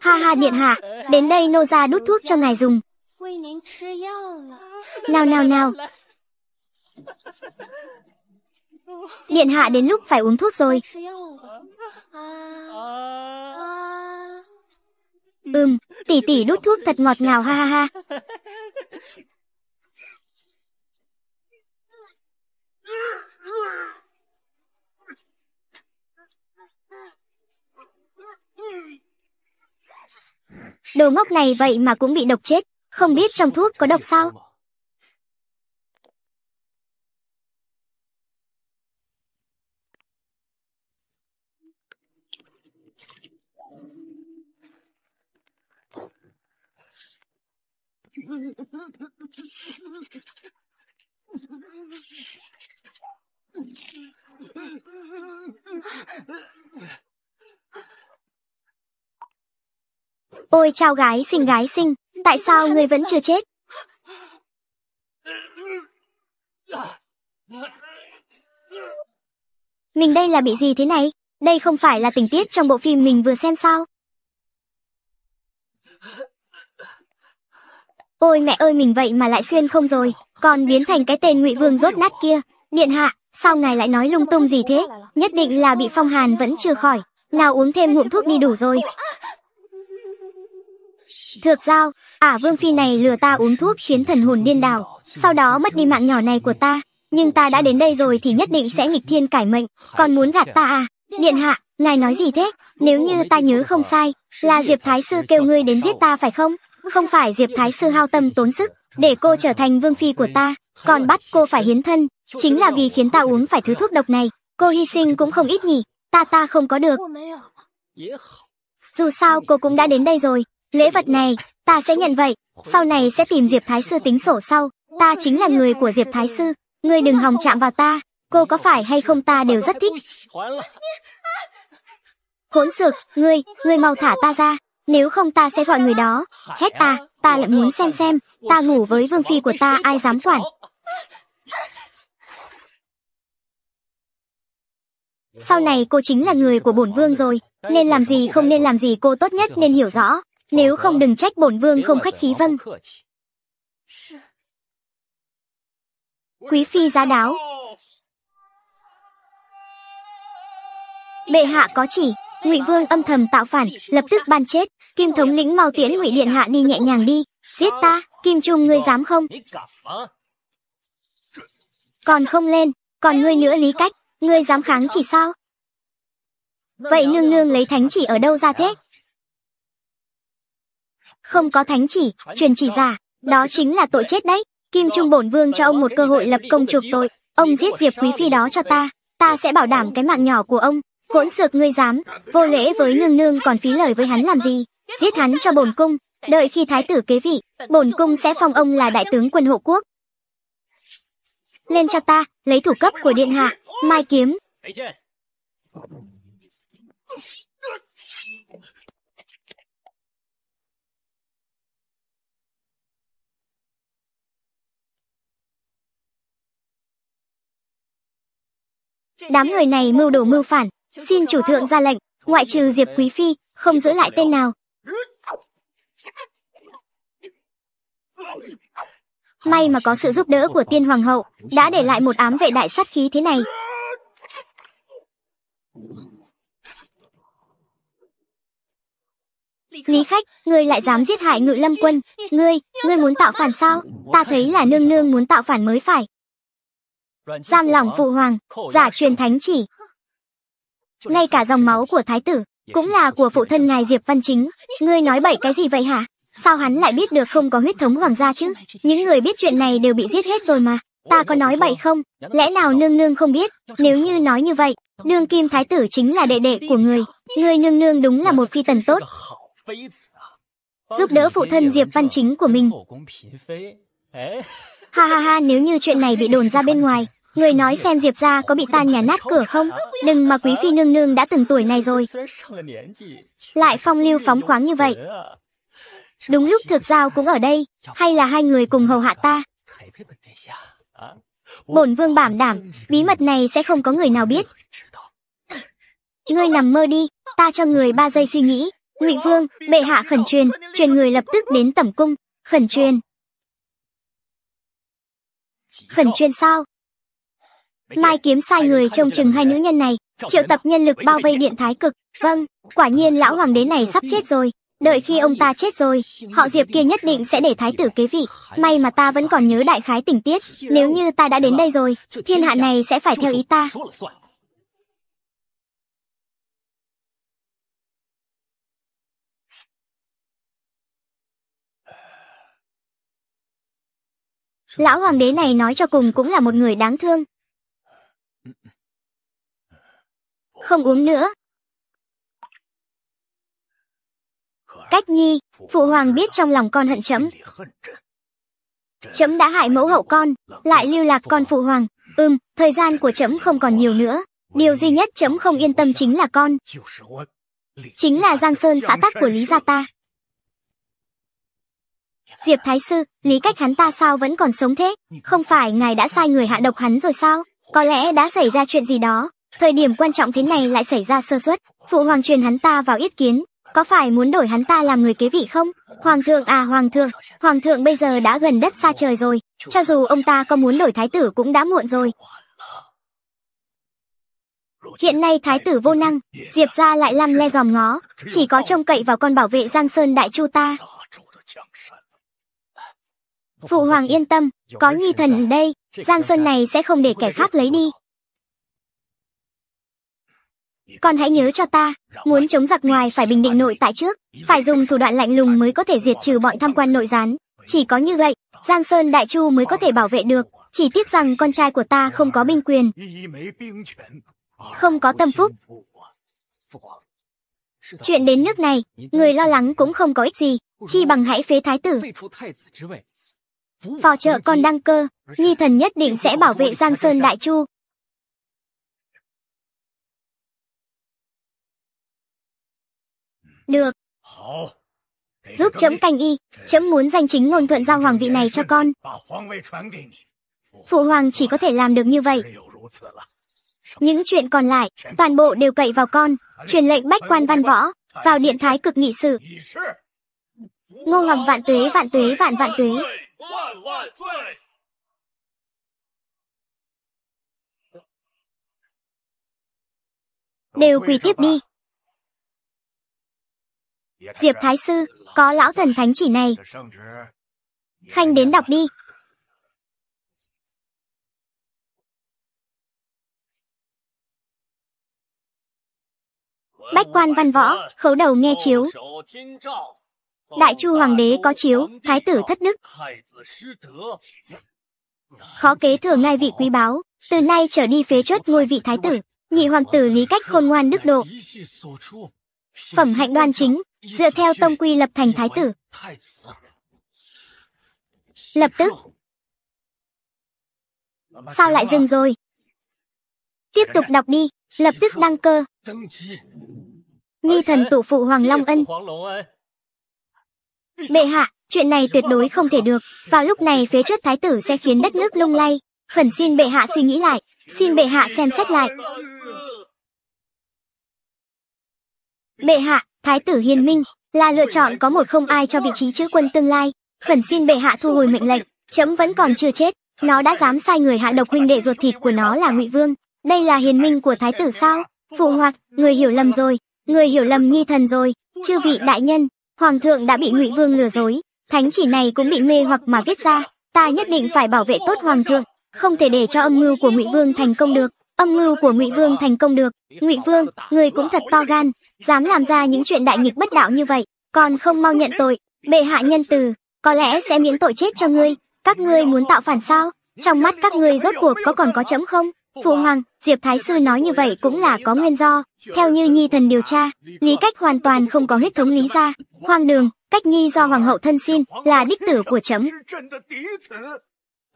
Ha ha điện hạ, đến đây nô ra đút thuốc cho ngài dùng. Nào nào nào. Điện hạ đến lúc phải uống thuốc rồi. Ừm, tỷ tỷ đút thuốc thật ngọt ngào ha ha ha. Đồ ngốc này vậy mà cũng bị độc chết, không biết trong thuốc có độc sao? Ôi chao gái xinh gái xinh, tại sao ngươi vẫn chưa chết? Mình đây là bị gì thế này? Đây không phải là tình tiết trong bộ phim mình vừa xem sao? Ôi mẹ ơi mình vậy mà lại xuyên không rồi, còn biến thành cái tên ngụy vương rốt nát kia, điện hạ, Sao ngài lại nói lung tung gì thế? Nhất định là bị phong hàn vẫn chưa khỏi. Nào uống thêm ngụm thuốc đi đủ rồi. Thược giao, ả à, vương phi này lừa ta uống thuốc khiến thần hồn điên đảo. Sau đó mất đi mạng nhỏ này của ta. Nhưng ta đã đến đây rồi thì nhất định sẽ nghịch thiên cải mệnh. Còn muốn gạt ta à? Điện hạ, ngài nói gì thế? Nếu như ta nhớ không sai, là Diệp Thái Sư kêu ngươi đến giết ta phải không? Không phải Diệp Thái Sư hao tâm tốn sức, để cô trở thành vương phi của ta còn bắt cô phải hiến thân, chính là vì khiến ta uống phải thứ thuốc độc này. Cô hy sinh cũng không ít nhỉ, ta ta không có được. Dù sao cô cũng đã đến đây rồi, lễ vật này, ta sẽ nhận vậy, sau này sẽ tìm Diệp Thái Sư tính sổ sau, ta chính là người của Diệp Thái Sư, ngươi đừng hòng chạm vào ta, cô có phải hay không ta đều rất thích. Hỗn sực, ngươi, ngươi mau thả ta ra, nếu không ta sẽ gọi người đó. Hết ta, ta lại muốn xem xem, ta ngủ với vương phi của ta ai dám quản. Sau này cô chính là người của bổn vương rồi, nên làm gì không nên làm gì cô tốt nhất nên hiểu rõ, nếu không đừng trách bổn vương không khách khí vâng. Quý phi giá đáo. Bệ hạ có chỉ, Ngụy Vương âm thầm tạo phản, lập tức ban chết, Kim thống lĩnh mau tiễn Ngụy điện hạ đi nhẹ nhàng đi, giết ta, Kim Trung ngươi dám không? Còn không lên, còn ngươi nữa Lý Cách. Ngươi dám kháng chỉ sao? Vậy nương nương lấy thánh chỉ ở đâu ra thế? Không có thánh chỉ, truyền chỉ giả, đó chính là tội chết đấy. Kim Trung Bổn Vương cho ông một cơ hội lập công chuộc tội, ông giết Diệp Quý Phi đó cho ta, ta sẽ bảo đảm cái mạng nhỏ của ông. Hỗn sược ngươi dám, vô lễ với nương nương còn phí lời với hắn làm gì, giết hắn cho bổn cung, đợi khi thái tử kế vị, bổn cung sẽ phong ông là đại tướng quân hộ quốc. Lên cho ta, lấy thủ cấp của điện hạ, Mai kiếm. Đám người này mưu đồ mưu phản, xin chủ thượng ra lệnh, ngoại trừ Diệp Quý Phi, không giữ lại tên nào. May mà có sự giúp đỡ của tiên hoàng hậu, đã để lại một ám vệ đại sát khí thế này, Lý khách, ngươi lại dám giết hại ngự lâm quân. Ngươi, ngươi muốn tạo phản sao? Ta thấy là nương nương muốn tạo phản mới phải. Giam lòng phụ hoàng, giả truyền thánh chỉ. Ngay cả dòng máu của thái tử, cũng là của phụ thân ngài Diệp Văn Chính. Ngươi nói bậy cái gì vậy hả? Sao hắn lại biết được không có huyết thống hoàng gia chứ? Những người biết chuyện này đều bị giết hết rồi mà ta có nói bậy không? Lẽ nào nương nương không biết? Nếu như nói như vậy, đương kim thái tử chính là đệ đệ của người. người nương nương đúng là một phi tần tốt. Giúp đỡ phụ thân Diệp Văn Chính của mình. Ha ha ha, nếu như chuyện này bị đồn ra bên ngoài, người nói xem Diệp gia có bị ta nhà nát cửa không? Đừng mà quý phi nương nương đã từng tuổi này rồi. Lại phong lưu phóng khoáng như vậy. Đúng lúc thực Giao cũng ở đây, hay là hai người cùng hầu hạ ta? Bổn vương bảo đảm, bí mật này sẽ không có người nào biết. Ngươi nằm mơ đi, ta cho người ba giây suy nghĩ. Ngụy vương, bệ hạ khẩn truyền, truyền người lập tức đến tẩm cung, khẩn truyền. Khẩn truyền sao? Mai kiếm sai người trông chừng hai nữ nhân này, triệu tập nhân lực bao vây điện thái cực. Vâng, quả nhiên lão hoàng đế này sắp chết rồi. Đợi khi ông ta chết rồi, họ Diệp kia nhất định sẽ để thái tử kế vị. May mà ta vẫn còn nhớ đại khái tình tiết, nếu như ta đã đến đây rồi, thiên hạ này sẽ phải theo ý ta. Lão hoàng đế này nói cho cùng cũng là một người đáng thương. Không uống nữa, Cách nhi, phụ hoàng biết trong lòng con hận chấm. Chấm đã hại mẫu hậu con, lại lưu lạc con phụ hoàng. Ưm, thời gian của chấm không còn nhiều nữa. Điều duy nhất chấm không yên tâm chính là con. Chính là Giang Sơn xã tắc của Lý gia ta. Diệp Thái Sư, Lý Cách hắn ta sao vẫn còn sống thế? Không phải ngài đã sai người hạ độc hắn rồi sao? Có lẽ đã xảy ra chuyện gì đó. Thời điểm quan trọng thế này lại xảy ra sơ suất. Phụ hoàng truyền hắn ta vào yết kiến, có phải muốn đổi hắn ta làm người kế vị không? Hoàng thượng à hoàng thượng, hoàng thượng bây giờ đã gần đất xa trời rồi, cho dù ông ta có muốn đổi thái tử cũng đã muộn rồi. Hiện nay thái tử vô năng, Diệp gia lại lăm le dòm ngó, chỉ có trông cậy vào con bảo vệ Giang Sơn Đại Chu ta. Phụ hoàng yên tâm, có nhi thần đây, Giang Sơn này sẽ không để kẻ khác lấy đi con hãy nhớ cho ta, muốn chống giặc ngoài phải bình định nội tại trước, phải dùng thủ đoạn lạnh lùng mới có thể diệt trừ bọn tham quan nội gián. Chỉ có như vậy, Giang Sơn Đại Chu mới có thể bảo vệ được, chỉ tiếc rằng con trai của ta không có binh quyền, không có tâm phúc. Chuyện đến nước này, người lo lắng cũng không có ích gì, chi bằng hãy phế thái tử. Phò trợ con đăng cơ, nhi thần nhất định sẽ bảo vệ Giang Sơn Đại Chu, Được. Giúp chấm canh y, chấm muốn danh chính ngôn thuận giao hoàng vị này cho con. Phụ hoàng chỉ có thể làm được như vậy. Những chuyện còn lại, toàn bộ đều cậy vào con, truyền lệnh bách quan văn võ, vào điện thái cực nghị sự. Ngô Hoàng vạn tuế vạn tuế vạn vạn tuế. Đều quỳ tiếp đi. Diệp Thái Sư, có lão thần thánh chỉ này. Khanh đến đọc đi. Bách quan văn võ, khấu đầu nghe chiếu. Đại chu hoàng đế có chiếu, thái tử thất đức. Khó kế thừa ngai vị quý báu, từ nay trở đi phế chốt ngôi vị thái tử, nhị hoàng tử lý cách khôn ngoan đức độ. Phẩm hạnh đoan chính, dựa theo tông quy lập thành thái tử. Lập tức. Sao lại dừng rồi? Tiếp tục đọc đi, lập tức đăng cơ. Nhi thần tổ phụ Hoàng Long Ân. Bệ hạ, chuyện này tuyệt đối không thể được. Vào lúc này phế chuất thái tử sẽ khiến đất nước lung lay. Khẩn xin bệ hạ suy nghĩ lại, xin bệ hạ xem xét lại. Bệ hạ, Thái tử Hiền Minh, là lựa chọn có một không ai cho vị trí chữ quân tương lai. Khẩn xin bệ hạ thu hồi mệnh lệnh, chấm vẫn còn chưa chết. Nó đã dám sai người hạ độc huynh đệ ruột thịt của nó là Ngụy Vương. Đây là Hiền Minh của Thái tử sao? Phụ hoặc, người hiểu lầm rồi, người hiểu lầm nhi thần rồi. Chư vị đại nhân, Hoàng thượng đã bị Ngụy Vương lừa dối. Thánh chỉ này cũng bị mê hoặc mà viết ra. Ta nhất định phải bảo vệ tốt Hoàng thượng, không thể để cho âm mưu của Ngụy Vương thành công được âm mưu của Ngụy Vương thành công được. Ngụy Vương, người cũng thật to gan, dám làm ra những chuyện đại nghịch bất đạo như vậy, còn không mau nhận tội. Bệ hạ nhân từ, có lẽ sẽ miễn tội chết cho ngươi. Các ngươi muốn tạo phản sao? Trong mắt các ngươi rốt cuộc có còn có chấm không? Phụ hoàng, Diệp Thái Sư nói như vậy cũng là có nguyên do. Theo như Nhi thần điều tra, Lý Cách hoàn toàn không có huyết thống Lý gia. Hoang đường, Cách Nhi do Hoàng hậu thân xin là đích tử của chấm.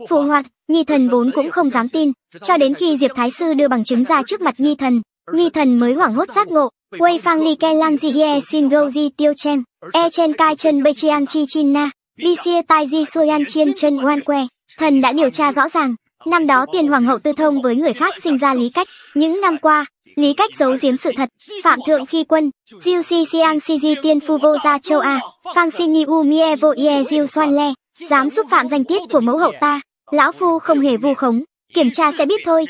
Phụ hoàng, Nhi thần vốn cũng không dám tin, cho đến khi Diệp Thái sư đưa bằng chứng ra trước mặt Nhi thần, Nhi thần mới hoảng hốt giác ngộ. quay phang Li ke lang di Ye Sin Go Ji Tiêu Chen, E Chen Kai Chen Bei Chiang Chi Chin Na, Bi Xie Tai di Suy An Chien chân Wan Que. Thần đã điều tra rõ ràng, năm đó tiền hoàng hậu tư thông với người khác sinh ra lý cách, những năm qua, lý cách giấu giếm sự thật, phạm thượng khi quân, Jiu Si Siang Si di Tiên Phu Vô Gia Châu A, phang Si Ni U Mie vô Ye Jiu xoan Le, dám xúc phạm danh tiết của mẫu hậu ta, Lão Phu không hề vu khống, kiểm tra sẽ biết thôi.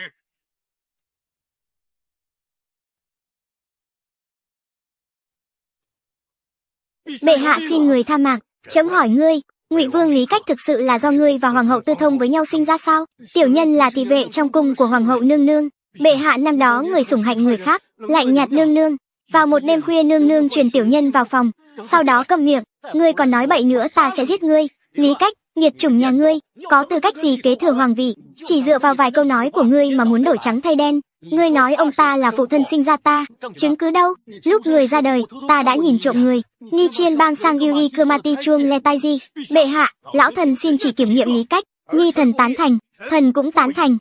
Bệ hạ xin người tha mạng, chấm hỏi ngươi, Ngụy Vương Lý Cách thực sự là do ngươi và Hoàng hậu Tư Thông với nhau sinh ra sao? Tiểu nhân là thị vệ trong cung của Hoàng hậu Nương Nương, bệ hạ năm đó người sủng hạnh người khác, lạnh nhạt Nương Nương. Vào một đêm khuya Nương Nương truyền tiểu nhân vào phòng, sau đó cầm miệng, ngươi còn nói bậy nữa ta sẽ giết ngươi. Lý Cách, nghiệt chủng nhà ngươi, có tư cách gì kế thừa hoàng vị, chỉ dựa vào vài câu nói của ngươi mà muốn đổi trắng thay đen. Ngươi nói ông ta là phụ thân sinh ra ta, chứng cứ đâu? Lúc người ra đời, ta đã nhìn trộm người. Ni Chiên Bang Sang Yui Kermati Chuông Le Tai Di. Bệ hạ, lão thần xin chỉ kiểm nghiệm lý cách. Nhi thần tán thành, thần cũng tán thành.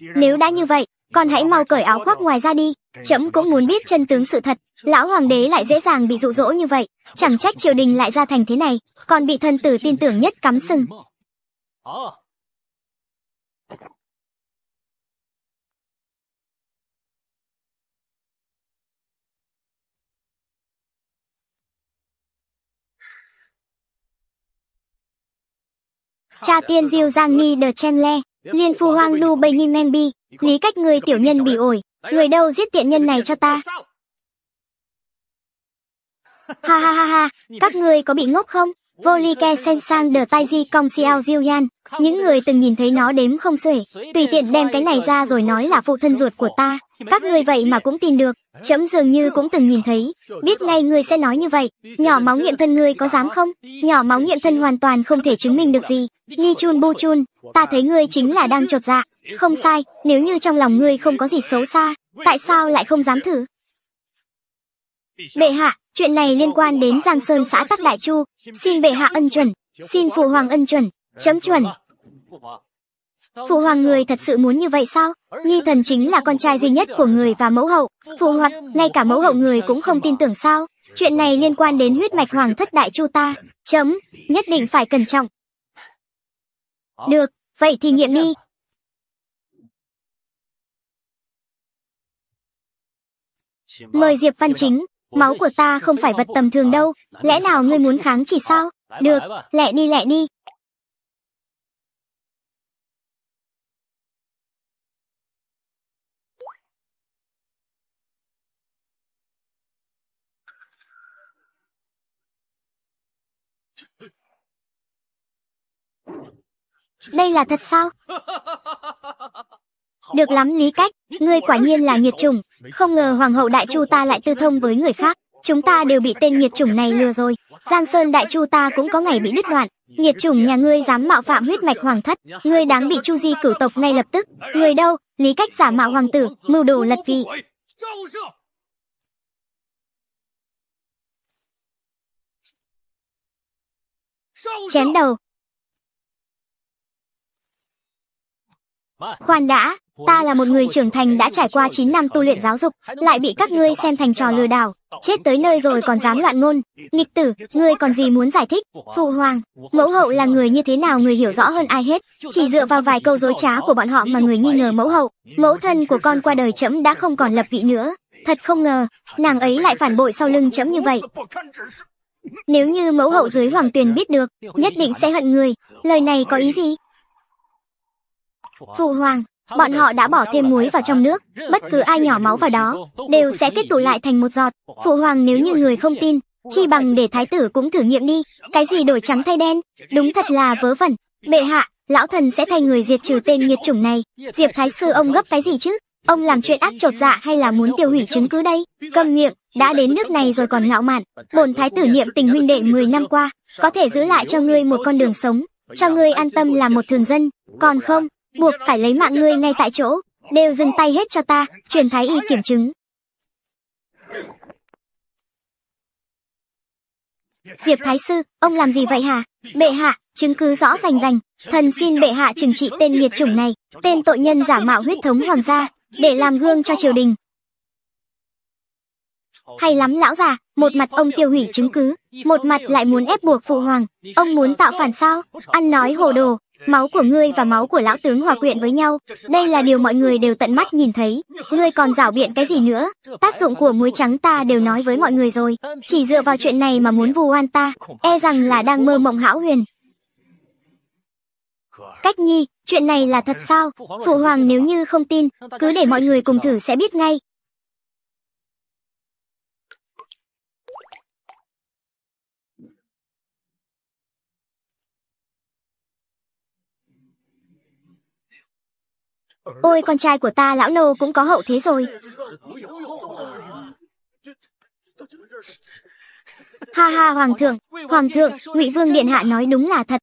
Nếu đã như vậy, con hãy mau cởi áo khoác ngoài ra đi. Trẫm cũng muốn biết chân tướng sự thật, lão hoàng đế lại dễ dàng bị dụ dỗ như vậy, chẳng trách triều đình lại ra thành thế này, còn bị thần tử tin tưởng nhất cắm sừng. Cha tiên Diêu Giang Nghi de Chen Le Liên phu hoang lu bầy nhìn men bi, lý cách người tiểu nhân bị ổi, người đâu giết tiện nhân này cho ta. Ha ha ha ha, các người có bị ngốc không? Sen Sang, Đờ Tai de Taiji Kong Xiao Yan. những người từng nhìn thấy nó đếm không xuể, tùy tiện đem cái này ra rồi nói là phụ thân ruột của ta, các ngươi vậy mà cũng tin được, chấm dường như cũng từng nhìn thấy, biết ngay người sẽ nói như vậy, nhỏ máu nghiệm thân ngươi có dám không? Nhỏ máu nghiệm thân hoàn toàn không thể chứng minh được gì, Ni Chun Bu Chun, ta thấy ngươi chính là đang trột dạ, không sai, nếu như trong lòng ngươi không có gì xấu xa, tại sao lại không dám thử? Bệ hạ, chuyện này liên quan đến Giang Sơn xã Tắc Đại Chu, xin bệ hạ ân chuẩn, xin phụ hoàng ân chuẩn, chấm chuẩn. Phụ hoàng người thật sự muốn như vậy sao? Nhi thần chính là con trai duy nhất của người và mẫu hậu. Phụ hoàng, ngay cả mẫu hậu người cũng không tin tưởng sao? Chuyện này liên quan đến huyết mạch hoàng thất đại chu ta. Chấm, nhất định phải cẩn trọng. Được, vậy thì nghiệm đi. Mời Diệp Văn Chính. Máu của ta không phải vật tầm thường à, đâu, lẽ nào ngươi muốn kháng chỉ sao? Được, lẹ đi lẹ đi. Đây là thật sao? Được lắm lý cách, ngươi quả nhiên là nhiệt chủng, không ngờ Hoàng hậu Đại Chu ta lại tư thông với người khác. Chúng ta đều bị tên nhiệt chủng này lừa rồi. Giang Sơn Đại Chu ta cũng có ngày bị đứt đoạn. nhiệt chủng nhà ngươi dám mạo phạm huyết mạch hoàng thất, ngươi đáng bị chu di cửu tộc ngay lập tức. Người đâu, lý cách giả mạo hoàng tử, mưu đồ lật vị. Chém đầu, Khoan đã, ta là một người trưởng thành đã trải qua 9 năm tu luyện giáo dục, lại bị các ngươi xem thành trò lừa đảo, chết tới nơi rồi còn dám loạn ngôn. Nghịch tử, ngươi còn gì muốn giải thích? Phụ hoàng, mẫu hậu là người như thế nào người hiểu rõ hơn ai hết, chỉ dựa vào vài câu dối trá của bọn họ mà người nghi ngờ mẫu hậu. Mẫu thân của con qua đời chấm đã không còn lập vị nữa. Thật không ngờ, nàng ấy lại phản bội sau lưng chấm như vậy. Nếu như mẫu hậu dưới hoàng tuyền biết được, nhất định sẽ hận người. Lời này có ý gì? Phụ hoàng, bọn họ đã bỏ thêm muối vào trong nước, bất cứ ai nhỏ máu vào đó, đều sẽ kết tụ lại thành một giọt. Phụ hoàng nếu như người không tin, chi bằng để thái tử cũng thử nghiệm đi, cái gì đổi trắng thay đen, đúng thật là vớ vẩn. Bệ hạ, lão thần sẽ thay người diệt trừ tên nghiệt chủng này. Diệp thái sư ông gấp cái gì chứ? Ông làm chuyện ác trột dạ hay là muốn tiêu hủy chứng cứ đây? Cầm miệng, đã đến nước này rồi còn ngạo mạn. Bổn thái tử niệm tình huynh đệ 10 năm qua, có thể giữ lại cho ngươi một con đường sống, cho ngươi an tâm là một thường dân. Còn không, buộc phải lấy mạng ngươi ngay tại chỗ, đều dừng tay hết cho ta, truyền thái y kiểm chứng. Diệp Thái Sư, ông làm gì vậy hả? Bệ hạ, chứng cứ rõ rành rành, thần xin bệ hạ trừng trị tên nghiệt chủng này, tên tội nhân giả mạo huyết thống hoàng gia, để làm gương cho triều đình. Hay lắm lão già, một mặt ông tiêu hủy chứng cứ, một mặt lại muốn ép buộc phụ hoàng, ông muốn tạo phản sao? Ăn nói hồ đồ, Máu của ngươi và máu của lão tướng hòa quyện với nhau, đây là điều mọi người đều tận mắt nhìn thấy. Ngươi còn rảo biện cái gì nữa? Tác dụng của muối trắng ta đều nói với mọi người rồi, chỉ dựa vào chuyện này mà muốn vu oan ta, e rằng là đang mơ mộng hão huyền. Cách nhi, chuyện này là thật sao? Phụ hoàng nếu như không tin, cứ để mọi người cùng thử sẽ biết ngay. Ôi con trai của ta lão nô cũng có hậu thế rồi. Ha ha hoàng thượng, hoàng thượng, Ngụy Vương điện hạ nói đúng là thật.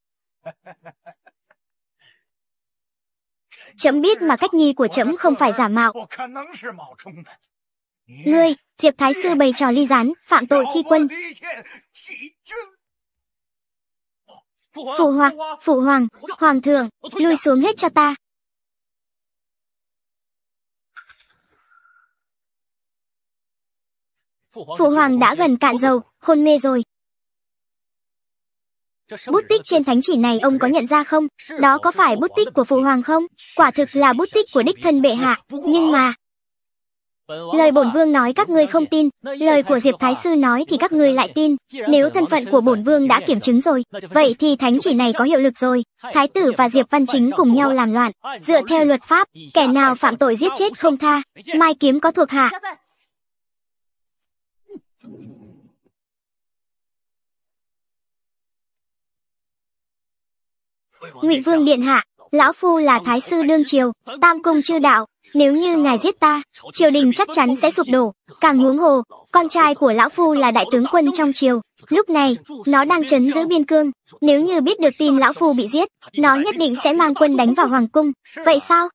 Chấm biết mà cách nhi của chấm không phải giả mạo. Ngươi, Diệp Thái Sư bày trò ly gián, phạm tội khi quân. Phụ hoàng, phụ hoàng, hoàng thượng, lui xuống hết cho ta. Phụ hoàng đã gần cạn dầu, hôn mê rồi. Bút tích trên thánh chỉ này ông có nhận ra không? Đó có phải bút tích của phụ hoàng không? Quả thực là bút tích của đích thân bệ hạ, nhưng mà... Lời bổn vương nói các ngươi không tin, lời của Diệp Thái Sư nói thì các ngươi lại tin. Nếu thân phận của bổn vương đã kiểm chứng rồi, vậy thì thánh chỉ này có hiệu lực rồi. Thái tử và Diệp Văn Chính cùng nhau làm loạn. Dựa theo luật pháp, kẻ nào phạm tội giết chết không tha. Mai kiếm có thuộc hạ, Ngụy Vương Điện Hạ, Lão Phu là Thái Sư Đương Triều, Tam Cung Chư Đạo, nếu như ngài giết ta, triều đình chắc chắn sẽ sụp đổ. Càng huống hồ, con trai của Lão Phu là đại tướng quân trong triều. Lúc này, nó đang chấn giữ biên cương. Nếu như biết được tin Lão Phu bị giết, nó nhất định sẽ mang quân đánh vào Hoàng Cung. Vậy sao?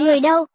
Người đâu,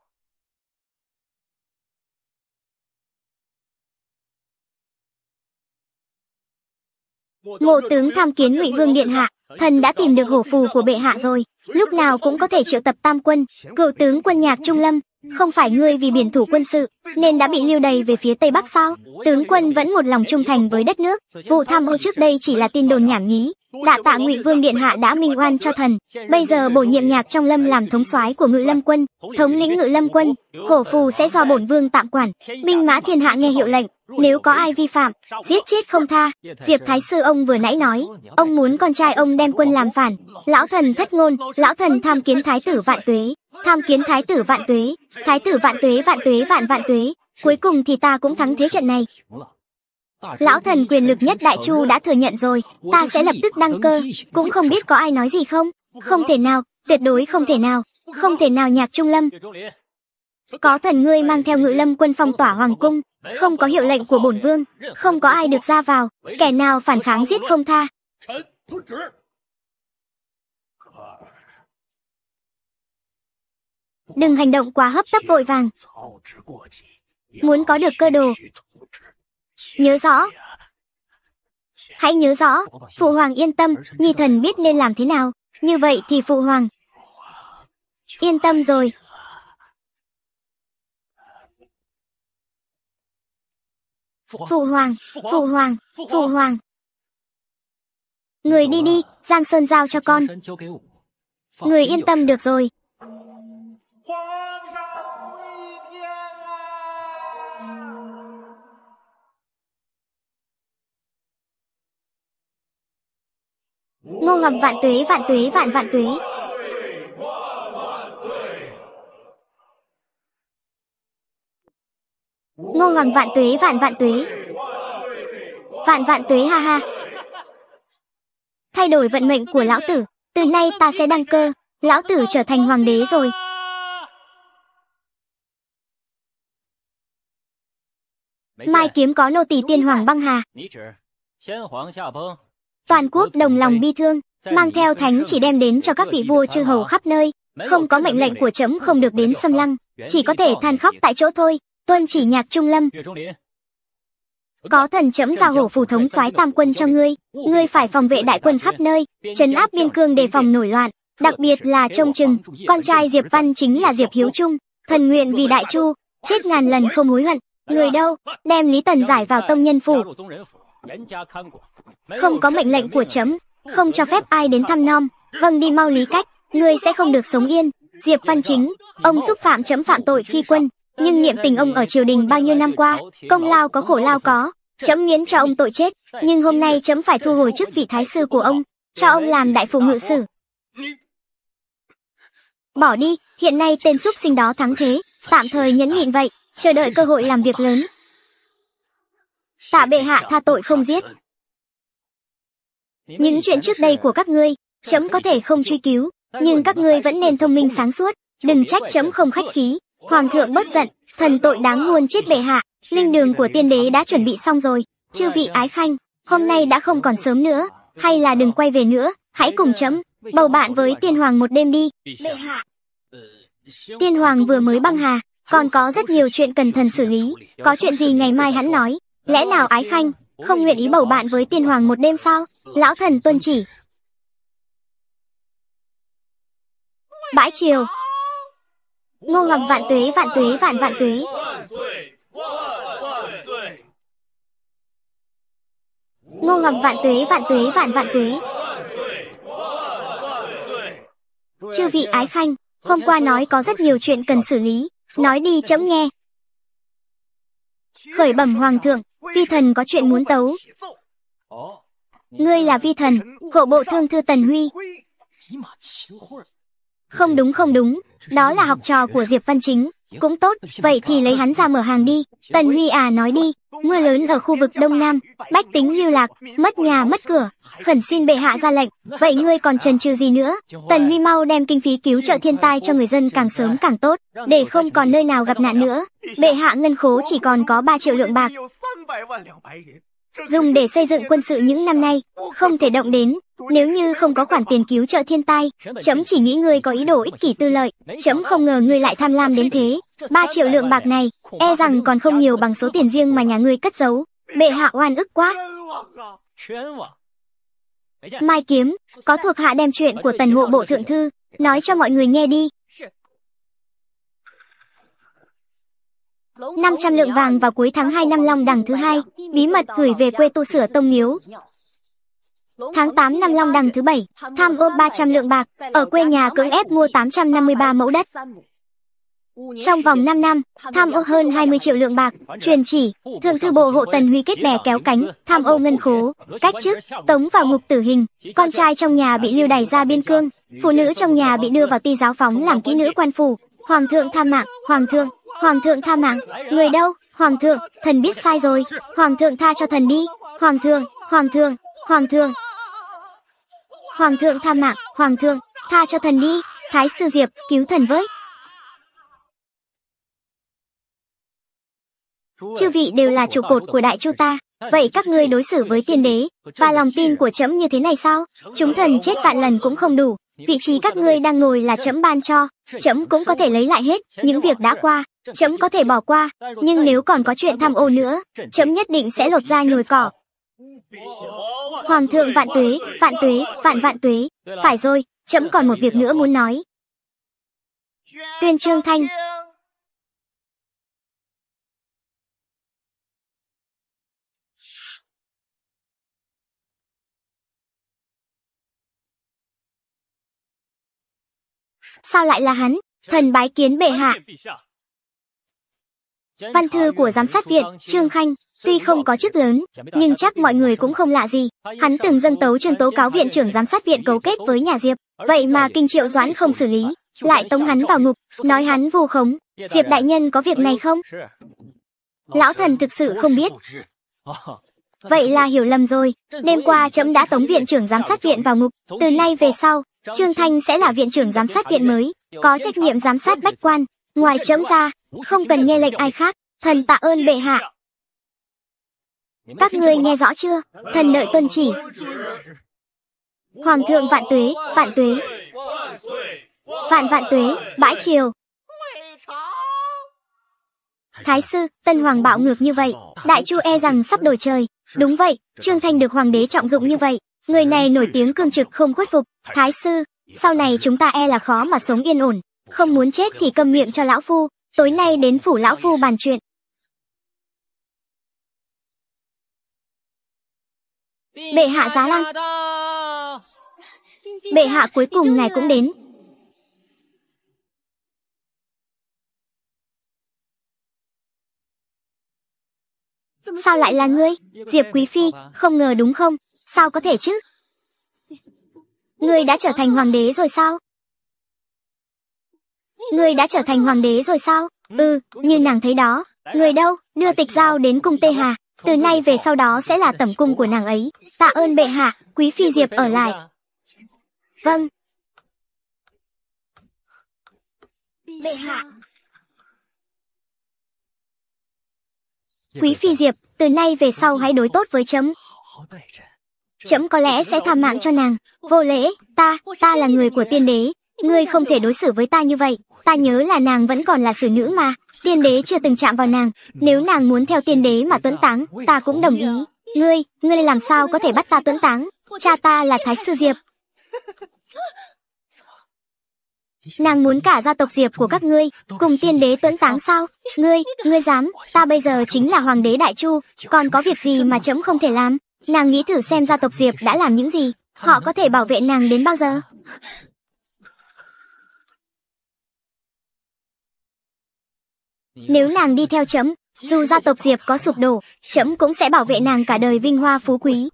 Ngộ tướng tham kiến Ngụy Vương điện hạ, thần đã tìm được hổ phù của bệ hạ rồi, lúc nào cũng có thể triệu tập tam quân, cựu tướng quân nhạc Trung Lâm, không phải ngươi vì biển thủ quân sự, nên đã bị lưu đày về phía Tây Bắc sao? Tướng quân vẫn một lòng trung thành với đất nước, vụ tham ô trước đây chỉ là tin đồn nhảm nhí. Đạ tạ ngụy Vương Điện Hạ đã minh oan cho thần, bây giờ bổ nhiệm nhạc trong lâm làm thống soái của ngự lâm quân, thống lĩnh ngự lâm quân, hổ phù sẽ do bổn vương tạm quản, Minh mã thiên hạ nghe hiệu lệnh, nếu có ai vi phạm, giết chết không tha. Diệp Thái Sư ông vừa nãy nói, ông muốn con trai ông đem quân làm phản. Lão thần thất ngôn, lão thần tham kiến Thái tử vạn tuế. Tham kiến thái tử vạn tuế, thái tử vạn tuế vạn tuế vạn vạn tuế, cuối cùng thì ta cũng thắng thế trận này. Lão thần quyền lực nhất Đại Chu đã thừa nhận rồi, ta sẽ lập tức đăng cơ, cũng không biết có ai nói gì không? Không thể nào, tuyệt đối không thể nào, không thể nào nhạc trung lâm. Có thần ngươi mang theo ngự lâm quân phong tỏa hoàng cung, không có hiệu lệnh của bổn vương, không có ai được ra vào, kẻ nào phản kháng giết không tha. đừng hành động quá hấp tấp vội vàng. Muốn có được cơ đồ, nhớ rõ. Hãy nhớ rõ, Phụ Hoàng yên tâm, Nhi Thần biết nên làm thế nào, như vậy thì Phụ Hoàng yên tâm rồi. Phụ Hoàng, Phụ Hoàng, Phụ Hoàng. Người đi đi, Giang Sơn giao cho con. Người yên tâm được rồi. 皇上归天啦！ngô ngầm vạn tuế vạn tuế vạn vạn tuế ngô ngầm vạn tuế vạn vạn tuế vạn vạn tuế ha ha thay đổi vận mệnh của lão tử từ nay ta sẽ đăng cơ lão tử trở thành hoàng đế rồi Mai kiếm có nô tỳ tiên hoàng băng hà. Toàn quốc đồng lòng bi thương, mang theo thánh chỉ đem đến cho các vị vua chư hầu khắp nơi. Không có mệnh lệnh của trẫm không được đến xâm lăng, chỉ có thể than khóc tại chỗ thôi. Tuân chỉ nhạc trung lâm. Có thần chấm ra hổ phù thống soái tam quân cho ngươi, ngươi phải phòng vệ đại quân khắp nơi, chấn áp biên cương đề phòng nổi loạn, đặc biệt là trông chừng, con trai Diệp Văn chính là Diệp Hiếu Trung, thần nguyện vì đại chu, chết ngàn lần không hối hận, Người dạ. đâu? Đem Lý Tần giải vào tông nhân phủ. Không có mệnh lệnh của chấm, không cho phép ai đến thăm nom. Vâng đi mau lý cách, ngươi sẽ không được sống yên. Diệp Văn Chính, ông xúc phạm chấm phạm tội khi quân, nhưng niệm tình ông ở triều đình bao nhiêu năm qua, công lao có khổ lao có. Chấm nghiến cho ông tội chết, nhưng hôm nay chấm phải thu hồi chức vị thái sư của ông, cho ông làm đại phụ ngự sử. Bỏ đi, hiện nay tên xúc sinh đó thắng thế, tạm thời nhẫn nhịn vậy chờ đợi cơ hội làm việc lớn. Tạ bệ hạ tha tội không giết. Những chuyện trước đây của các ngươi, chấm có thể không truy cứu, nhưng các ngươi vẫn nên thông minh sáng suốt, đừng trách chấm không khách khí. Hoàng thượng bớt giận, thần tội đáng luôn chết bệ hạ, linh đường của tiên đế đã chuẩn bị xong rồi, chư vị ái khanh, hôm nay đã không còn sớm nữa, hay là đừng quay về nữa, hãy cùng chấm, bầu bạn với tiên hoàng một đêm đi, bệ hạ. Tiên hoàng vừa mới băng hà, còn có rất nhiều chuyện cần thần xử lý, có chuyện gì ngày mai hắn nói, lẽ nào ái khanh, không nguyện ý bầu bạn với tiên hoàng một đêm sao, lão thần tuân chỉ. Bãi chiều Ngô Hoàng vạn tuế vạn tuế vạn vạn tuế Ngô Hoàng vạn tuế vạn tuế vạn vạn tuế Chư vị ái khanh, hôm qua nói có rất nhiều chuyện cần xử lý, Nói đi chấm nghe. Khởi bẩm hoàng thượng, vi thần có chuyện muốn tấu. Ngươi là vi thần, hộ bộ thương thư Tần Huy. Không đúng không đúng, đó là học trò của Diệp Văn Chính. Cũng tốt, vậy thì lấy hắn ra mở hàng đi. Tần Huy à nói đi, mưa lớn ở khu vực Đông Nam, bách tính lưu lạc, mất nhà mất cửa. Khẩn xin bệ hạ ra lệnh, vậy ngươi còn trần trừ gì nữa? Tần Huy mau đem kinh phí cứu trợ thiên tai cho người dân càng sớm càng tốt, để không còn nơi nào gặp nạn nữa. Bệ hạ ngân khố chỉ còn có 3 triệu lượng bạc dùng để xây dựng quân sự những năm nay, không thể động đến. Nếu như không có khoản tiền cứu trợ thiên tai, chấm chỉ nghĩ ngươi có ý đồ ích kỷ tư lợi, chấm không ngờ ngươi lại tham lam đến thế. 3 triệu lượng bạc này, e rằng còn không nhiều bằng số tiền riêng mà nhà ngươi cất giấu. Bệ hạ oan ức quá. Mai Kiếm, có thuộc hạ đem chuyện của tần hộ bộ thượng thư, nói cho mọi người nghe đi. 500 lượng vàng vào cuối tháng 2 năm Long Đằng thứ hai, bí mật gửi về quê tu sửa Tông Miếu. Tháng 8 năm Long Đằng thứ bảy, tham ô 300 lượng bạc, ở quê nhà cưỡng ép mua 853 mẫu đất. Trong vòng 5 năm, tham ô hơn 20 triệu lượng bạc, truyền chỉ, thượng thư bộ hộ tần huy kết bè kéo cánh, tham ô ngân khố, cách chức, tống vào ngục tử hình, con trai trong nhà bị lưu đày ra biên cương, phụ nữ trong nhà bị đưa vào ti giáo phóng làm kỹ nữ quan phủ, hoàng thượng tham mạng, hoàng thượng, Hoàng thượng tha mạng, người đâu? Hoàng thượng, thần biết sai rồi, hoàng thượng tha cho thần đi. Hoàng thượng, hoàng thượng, hoàng thượng. Hoàng thượng tha mạng, hoàng thượng, tha cho thần đi. Thái sư Diệp, cứu thần với. Chư vị đều là trụ cột của đại chu ta, vậy các ngươi đối xử với tiên đế và lòng tin của trẫm như thế này sao? Chúng thần chết vạn lần cũng không đủ, vị trí các ngươi đang ngồi là trẫm ban cho, trẫm cũng có thể lấy lại hết những việc đã qua, Chấm có thể bỏ qua, nhưng nếu còn có chuyện tham ô nữa, chấm nhất định sẽ lột ra nhồi cỏ. Hoàng thượng vạn tuế, vạn tuế, vạn vạn tuế. Phải rồi, chấm còn một việc nữa muốn nói. Tuyên Trương Thanh Sao lại là hắn? Thần bái kiến bệ hạ. Văn thư của giám sát viện, Trương Khanh, tuy không có chức lớn, nhưng chắc mọi người cũng không lạ gì. Hắn từng dâng tấu trường tố cáo viện trưởng giám sát viện cấu kết với nhà Diệp, vậy mà Kinh Triệu Doãn không xử lý, lại tống hắn vào ngục, nói hắn vu khống. Diệp đại nhân có việc này không? Lão thần thực sự không biết. Vậy là hiểu lầm rồi, đêm qua trẫm đã tống viện trưởng giám sát viện vào ngục, từ nay về sau, Trương Thanh sẽ là viện trưởng giám sát viện mới, có trách nhiệm giám sát bách quan. Ngoài trẫm ra, không cần nghe lệnh ai khác, thần tạ ơn bệ hạ. Các ngươi nghe rõ chưa? Thần nợ tuân chỉ. Hoàng thượng vạn tuế, vạn tuế. Vạn vạn tuế, bãi triều. Thái sư, tân hoàng bạo ngược như vậy, đại chu e rằng sắp đổi trời. Đúng vậy, Trương Thanh được hoàng đế trọng dụng như vậy, người này nổi tiếng cương trực không khuất phục. Thái sư, sau này chúng ta e là khó mà sống yên ổn, không muốn chết thì câm miệng cho lão phu, Tối nay đến phủ lão phu bàn chuyện. Bệ hạ giá lăng. Bệ hạ cuối cùng ngài cũng đến. Sao lại là ngươi? Diệp Quý Phi, không ngờ đúng không? Sao có thể chứ? Ngươi đã trở thành hoàng đế rồi sao? Ngươi đã trở thành hoàng đế rồi sao? Ừ, ừ như nàng thấy đó. Người đâu, đưa tịch giao đến cung Tê Hà. Từ nay về sau đó sẽ là tẩm cung của nàng ấy. Tạ ơn bệ hạ, quý phi diệp ở lại. Vâng. Bệ hạ. Quý phi diệp, từ nay về sau hãy đối tốt với chấm. Chấm có lẽ sẽ tha mạng cho nàng. Vô lễ, ta, ta là người của tiên đế. Ngươi không thể đối xử với ta như vậy. Ta nhớ là nàng vẫn còn là xử nữ mà, tiên đế chưa từng chạm vào nàng. Nếu nàng muốn theo tiên đế mà tuấn táng, ta cũng đồng ý. Ngươi, ngươi làm sao có thể bắt ta tuấn táng? Cha ta là Thái Sư Diệp. Nàng muốn cả gia tộc Diệp của các ngươi, cùng tiên đế tuấn táng sao? Ngươi, ngươi dám, ta bây giờ chính là hoàng đế Đại Chu, còn có việc gì mà chấm không thể làm? Nàng nghĩ thử xem gia tộc Diệp đã làm những gì, họ có thể bảo vệ nàng đến bao giờ? Nếu nàng đi theo chấm, dù gia tộc Diệp có sụp đổ, chấm cũng sẽ bảo vệ nàng cả đời vinh hoa phú quý.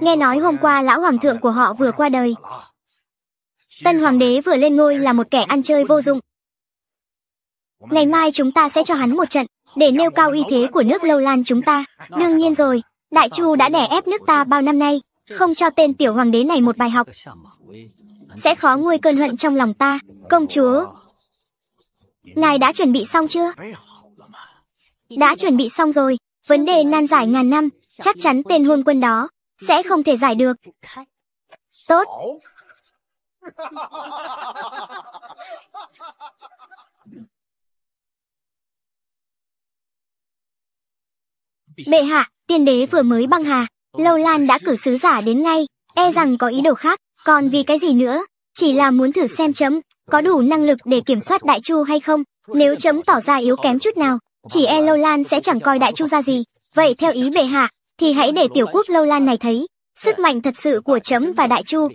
Nghe nói hôm qua lão hoàng thượng của họ vừa qua đời. Tân hoàng đế vừa lên ngôi là một kẻ ăn chơi vô dụng. Ngày mai chúng ta sẽ cho hắn một trận, để nêu cao uy thế của nước lâu lan chúng ta. Đương nhiên rồi, Đại Chu đã đè ép nước ta bao năm nay, không cho tên tiểu hoàng đế này một bài học. Sẽ khó nguôi cơn hận trong lòng ta, công chúa. Ngài đã chuẩn bị xong chưa? Đã chuẩn bị xong rồi, vấn đề nan giải ngàn năm, chắc chắn tên hôn quân đó sẽ không thể giải được. Tốt. Bệ hạ, tiên đế vừa mới băng hà, Lâu Lan đã cử sứ giả đến ngay, e rằng có ý đồ khác, còn vì cái gì nữa, chỉ là muốn thử xem chấm, có đủ năng lực để kiểm soát đại chu hay không, nếu chấm tỏ ra yếu kém chút nào, chỉ e Lâu Lan sẽ chẳng coi đại chu ra gì, vậy theo ý bệ hạ, thì hãy để tiểu quốc lâu lan này thấy sức mạnh thật sự của chấm và đại chu.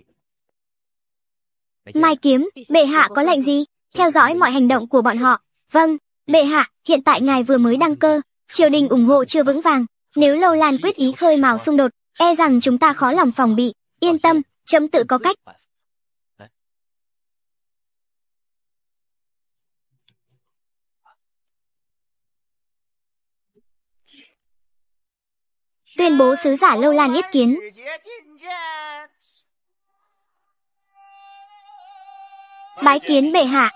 Mai kiếm, bệ hạ có lệnh gì? Theo dõi mọi hành động của bọn họ. Vâng, bệ hạ, hiện tại ngài vừa mới đăng cơ, triều đình ủng hộ chưa vững vàng. Nếu lâu lan quyết ý khơi mào xung đột, e rằng chúng ta khó lòng phòng bị. Yên tâm, chấm tự có cách. tuyên bố sứ giả Lâu Lan yết kiến. Bái kiến bệ hạ.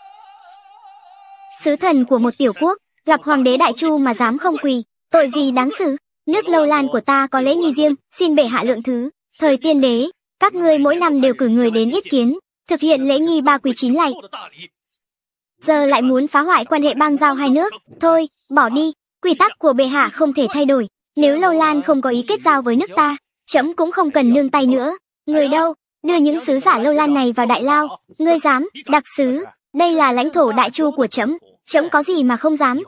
Sứ thần của một tiểu quốc, gặp hoàng đế Đại Chu mà dám không quỳ, tội gì đáng xử? Nước Lâu Lan của ta có lễ nghi riêng, xin bệ hạ lượng thứ. Thời tiên đế, các ngươi mỗi năm đều cử người đến yết kiến, thực hiện lễ nghi ba quỳ chín lạy. Giờ lại muốn phá hoại quan hệ bang giao hai nước, thôi, bỏ đi, quy tắc của bệ hạ không thể thay đổi, nếu Lâu Lan không có ý kết giao với nước ta, trẫm cũng không cần nương tay nữa. Người đâu, đưa những sứ giả Lâu Lan này vào đại lao, ngươi dám, đặc sứ, đây là lãnh thổ đại chu của trẫm, trẫm có gì mà không dám.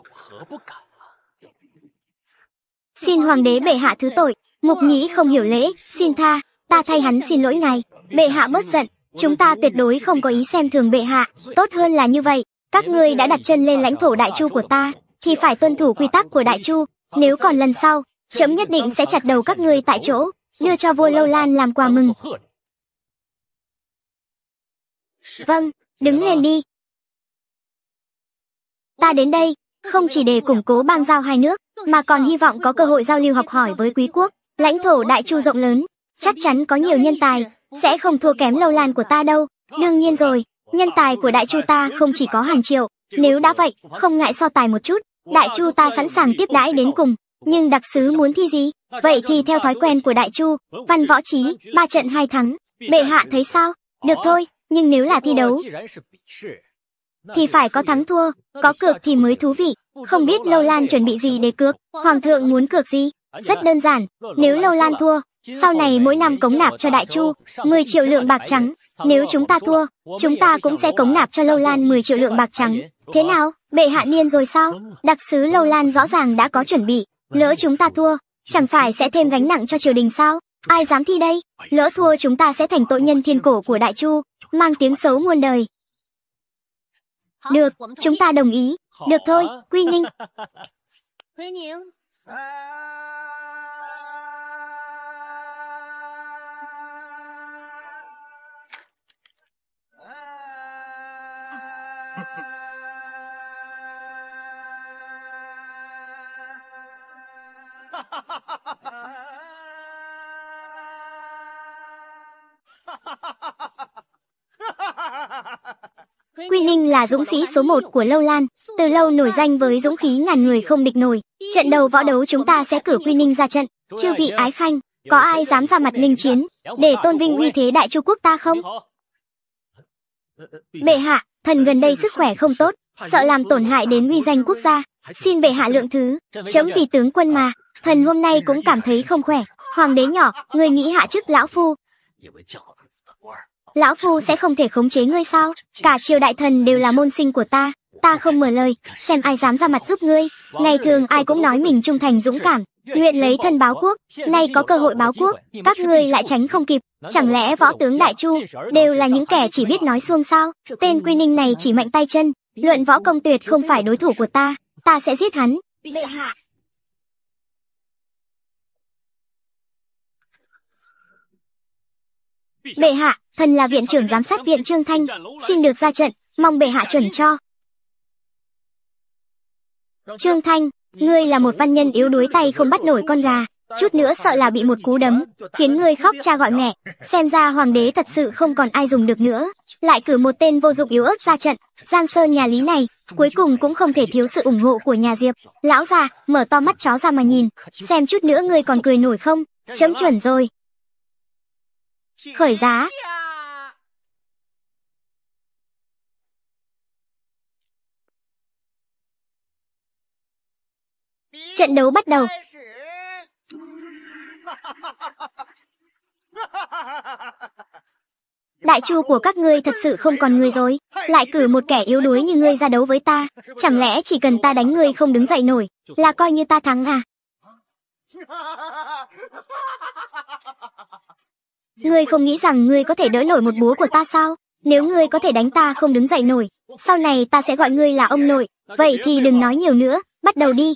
Xin hoàng đế bệ hạ thứ tội, mục nhĩ không hiểu lễ, xin tha, ta thay hắn xin lỗi ngài, bệ hạ bớt giận, chúng ta tuyệt đối không có ý xem thường bệ hạ, tốt hơn là như vậy, các ngươi đã đặt chân lên lãnh thổ đại chu của ta, thì phải tuân thủ quy tắc của đại chu, nếu còn lần sau, Chấm nhất định sẽ chặt đầu các ngươi tại chỗ, đưa cho vua Lâu Lan làm quà mừng. Vâng, đứng lên đi. Ta đến đây, không chỉ để củng cố bang giao hai nước, mà còn hy vọng có cơ hội giao lưu học hỏi với quý quốc, lãnh thổ đại chu rộng lớn, chắc chắn có nhiều nhân tài, sẽ không thua kém lâu lan của ta đâu. Đương nhiên rồi, nhân tài của đại chu ta không chỉ có hàng triệu, nếu đã vậy, không ngại so tài một chút, đại chu ta sẵn sàng tiếp đãi đến cùng nhưng đặc sứ muốn thi gì? Vậy thì theo thói quen của Đại Chu, văn võ trí, ba trận hai thắng. Bệ hạ thấy sao? Được thôi, nhưng nếu là thi đấu, thì phải có thắng thua, có cược thì mới thú vị. Không biết Lâu Lan chuẩn bị gì để cược, Hoàng thượng muốn cược gì? Rất đơn giản, nếu Lâu Lan thua, sau này mỗi năm cống nạp cho Đại Chu 10 triệu lượng bạc trắng, nếu chúng ta thua, chúng ta cũng sẽ cống nạp cho Lâu Lan 10 triệu lượng bạc trắng. Thế nào, bệ hạ niên rồi sao? Đặc sứ Lâu Lan rõ ràng đã có chuẩn bị, Lỡ chúng ta thua, chẳng phải sẽ thêm gánh nặng cho triều đình sao? Ai dám thi đây? Lỡ thua chúng ta sẽ thành tội nhân thiên cổ của Đại Chu, mang tiếng xấu muôn đời. Được, chúng ta đồng ý. Được thôi, Quy Ninh. Quy Ninh. Ninh là dũng sĩ số 1 của Lâu Lan, từ lâu nổi danh với dũng khí ngàn người không địch nổi. Trận đầu võ đấu chúng ta sẽ cử Quy Ninh ra trận, chư vị ái khanh, có ai dám ra mặt linh chiến, để tôn vinh uy thế đại chu quốc ta không? Bệ hạ, thần gần đây sức khỏe không tốt, sợ làm tổn hại đến uy danh quốc gia, xin bệ hạ lượng thứ, chấm vì tướng quân mà, thần hôm nay cũng cảm thấy không khỏe. Hoàng đế nhỏ, người nghĩ hạ chức lão phu lão phu sẽ không thể khống chế ngươi sao? Cả triều đại thần đều là môn sinh của ta, ta không mở lời, xem ai dám ra mặt giúp ngươi. Ngày thường ai cũng nói mình trung thành dũng cảm, nguyện lấy thân báo quốc, nay có cơ hội báo quốc, các ngươi lại tránh không kịp. Chẳng lẽ võ tướng Đại Chu đều là những kẻ chỉ biết nói xuông sao? Tên Quy Ninh này chỉ mạnh tay chân, luận võ công tuyệt không phải đối thủ của ta, ta sẽ giết hắn. Bệ hạ, Bệ hạ, Thần là viện trưởng giám sát viện Trương Thanh, xin được ra trận, mong bệ hạ chuẩn cho. Trương Thanh, ngươi là một văn nhân yếu đuối tay không bắt nổi con gà, chút nữa sợ là bị một cú đấm, khiến ngươi khóc cha gọi mẹ, xem ra hoàng đế thật sự không còn ai dùng được nữa, lại cử một tên vô dụng yếu ớt ra trận, Giang Sơn nhà Lý này, cuối cùng cũng không thể thiếu sự ủng hộ của nhà Diệp. Lão già, mở to mắt chó ra mà nhìn, xem chút nữa ngươi còn cười nổi không, chấm chuẩn rồi. Khởi giá, Trận đấu bắt đầu. Đại chu của các ngươi thật sự không còn người rồi, lại cử một kẻ yếu đuối như ngươi ra đấu với ta, chẳng lẽ chỉ cần ta đánh ngươi không đứng dậy nổi, là coi như ta thắng à? Ngươi không nghĩ rằng ngươi có thể đỡ nổi một búa của ta sao? Nếu ngươi có thể đánh ta không đứng dậy nổi, sau này ta sẽ gọi ngươi là ông nội, vậy thì đừng nói nhiều nữa, bắt đầu đi.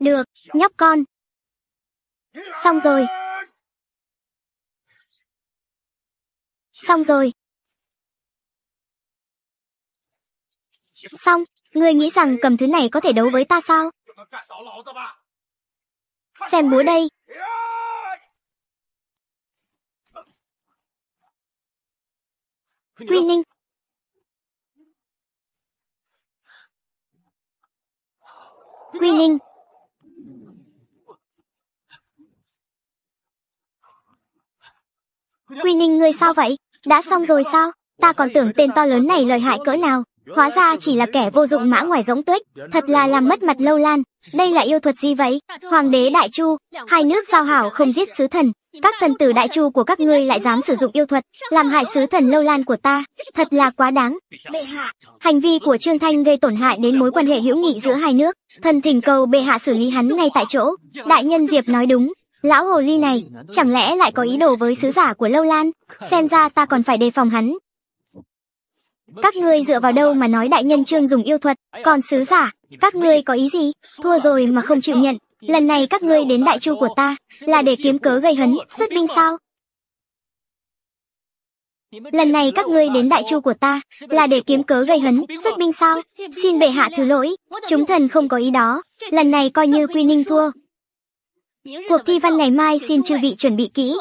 Được, nhóc con. Xong rồi. Xong rồi. Xong, ngươi nghĩ rằng cầm thứ này có thể đấu với ta sao? Xem búa đây. quy Ninh. quy Ninh. Quy Ninh ngươi sao vậy? Đã xong rồi sao? Ta còn tưởng tên to lớn này lợi hại cỡ nào. Hóa ra chỉ là kẻ vô dụng mã ngoài giống tuyết, thật là làm mất mặt lâu lan. Đây là yêu thuật gì vậy? Hoàng đế Đại Chu, hai nước giao hảo không giết sứ thần. Các thần tử Đại Chu của các ngươi lại dám sử dụng yêu thuật, làm hại sứ thần lâu lan của ta. Thật là quá đáng. Bệ hạ, hành vi của Trương Thanh gây tổn hại đến mối quan hệ hữu nghị giữa hai nước. Thần thỉnh cầu bệ hạ xử lý hắn ngay tại chỗ. Đại nhân Diệp nói đúng, Lão hồ ly này, chẳng lẽ lại có ý đồ với sứ giả của Lâu Lan? Xem ra ta còn phải đề phòng hắn. Các ngươi dựa vào đâu mà nói đại nhân trương dùng yêu thuật, còn sứ giả, các ngươi có ý gì? Thua rồi mà không chịu nhận. Lần này các ngươi đến đại chu của ta, là để kiếm cớ gây hấn, xuất binh sao? Lần này các ngươi đến đại chu của ta, là để kiếm cớ gây hấn, xuất binh sao? Xin bệ hạ thứ lỗi, chúng thần không có ý đó. Lần này coi như Quy Ninh thua, Cuộc thi văn ngày mai xin chư vị chuẩn bị kỹ.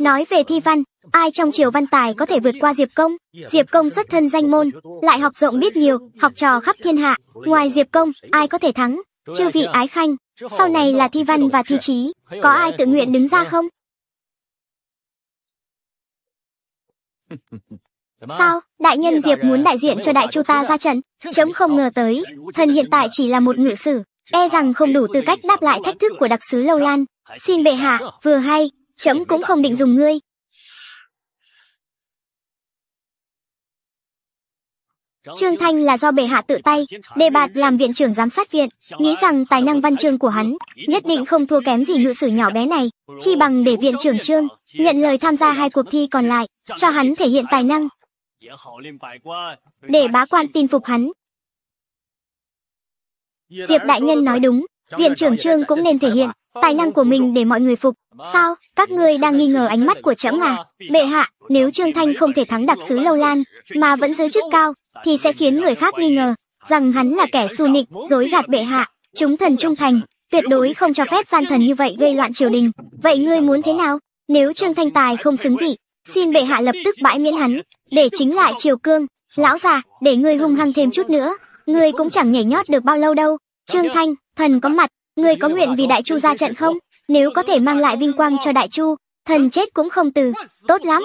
Nói về thi văn, ai trong triều văn tài có thể vượt qua Diệp Công? Diệp Công xuất thân danh môn, lại học rộng biết nhiều, học trò khắp thiên hạ. Ngoài Diệp Công, ai có thể thắng? Chư vị ái khanh, sau này là thi văn và thi trí, có ai tự nguyện đứng ra không? Sao, đại nhân Diệp muốn đại à, diện cho đại chu ta ra trận, chấm không ngờ tới, thần hiện tại chỉ là một ngự sử, e rằng không đủ tư cách đáp lại thách thức của đặc sứ Lâu Lan. Xin bệ hạ, vừa hay, chấm cũng không định dùng ngươi, Trương Thanh là do bệ hạ tự tay đề bạt làm viện trưởng giám sát viện, nghĩ rằng tài năng văn chương của hắn nhất định không thua kém gì ngự sử nhỏ bé này, chi bằng để viện trưởng Trương nhận lời tham gia hai cuộc thi còn lại, cho hắn thể hiện tài năng. Để bá quan tin phục hắn. Diệp đại nhân nói đúng, viện trưởng Trương cũng nên thể hiện tài năng của mình để mọi người phục. Sao, các ngươi đang nghi ngờ ánh mắt của trẫm à? Bệ hạ, nếu Trương Thanh không thể thắng đặc sứ Lâu Lan mà vẫn giữ chức cao, thì sẽ khiến người khác nghi ngờ rằng hắn là kẻ xu nịch, dối gạt bệ hạ, chúng thần trung thành, tuyệt đối không cho phép gian thần như vậy gây loạn triều đình. Vậy ngươi muốn thế nào? Nếu Trương Thanh Tài không xứng vị, xin bệ hạ lập tức bãi miễn hắn, để chính lại triều cương. Lão già, để ngươi hung hăng thêm chút nữa, ngươi cũng chẳng nhảy nhót được bao lâu đâu. Trương Thanh, thần có mặt, ngươi có nguyện vì Đại Chu ra trận không? Nếu có thể mang lại vinh quang cho Đại Chu, thần chết cũng không từ. Tốt lắm.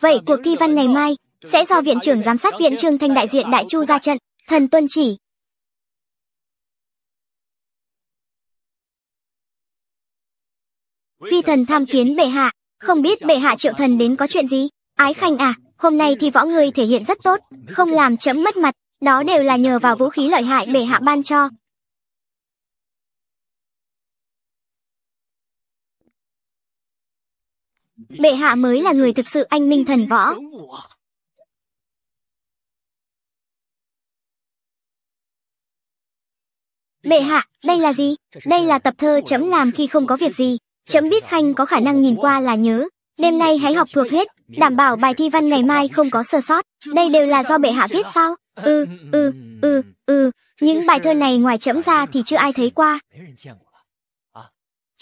Vậy cuộc thi văn ngày mai, sẽ do viện trưởng giám sát viện Trương Thanh đại diện Đại Chu ra trận, thần tuân chỉ. Phi thần tham kiến bệ hạ, không biết bệ hạ triệu thần đến có chuyện gì? Ái Khanh à, hôm nay thì võ người thể hiện rất tốt, không làm chấm mất mặt, đó đều là nhờ vào vũ khí lợi hại bệ hạ ban cho. Bệ hạ mới là người thực sự anh minh thần võ. Bệ hạ, đây là gì? Đây là tập thơ chấm làm khi không có việc gì. Chấm biết Khanh có khả năng nhìn qua là nhớ. Đêm nay hãy học thuộc hết, đảm bảo bài thi văn ngày mai không có sơ sót. Đây đều là do bệ hạ viết sao? Ừ, ừ, ừ, ừ. Những bài thơ này ngoài chấm ra thì chưa ai thấy qua.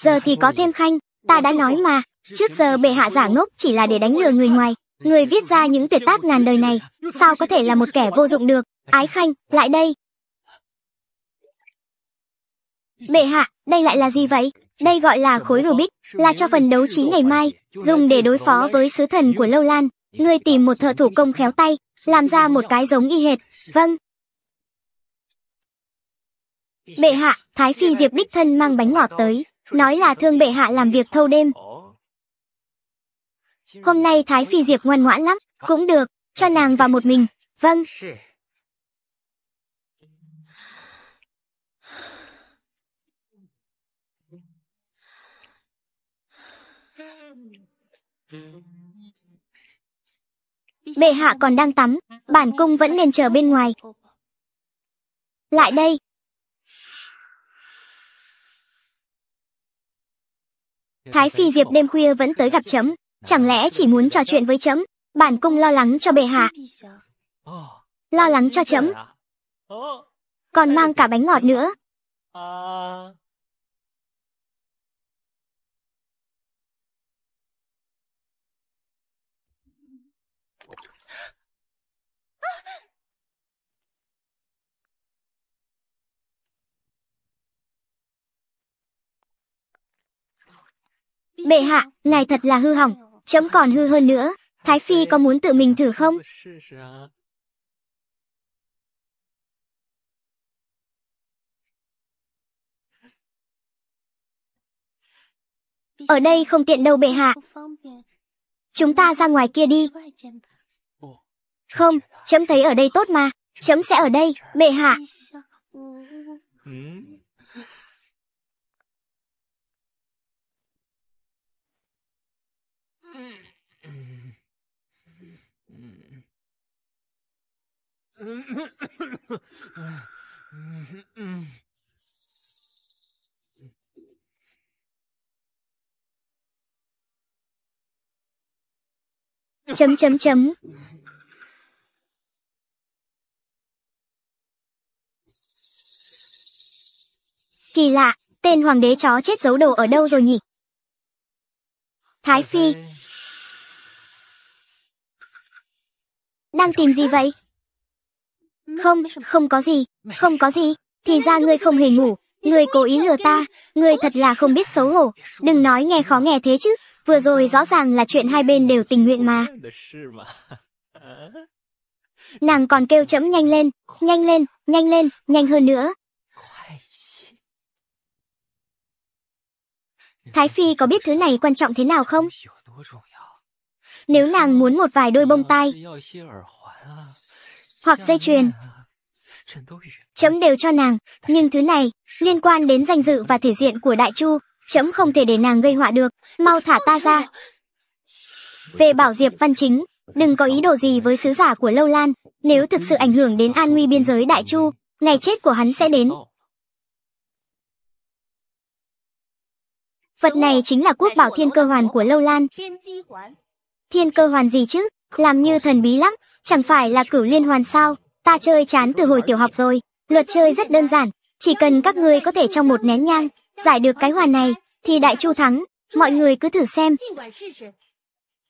Giờ thì có thêm Khanh, ta đã nói mà. Trước giờ bệ hạ giả ngốc chỉ là để đánh lừa người ngoài. Người viết ra những tuyệt tác ngàn đời này, sao có thể là một kẻ vô dụng được? Ái Khanh, lại đây, Bệ hạ, đây lại là gì vậy? Đây gọi là khối Rubik, là cho phần đấu trí ngày mai, dùng để đối phó với sứ thần của Lâu Lan. Ngươi tìm một thợ thủ công khéo tay, làm ra một cái giống y hệt. Vâng. Bệ hạ, Thái Phi Diệp đích thân mang bánh ngọt tới, nói là thương bệ hạ làm việc thâu đêm. Hôm nay Thái Phi Diệp ngoan ngoãn lắm, cũng được, cho nàng vào một mình. Vâng. Bệ hạ còn đang tắm, bản cung vẫn nên chờ bên ngoài. Lại đây. Thái phi Diệp đêm khuya vẫn tới gặp chấm, chẳng lẽ chỉ muốn trò chuyện với chấm, bản cung lo lắng cho bệ hạ. Lo lắng cho chấm. Còn mang cả bánh ngọt nữa. Bệ hạ, ngài thật là hư hỏng, chấm còn hư hơn nữa. Thái Phi có muốn tự mình thử không? Ở đây không tiện đâu bệ hạ. Chúng ta ra ngoài kia đi. Không, chấm thấy ở đây tốt mà. Chấm sẽ ở đây, bệ hạ. Hmm? chấm chấm chấm kỳ lạ tên hoàng đế chó chết giấu đồ ở đâu rồi nhỉ thái phi Đang tìm gì vậy? Không, không có gì, không có gì. Thì ra ngươi không hề ngủ, ngươi cố ý lừa ta, ngươi thật là không biết xấu hổ. Đừng nói nghe khó nghe thế chứ, vừa rồi rõ ràng là chuyện hai bên đều tình nguyện mà. Nàng còn kêu chấm nhanh lên, nhanh lên, nhanh lên, nhanh hơn nữa. Thái Phi có biết thứ này quan trọng thế nào không? Nếu nàng muốn một vài đôi bông tai hoặc dây chuyền, chấm đều cho nàng, nhưng thứ này liên quan đến danh dự và thể diện của Đại Chu, chấm không thể để nàng gây họa được, mau thả ta ra. Về bảo Diệp Văn Chính, đừng có ý đồ gì với sứ giả của Lâu Lan, nếu thực sự ảnh hưởng đến an nguy biên giới Đại Chu, ngày chết của hắn sẽ đến. Vật này chính là quốc bảo thiên cơ hoàn của Lâu Lan thiên cơ hoàn gì chứ, làm như thần bí lắm, chẳng phải là cửu liên hoàn sao, ta chơi chán từ hồi tiểu học rồi, luật chơi rất đơn giản, chỉ cần các ngươi có thể trong một nén nhang, giải được cái hoàn này, thì đại chu thắng, mọi người cứ thử xem.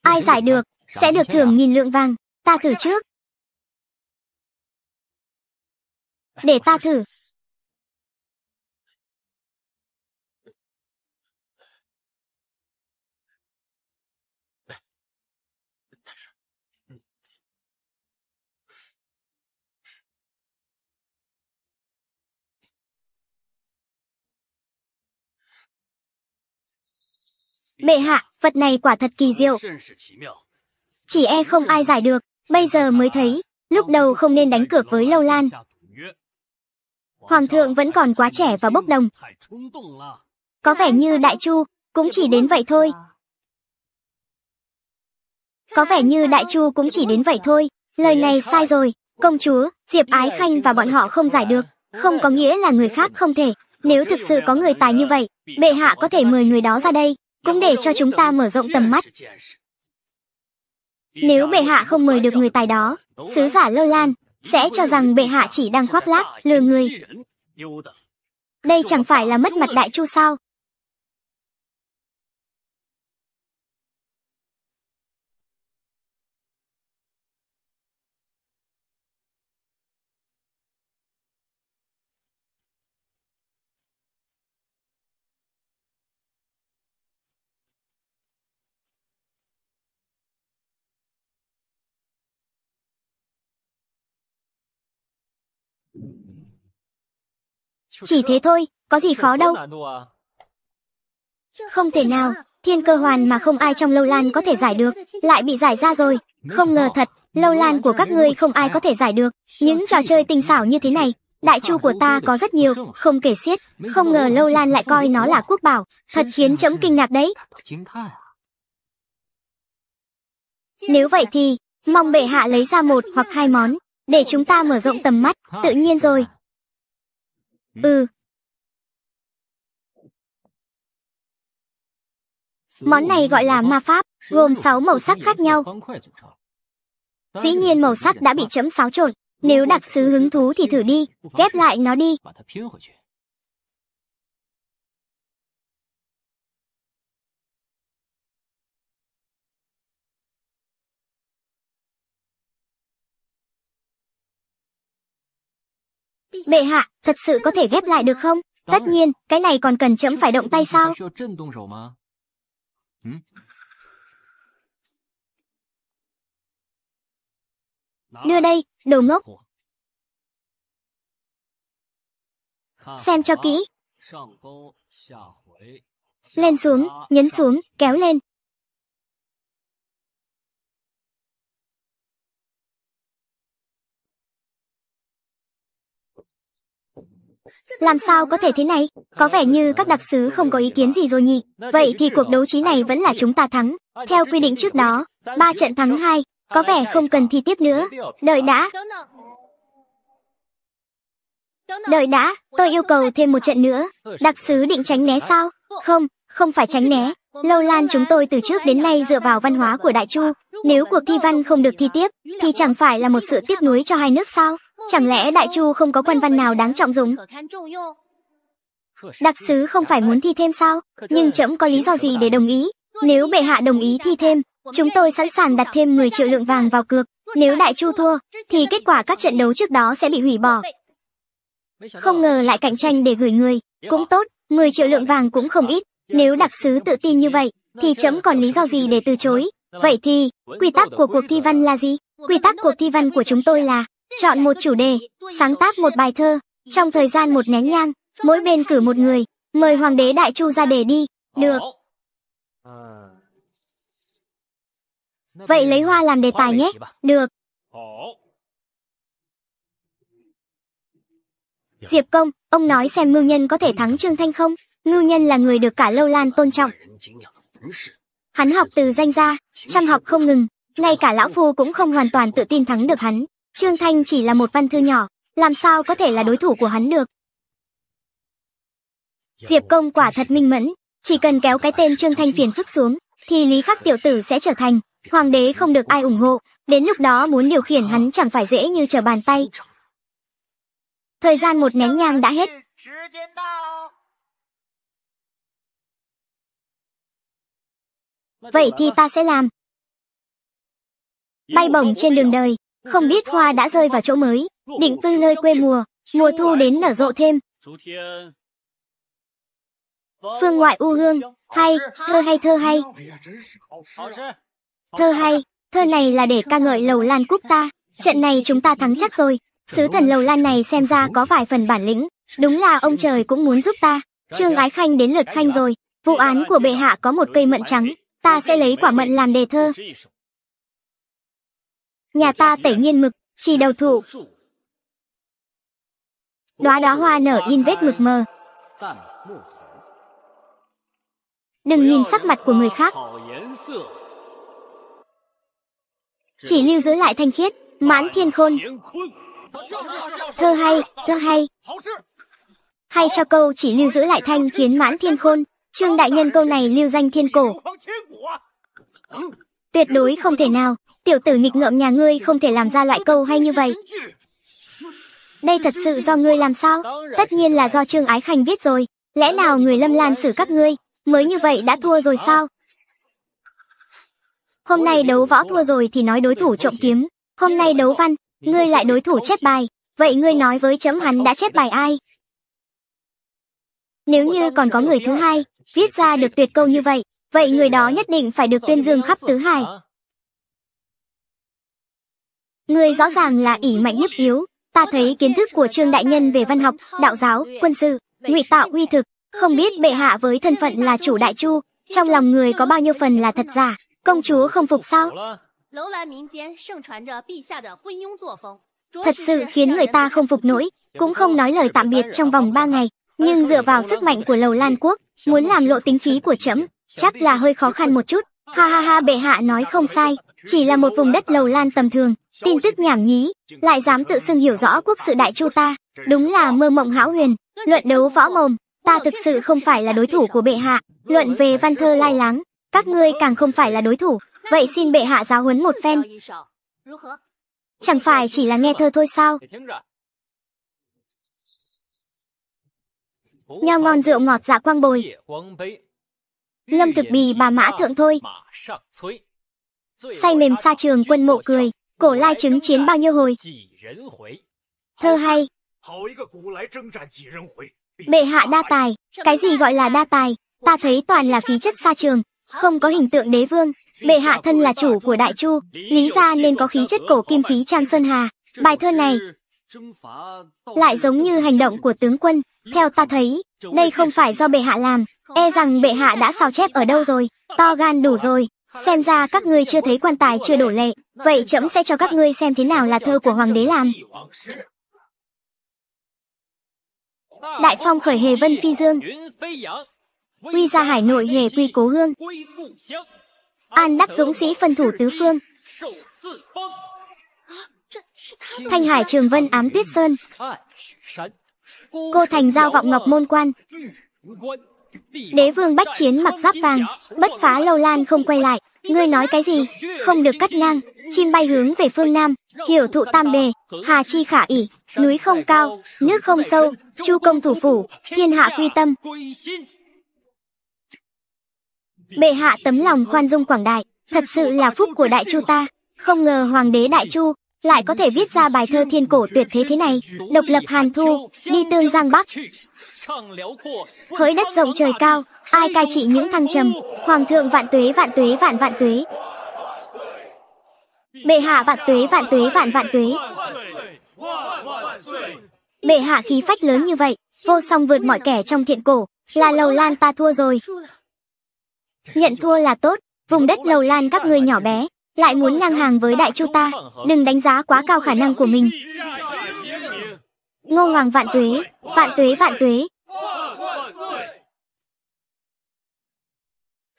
Ai giải được, sẽ được thưởng nghìn lượng vàng, ta thử trước. Để ta thử, Bệ hạ, vật này quả thật kỳ diệu. Chỉ e không ai giải được, bây giờ mới thấy, lúc đầu không nên đánh cược với Lâu Lan. Hoàng thượng vẫn còn quá trẻ và bốc đồng. Có vẻ như Đại Chu, cũng chỉ đến vậy thôi. Có vẻ như Đại Chu cũng chỉ đến vậy thôi. Lời này sai rồi, công chúa, Diệp Ái Khanh và bọn họ không giải được, không có nghĩa là người khác không thể. Nếu thực sự có người tài như vậy, bệ hạ có thể mời người đó ra đây cũng để cho chúng ta mở rộng tầm mắt. Nếu bệ hạ không mời được người tài đó, sứ giả Lơ Lan sẽ cho rằng bệ hạ chỉ đang khoác lác, lừa người. Đây chẳng phải là mất mặt đại chu sao? Chỉ thế thôi, có gì khó đâu. Không thể nào, thiên cơ hoàn mà không ai trong lâu lan có thể giải được, lại bị giải ra rồi. Không ngờ thật, lâu lan của các ngươi không ai có thể giải được. Những trò chơi tinh xảo như thế này, đại chu của ta có rất nhiều, không kể xiết. Không ngờ lâu lan lại coi nó là quốc bảo, thật khiến chấm kinh ngạc đấy. Nếu vậy thì, mong bệ hạ lấy ra một hoặc hai món, để chúng ta mở rộng tầm mắt, tự nhiên rồi, Ừ. Món này gọi là ma pháp, gồm 6 màu sắc khác nhau. Dĩ nhiên màu sắc đã bị chấm xáo trộn, nếu đặc sứ hứng thú thì thử đi, ghép lại nó đi. Bệ hạ, thật sự có thể ghép lại được không? Tất nhiên, cái này còn cần chấm phải động tay sao? Đưa đây, đồ ngốc. Xem cho kỹ. Lên xuống, nhấn xuống, kéo lên, Làm sao có thể thế này? Có vẻ như các đặc sứ không có ý kiến gì rồi nhỉ? Vậy thì cuộc đấu trí này vẫn là chúng ta thắng. Theo quy định trước đó, ba trận thắng hai, có vẻ không cần thi tiếp nữa. Đợi đã. Đợi đã, tôi yêu cầu thêm một trận nữa. Đặc sứ định tránh né sao? Không, không phải tránh né. Lâu lan chúng tôi từ trước đến nay dựa vào văn hóa của Đại Chu. Nếu cuộc thi văn không được thi tiếp, thì chẳng phải là một sự tiếc nuối cho hai nước sao? Chẳng lẽ Đại Chu không có quan văn nào đáng trọng dụng? Đặc sứ không phải muốn thi thêm sao? Nhưng trẫm có lý do gì để đồng ý? Nếu bệ hạ đồng ý thi thêm, chúng tôi sẵn sàng đặt thêm 10 triệu lượng vàng vào cược. Nếu Đại Chu thua, thì kết quả các trận đấu trước đó sẽ bị hủy bỏ. Không ngờ lại cạnh tranh để gửi người. Cũng tốt, 10 triệu lượng vàng cũng không ít. Nếu đặc sứ tự tin như vậy, thì chấm còn lý do gì để từ chối. Vậy thì, quy tắc của cuộc thi văn là gì? Quy tắc cuộc thi văn của chúng tôi là Chọn một chủ đề, sáng tác một bài thơ, trong thời gian một nén nhang, mỗi bên cử một người, mời Hoàng đế Đại Chu ra đề đi, được. Vậy lấy hoa làm đề tài nhé, được. Diệp Công, ông nói xem ngưu nhân có thể thắng Trương Thanh không? ngưu nhân là người được cả lâu lan tôn trọng. Hắn học từ danh gia, chăm học không ngừng, ngay cả lão phu cũng không hoàn toàn tự tin thắng được hắn. Trương Thanh chỉ là một văn thư nhỏ, làm sao có thể là đối thủ của hắn được. Diệp Công quả thật minh mẫn, chỉ cần kéo cái tên Trương Thanh phiền phức xuống, thì Lý Khắc tiểu tử sẽ trở thành hoàng đế không được ai ủng hộ, đến lúc đó muốn điều khiển hắn chẳng phải dễ như trở bàn tay. Thời gian một nén nhang đã hết. Vậy thì ta sẽ làm. Bay bổng trên đường đời không biết hoa đã rơi vào chỗ mới, định cư nơi quê mùa, mùa thu đến nở rộ thêm. Phương ngoại u hương, hay, thơ hay thơ hay. Thơ hay, thơ này là để ca ngợi lầu lan cúc ta, trận này chúng ta thắng chắc rồi. Sứ thần lầu lan này xem ra có vài phần bản lĩnh, đúng là ông trời cũng muốn giúp ta. Trương Ái Khanh đến lượt Khanh rồi, vụ án của bệ hạ có một cây mận trắng, ta sẽ lấy quả mận làm đề thơ. Nhà ta tẩy nghiên mực, chỉ đầu thụ. Đóa đóa hoa nở in vết mực mờ. Đừng nhìn sắc mặt của người khác. Chỉ lưu giữ lại thanh khiết, mãn thiên khôn. Thơ hay, thơ hay. Hay cho câu chỉ lưu giữ lại thanh khiến mãn thiên khôn. Trương đại nhân câu này lưu danh thiên cổ. Tuyệt đối không thể nào. Tiểu tử nghịch ngợm nhà ngươi không thể làm ra loại câu hay như vậy. Đây thật sự do ngươi làm sao? Tất nhiên là do Trương Ái Khanh viết rồi. Lẽ nào người Lâm Lan xử các ngươi, mới như vậy đã thua rồi sao? Hôm nay đấu võ thua rồi thì nói đối thủ trộm kiếm. Hôm nay đấu văn, ngươi lại đối thủ chép bài. Vậy ngươi nói với chấm hắn đã chép bài ai? Nếu như còn có người thứ hai, viết ra được tuyệt câu như vậy, vậy người đó nhất định phải được tuyên dương khắp tứ hải người rõ ràng là ỷ mạnh hiếp yếu, ta thấy kiến thức của Trương đại nhân về văn học, đạo giáo, quân sự, ngụy tạo uy thực, không biết bệ hạ với thân phận là chủ đại chu, trong lòng người có bao nhiêu phần là thật giả, công chúa không phục sao? Thật sự khiến người ta không phục nổi, cũng không nói lời tạm biệt trong vòng 3 ngày, nhưng dựa vào sức mạnh của Lầu Lan quốc, muốn làm lộ tính khí của chấm chắc là hơi khó khăn một chút. Ha ha ha, bệ hạ nói không sai, chỉ là một vùng đất Lầu Lan tầm thường, tin tức nhảm nhí, lại dám tự xưng hiểu rõ quốc sự đại chu ta, đúng là mơ mộng hão huyền, luận đấu võ mồm, ta thực sự không phải là đối thủ của bệ hạ, luận về văn thơ lai láng, các ngươi càng không phải là đối thủ, vậy xin bệ hạ giáo huấn một phen. Chẳng phải chỉ là nghe thơ thôi sao? Nho ngon rượu ngọt dạ quang bồi. Lâm thực bì bà mã thượng thôi. Say mềm xa trường quân mộ cười. Cổ lai chứng chiến bao nhiêu hồi? Thơ hay. Bệ hạ đa tài, cái gì gọi là đa tài? Ta thấy toàn là khí chất xa trường, không có hình tượng đế vương. Bệ hạ thân là chủ của Đại Chu, lý ra nên có khí chất cổ kim khí trang sơn hà. Bài thơ này lại giống như hành động của tướng quân. Theo ta thấy, đây không phải do bệ hạ làm, e rằng bệ hạ đã sao chép ở đâu rồi, to gan đủ rồi. Xem ra các ngươi chưa thấy quan tài chưa đổ lệ. Vậy trẫm sẽ cho các ngươi xem thế nào là thơ của hoàng đế làm. Đại phong khởi hề vân phi dương. Quy ra hải nội hề quy cố hương. An đắc dũng sĩ phân thủ tứ phương. Thanh hải trường vân ám tuyết sơn. Cô thành giao vọng ngọc môn quan. Đế vương bách chiến mặc giáp vàng, bất phá lâu lan không quay lại. Ngươi nói cái gì? Không được cắt ngang chim bay hướng về phương Nam, hiểu thụ tam bề, hà chi khả ỉ, núi không cao, nước không sâu, chu công thủ phủ, thiên hạ quy tâm. Bệ hạ tấm lòng khoan dung quảng đại, thật sự là phúc của đại chu ta, không ngờ hoàng đế đại chu lại có thể viết ra bài thơ thiên cổ tuyệt thế thế này, độc lập hàn thu, đi tương giang bắc. Hỡi đất rộng trời cao, ai cai trị những thăng trầm, hoàng thượng vạn tuế vạn tuế vạn vạn tuế. Bệ hạ vạn tuế vạn tuế vạn vạn tuế. Bệ hạ khí phách lớn như vậy, vô song vượt mọi kẻ trong thiện cổ, là lầu lan ta thua rồi. Nhận thua là tốt, vùng đất lầu lan các ngươi nhỏ bé, lại muốn ngang hàng với đại chu ta, đừng đánh giá quá cao khả năng của mình. Ngô Hoàng vạn tuế, vạn tuế vạn tuế.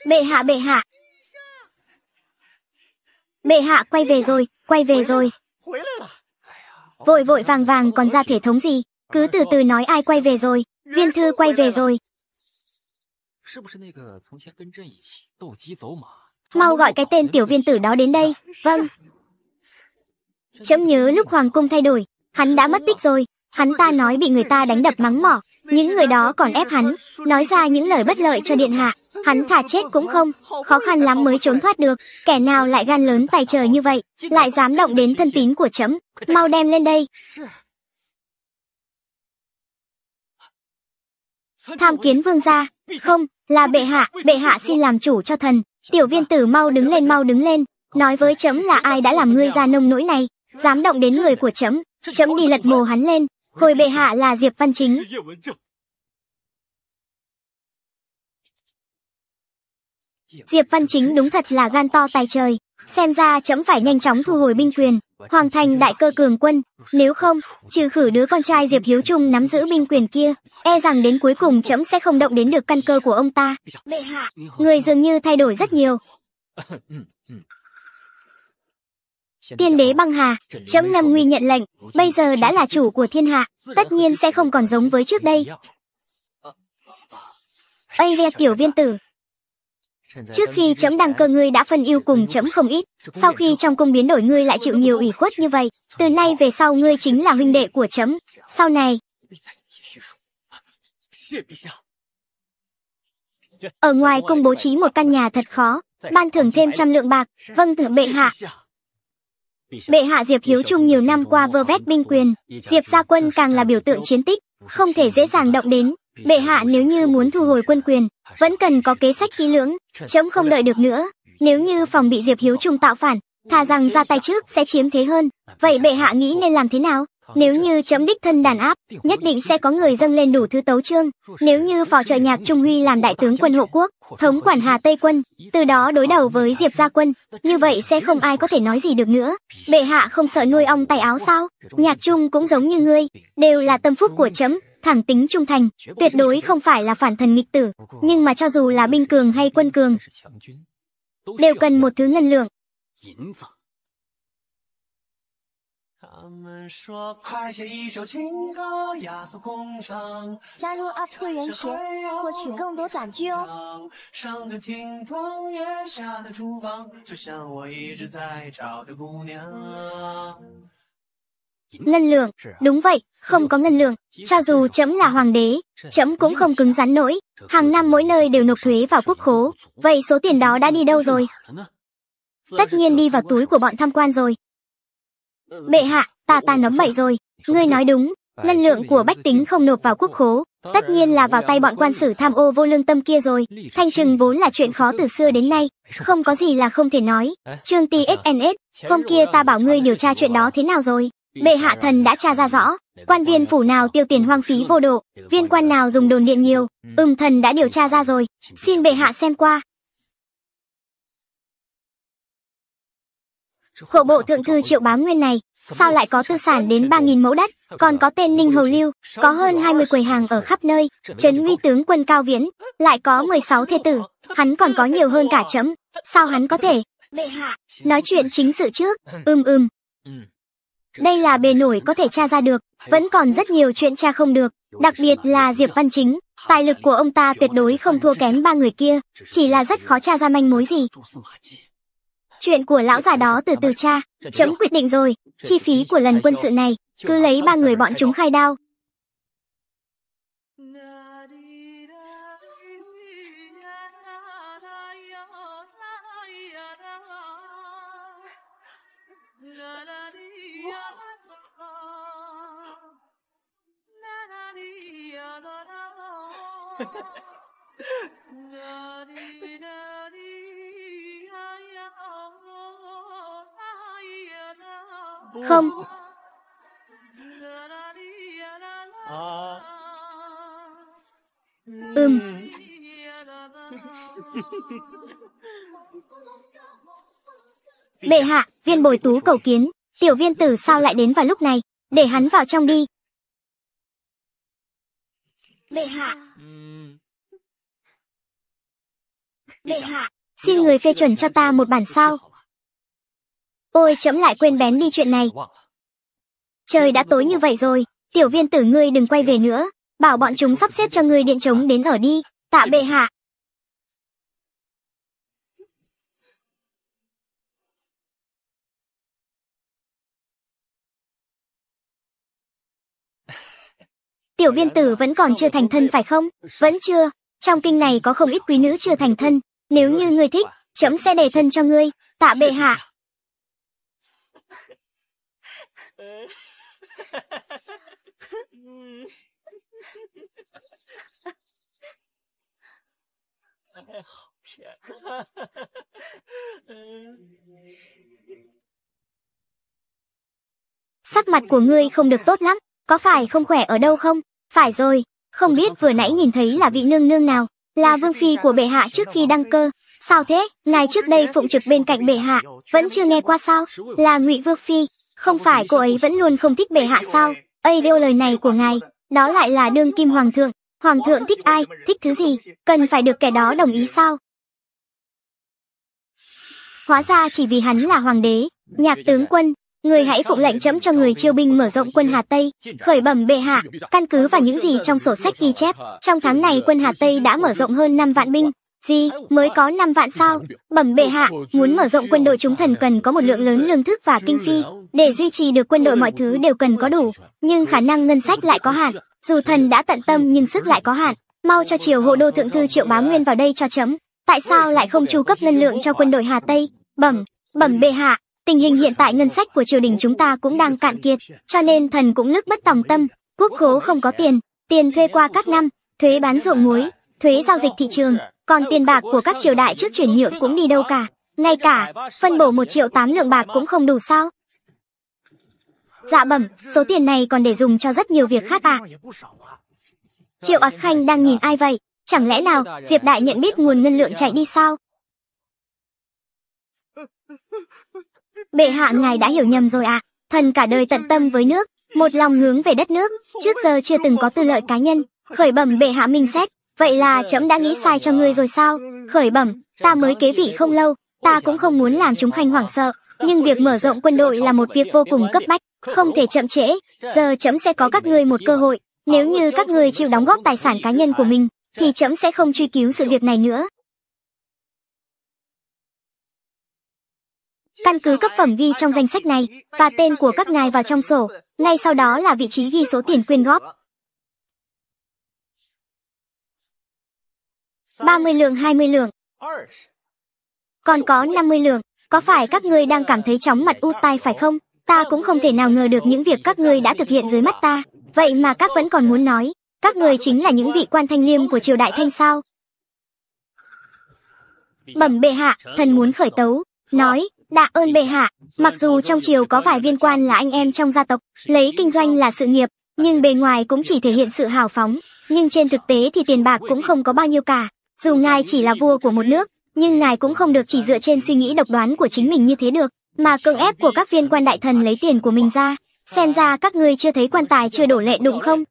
Bệ hạ bệ hạ, Bệ hạ quay về rồi, quay về rồi. Vội vội vàng vàng còn ra thể thống gì, cứ từ từ nói ai quay về rồi, viên thư quay về rồi. Mau gọi cái tên tiểu viên tử đó đến đây, vâng. Chấm nhớ lúc hoàng cung thay đổi, hắn đã mất tích rồi, hắn ta nói bị người ta đánh đập mắng mỏ, những người đó còn ép hắn, nói ra những lời bất lợi cho điện hạ. Hắn thả chết cũng không, khó khăn lắm mới trốn thoát được, kẻ nào lại gan lớn tài trời như vậy, lại dám động đến thân tín của chấm mau đem lên đây. Tham kiến vương gia, không, là bệ hạ, bệ hạ xin làm chủ cho thần, tiểu viên tử mau đứng lên mau đứng lên, nói với chấm là ai đã làm ngươi ra nông nỗi này, dám động đến người của chấm chấm đi lật mồ hắn lên, hồi bệ hạ là Diệp Văn Chính. Diệp Văn Chính đúng thật là gan to tài trời. Xem ra chấm phải nhanh chóng thu hồi binh quyền, hoàng thành đại cơ cường quân. Nếu không, trừ khử đứa con trai Diệp Hiếu Trung nắm giữ binh quyền kia, e rằng đến cuối cùng chấm sẽ không động đến được căn cơ của ông ta. Bệ hạ, người dường như thay đổi rất nhiều. Tiên đế băng hà, chấm lâm nguy nhận lệnh, bây giờ đã là chủ của thiên hạ, tất nhiên sẽ không còn giống với trước đây. Ây ve tiểu viên tử, Trước khi chấm đăng cơ ngươi đã phân yêu cùng chấm không ít, sau khi trong cung biến đổi ngươi lại chịu nhiều ủy khuất như vậy, từ nay về sau ngươi chính là huynh đệ của chấm, sau này... Ở ngoài cung bố trí một căn nhà thật khó, ban thưởng thêm trăm lượng bạc, vâng thưởng bệ hạ. Bệ hạ Diệp Hiếu Trung nhiều năm qua vơ vét binh quyền, Diệp gia quân càng là biểu tượng chiến tích, không thể dễ dàng động đến, Bệ hạ nếu như muốn thu hồi quân quyền, vẫn cần có kế sách kỹ lưỡng, chấm không đợi được nữa. Nếu như phòng bị Diệp Hiếu Trung tạo phản, thà rằng ra tay trước sẽ chiếm thế hơn. Vậy bệ hạ nghĩ nên làm thế nào? Nếu như chấm đích thân đàn áp, nhất định sẽ có người dâng lên đủ thứ tấu chương. Nếu như phò trợ nhạc Trung Huy làm đại tướng quân hộ quốc, thống quản Hà Tây quân, từ đó đối đầu với Diệp Gia quân, như vậy sẽ không ai có thể nói gì được nữa. Bệ hạ không sợ nuôi ong tay áo sao? Nhạc Trung cũng giống như ngươi, đều là tâm phúc của chấm, thẳng tính trung thành, tuyệt đối không phải là phản thần nghịch tử, nhưng mà cho dù là binh cường hay quân cường, đều cần một thứ ngân lượng. Gia 入 UP 会员学，获取更多短剧哦。上得厅堂，也下得厨房，就像我一直在找的姑娘。Ngân lượng, đúng vậy, không có ngân lượng, cho dù chấm là hoàng đế, chấm cũng không cứng rắn nổi, hàng năm mỗi nơi đều nộp thuế vào quốc khố, vậy số tiền đó đã đi đâu rồi? Tất nhiên đi vào túi của bọn tham quan rồi. Bệ hạ, ta ta nấm bậy rồi, ngươi nói đúng, ngân lượng của bách tính không nộp vào quốc khố, tất nhiên là vào tay bọn quan sử tham ô vô lương tâm kia rồi, thanh trừng vốn là chuyện khó từ xưa đến nay, không có gì là không thể nói. Trương TSNS, hôm kia ta bảo ngươi điều tra chuyện đó thế nào rồi? Bệ hạ thần đã tra ra rõ, quan viên phủ nào tiêu tiền hoang phí vô độ, viên quan nào dùng đồn điện nhiều, ừm thần đã điều tra ra rồi, xin bệ hạ xem qua. Hộ bộ thượng thư triệu bá nguyên này, sao lại có tư sản đến 3.000 mẫu đất, còn có tên Ninh Hầu Lưu, có hơn 20 quầy hàng ở khắp nơi, trấn uy tướng quân Cao Viễn, lại có 16 thê tử, hắn còn có nhiều hơn cả chấm, sao hắn có thể? Bệ hạ, nói chuyện chính sự trước, ưm ưm. Đây là bề nổi có thể tra ra được, vẫn còn rất nhiều chuyện tra không được, đặc biệt là Diệp Văn Chính. Tài lực của ông ta tuyệt đối không thua kém ba người kia, chỉ là rất khó tra ra manh mối gì. Chuyện của lão già đó từ từ tra, chấm quyết định rồi, chi phí của lần quân sự này, cứ lấy ba người bọn chúng khai đao, Không. Ừm. Bệ hạ, viên bồi tú cầu kiến, tiểu viên tử sao lại đến vào lúc này, để hắn vào trong đi. Bệ hạ, Bệ hạ, xin người phê chuẩn cho ta một bản sao. Ôi chấm lại quên bén đi chuyện này. Trời đã tối như vậy rồi, tiểu viên tử ngươi đừng quay về nữa, bảo bọn chúng sắp xếp cho ngươi điện trống đến ở đi, tạ bệ hạ. Tiểu viên tử vẫn còn chưa thành thân phải không? Vẫn chưa. Trong kinh này có không ít quý nữ chưa thành thân, nếu như ngươi thích, chấm sẽ để thân cho ngươi, tạ bệ hạ. Sắc mặt của ngươi không được tốt lắm, có phải không khỏe ở đâu không? Phải rồi, không biết vừa nãy nhìn thấy là vị nương nương nào là vương phi của bệ hạ trước khi đăng cơ. Sao thế, ngài trước đây phụng trực bên cạnh bệ hạ, vẫn chưa nghe qua sao, là ngụy vương phi, không phải cô ấy vẫn luôn không thích bệ hạ sao, ây yêu lời này của ngài, đó lại là đương kim hoàng thượng, hoàng thượng thích ai, thích thứ gì, cần phải được kẻ đó đồng ý sao. Hóa ra chỉ vì hắn là hoàng đế, nhạc tướng quân, người hãy phụng lệnh chấm cho người chiêu binh mở rộng quân Hà Tây, khởi bẩm bệ hạ, căn cứ vào những gì trong sổ sách ghi chép, trong tháng này quân Hà Tây đã mở rộng hơn 5 vạn binh. Gì, mới có 5 vạn sao? Bẩm bệ hạ, muốn mở rộng quân đội chúng thần cần có một lượng lớn lương thực và kinh phi. để duy trì được quân đội mọi thứ đều cần có đủ, nhưng khả năng ngân sách lại có hạn, dù thần đã tận tâm nhưng sức lại có hạn. Mau cho triều hộ đô thượng thư Triệu Bá Nguyên vào đây cho chấm. Tại sao lại không chu cấp ngân lượng cho quân đội Hà Tây? Bẩm, bẩm bệ hạ, Tình hình hiện tại ngân sách của triều đình chúng ta cũng đang cạn kiệt, cho nên thần cũng nước bất tòng tâm, quốc khố không có tiền, tiền thuê qua các năm, thuế bán ruộng muối, thuế giao dịch thị trường, còn tiền bạc của các triều đại trước chuyển nhượng cũng đi đâu cả, ngay cả phân bổ một triệu tám lượng bạc cũng không đủ sao? Dạ bẩm, số tiền này còn để dùng cho rất nhiều việc khác à? Triệu Ác Khanh đang nhìn ai vậy? Chẳng lẽ nào Diệp Đại nhận biết nguồn ngân lượng chạy đi sao? Bệ hạ ngài đã hiểu nhầm rồi à, thần cả đời tận tâm với nước, một lòng hướng về đất nước, trước giờ chưa từng có tư lợi cá nhân, khởi bẩm bệ hạ minh xét, vậy là trẫm đã nghĩ sai cho ngươi rồi sao? Khởi bẩm, ta mới kế vị không lâu, ta cũng không muốn làm chúng khanh hoảng sợ, nhưng việc mở rộng quân đội là một việc vô cùng cấp bách, không thể chậm trễ, giờ trẫm sẽ có các ngươi một cơ hội, nếu như các ngươi chịu đóng góp tài sản cá nhân của mình, thì trẫm sẽ không truy cứu sự việc này nữa. căn cứ cấp phẩm ghi trong danh sách này và tên của các ngài vào trong sổ, ngay sau đó là vị trí ghi số tiền quyên góp. 30 lượng 20 lượng. Còn có 50 lượng, có phải các ngươi đang cảm thấy chóng mặt u tai phải không? Ta cũng không thể nào ngờ được những việc các ngươi đã thực hiện dưới mắt ta, vậy mà các vẫn còn muốn nói, các người chính là những vị quan thanh liêm của triều đại thanh sao? Bẩm bệ hạ, thần muốn khởi tấu, nói, Đạ ơn bệ hạ, mặc dù trong triều có vài viên quan là anh em trong gia tộc, lấy kinh doanh là sự nghiệp, nhưng bề ngoài cũng chỉ thể hiện sự hào phóng, nhưng trên thực tế thì tiền bạc cũng không có bao nhiêu cả. Dù ngài chỉ là vua của một nước, nhưng ngài cũng không được chỉ dựa trên suy nghĩ độc đoán của chính mình như thế được, mà cưỡng ép của các viên quan đại thần lấy tiền của mình ra, xem ra các ngươi chưa thấy quan tài chưa đổ lệ đụng không?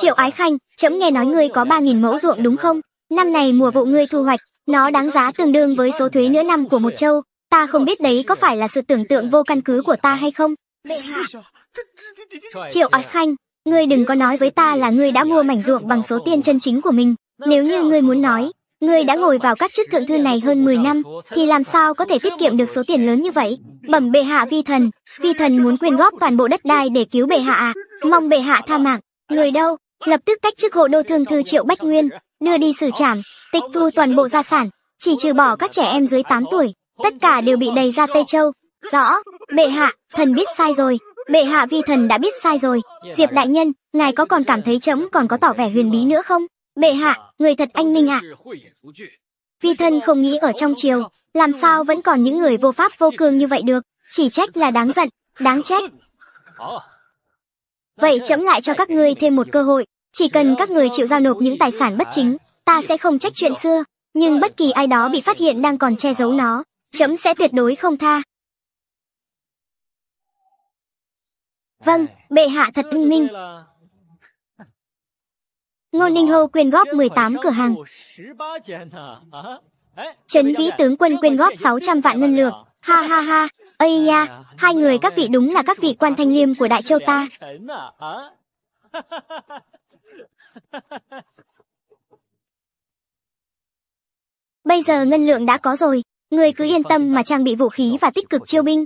Triệu Ái Khanh, chấm nghe nói ngươi có ba nghìn mẫu ruộng đúng không? Năm này mùa vụ ngươi thu hoạch, nó đáng giá tương đương với số thuế nửa năm của một châu. Ta không biết đấy có phải là sự tưởng tượng vô căn cứ của ta hay không. Triệu Ái Khanh, ngươi đừng có nói với ta là ngươi đã mua mảnh ruộng bằng số tiền chân chính của mình. Nếu như ngươi muốn nói, ngươi đã ngồi vào các chức thượng thư này hơn 10 năm, thì làm sao có thể tiết kiệm được số tiền lớn như vậy? Bẩm bệ hạ vi thần, vi thần muốn quyên góp toàn bộ đất đai để cứu bệ hạ à. Mong bệ hạ tha mạng. Người đâu? Lập tức cách chức hộ đô thường thư Triệu Bách Nguyên, đưa đi xử trảm, tịch thu toàn bộ gia sản, chỉ trừ bỏ các trẻ em dưới 8 tuổi, tất cả đều bị đầy ra Tây Châu. Rõ, bệ hạ, thần biết sai rồi, bệ hạ vi thần đã biết sai rồi. Diệp đại nhân, ngài có còn cảm thấy trẫm còn có tỏ vẻ huyền bí nữa không? Bệ hạ, người thật anh minh ạ. À. Vi thần không nghĩ ở trong triều, làm sao vẫn còn những người vô pháp vô cương như vậy được, chỉ trách là đáng giận, đáng trách. Vậy chấm lại cho các ngươi thêm một cơ hội, chỉ cần các người chịu giao nộp những tài sản bất chính, ta sẽ không trách chuyện xưa, nhưng bất kỳ ai đó bị phát hiện đang còn che giấu nó, chấm sẽ tuyệt đối không tha. Vâng, bệ hạ thật minh minh. Ngô Ninh Hâu quyên góp 18 cửa hàng. Trấn Vĩ tướng quân quyên góp 600 vạn ngân lược. Ha ha ha, ây ya, hai người các vị đúng là các vị quan thanh liêm của Đại Châu ta. Bây giờ ngân lượng đã có rồi, người cứ yên tâm mà trang bị vũ khí và tích cực chiêu binh.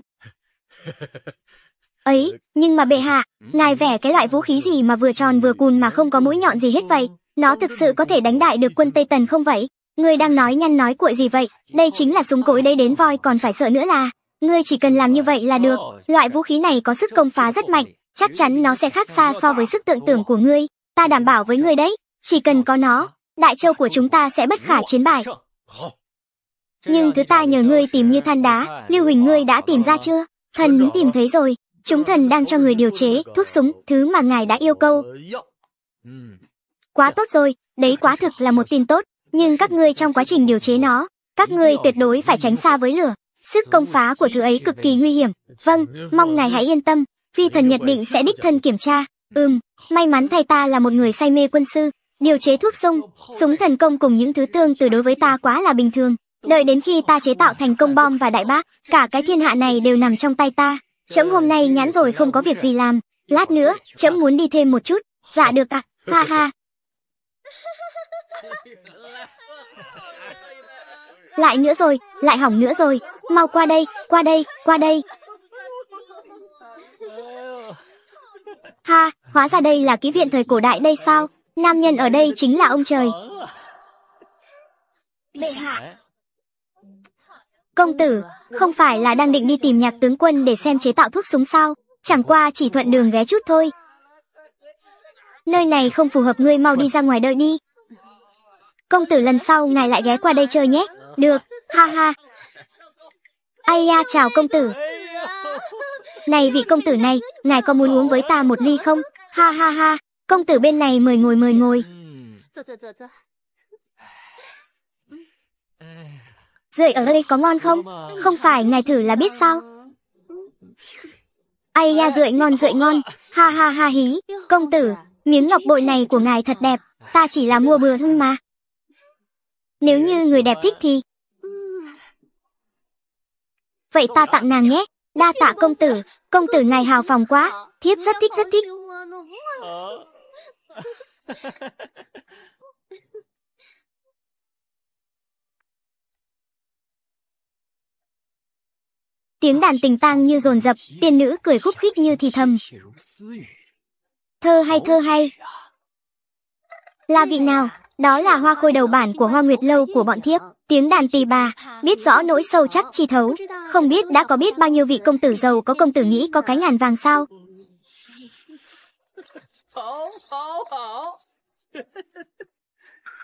Ấy, nhưng mà bệ hạ, ngài vẻ cái loại vũ khí gì mà vừa tròn vừa cùn mà không có mũi nhọn gì hết vậy? Nó thực sự có thể đánh đại được quân Tây Tần không vậy? Ngươi đang nói nhăn nói cuội gì vậy? Đây chính là súng cối đây đến voi còn phải sợ nữa là. Ngươi chỉ cần làm như vậy là được. Loại vũ khí này có sức công phá rất mạnh, chắc chắn nó sẽ khác xa so với sức tưởng tượng của ngươi. Ta đảm bảo với người đấy, chỉ cần có nó, Đại Châu của chúng ta sẽ bất khả chiến bại. Nhưng thứ ta nhờ ngươi tìm như than đá, Lưu Huỳnh ngươi đã tìm ra chưa? Thần muốn tìm thấy rồi, chúng thần đang cho người điều chế, thuốc súng, thứ mà ngài đã yêu cầu. Quá tốt rồi, đấy quá thực là một tin tốt, nhưng các ngươi trong quá trình điều chế nó, các ngươi tuyệt đối phải tránh xa với lửa. Sức công phá của thứ ấy cực kỳ nguy hiểm. Vâng, mong ngài hãy yên tâm, vi thần nhận định sẽ đích thân kiểm tra, Ừm, may mắn thay ta là một người say mê quân sư, điều chế thuốc sung, súng thần công cùng những thứ tương từ đối với ta quá là bình thường. Đợi đến khi ta chế tạo thành công bom và đại bác, cả cái thiên hạ này đều nằm trong tay ta. Chấm hôm nay nhãn rồi không có việc gì làm, lát nữa, chấm muốn đi thêm một chút. Dạ được ạ, à. ha ha. Lại nữa rồi, lại hỏng nữa rồi, mau qua đây, qua đây, qua đây. Ha, hóa ra đây là ký viện thời cổ đại đây sao? Nam nhân ở đây chính là ông trời. Bệ hạ. Công tử, không phải là đang định đi tìm nhạc tướng quân để xem chế tạo thuốc súng sao? Chẳng qua chỉ thuận đường ghé chút thôi. Nơi này không phù hợp ngươi mau đi ra ngoài đợi đi. Công tử lần sau ngài lại ghé qua đây chơi nhé. Được, ha ha. aya chào công tử. Này vị công tử này, ngài có muốn uống với ta một ly không? Ha ha ha, công tử bên này mời ngồi mời ngồi. Rưỡi ở đây có ngon không? Không phải ngài thử là biết sao? Ai ya rưỡi ngon rưỡi ngon, ha ha ha hí, công tử, miếng ngọc bội này của ngài thật đẹp, ta chỉ là mua bừa thôi mà. Nếu như người đẹp thích thì... Vậy ta tặng nàng nhé, Đa tạ công tử, công tử ngài hào phòng quá, thiếp rất thích rất thích. Tiếng đàn tình tang như rồn rập, tiên nữ cười khúc khích như thì thầm. Thơ hay thơ hay. Là vị nào? Đó là hoa khôi đầu bản của hoa nguyệt lâu của bọn thiếp. Tiếng đàn tỳ bà, biết rõ nỗi sâu chắc chi thấu, không biết đã có biết bao nhiêu vị công tử giàu có công tử nghĩ có cái ngàn vàng sao.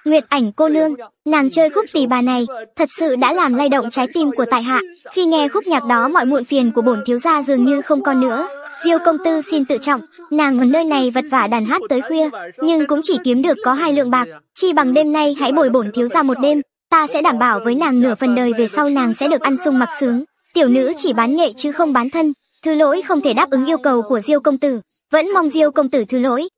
Nguyệt ảnh cô nương, nàng chơi khúc tỳ bà này, thật sự đã làm lay động trái tim của tại hạ. Khi nghe khúc nhạc đó mọi muộn phiền của bổn thiếu gia dường như không còn nữa. Diêu công tư xin tự trọng, nàng ở nơi này vật vả đàn hát tới khuya, nhưng cũng chỉ kiếm được có hai lượng bạc, chi bằng đêm nay hãy bồi bổn thiếu gia một đêm, Ta sẽ đảm bảo với nàng nửa phần đời về sau nàng sẽ được ăn sung mặc sướng. Tiểu nữ chỉ bán nghệ chứ không bán thân. Thứ lỗi không thể đáp ứng yêu cầu của Diêu công tử. Vẫn mong Diêu công tử thứ lỗi.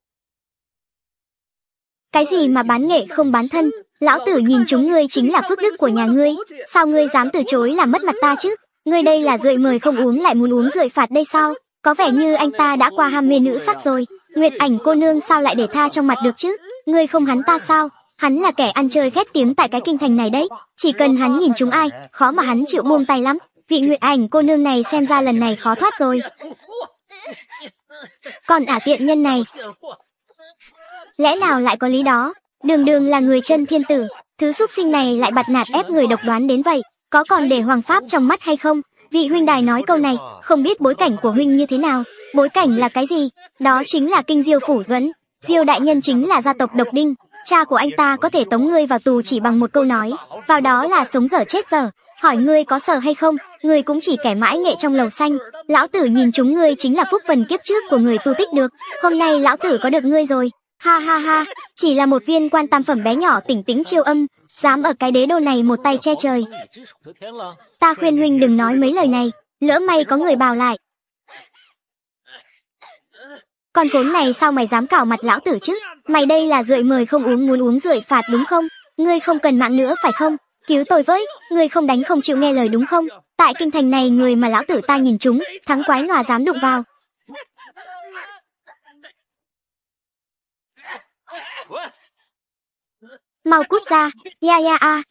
Cái gì mà bán nghệ không bán thân? Lão tử nhìn chúng ngươi chính là phước đức của nhà ngươi. Sao ngươi dám từ chối là mất mặt ta chứ? Ngươi đây là rượi mời không uống lại muốn uống rượi phạt đây sao? Có vẻ như anh ta đã qua ham mê nữ sắc rồi. Nguyệt ảnh cô nương sao lại để tha trong mặt được chứ? Ngươi không hắn ta sao? Hắn là kẻ ăn chơi ghét tiếng tại cái kinh thành này đấy, chỉ cần hắn nhìn chúng ai, khó mà hắn chịu buông tay lắm. Vị Nguyệt Ảnh cô nương này xem ra lần này khó thoát rồi. Còn ả tiện nhân này, lẽ nào lại có lý đó? Đường đường là người chân thiên tử, thứ xúc sinh này lại bặt nạt ép người độc đoán đến vậy, có còn để hoàng pháp trong mắt hay không? Vị huynh đài nói câu này, không biết bối cảnh của huynh như thế nào. Bối cảnh là cái gì? Đó chính là kinh diêu phủ duẫn Diêu đại nhân chính là gia tộc độc đinh, Cha của anh ta có thể tống ngươi vào tù chỉ bằng một câu nói, vào đó là sống dở chết dở. Hỏi ngươi có sợ hay không, ngươi cũng chỉ kẻ mãi nghệ trong lầu xanh. Lão tử nhìn chúng ngươi chính là phúc phần kiếp trước của người tu tích được. Hôm nay lão tử có được ngươi rồi. Ha ha ha, chỉ là một viên quan tam phẩm bé nhỏ tỉnh tính chiêu âm, dám ở cái đế đô này một tay che trời. Ta khuyên huynh đừng nói mấy lời này, lỡ may có người bảo lại, con khốn này sao mày dám cào mặt lão tử chứ? Mày đây là rượi mời không uống muốn uống rượi phạt đúng không? Ngươi không cần mạng nữa phải không? Cứu tôi với, ngươi không đánh không chịu nghe lời đúng không? Tại kinh thành này người mà lão tử ta nhìn chúng, thắng quái nòa dám đụng vào. Mau cút ra, ya ya a.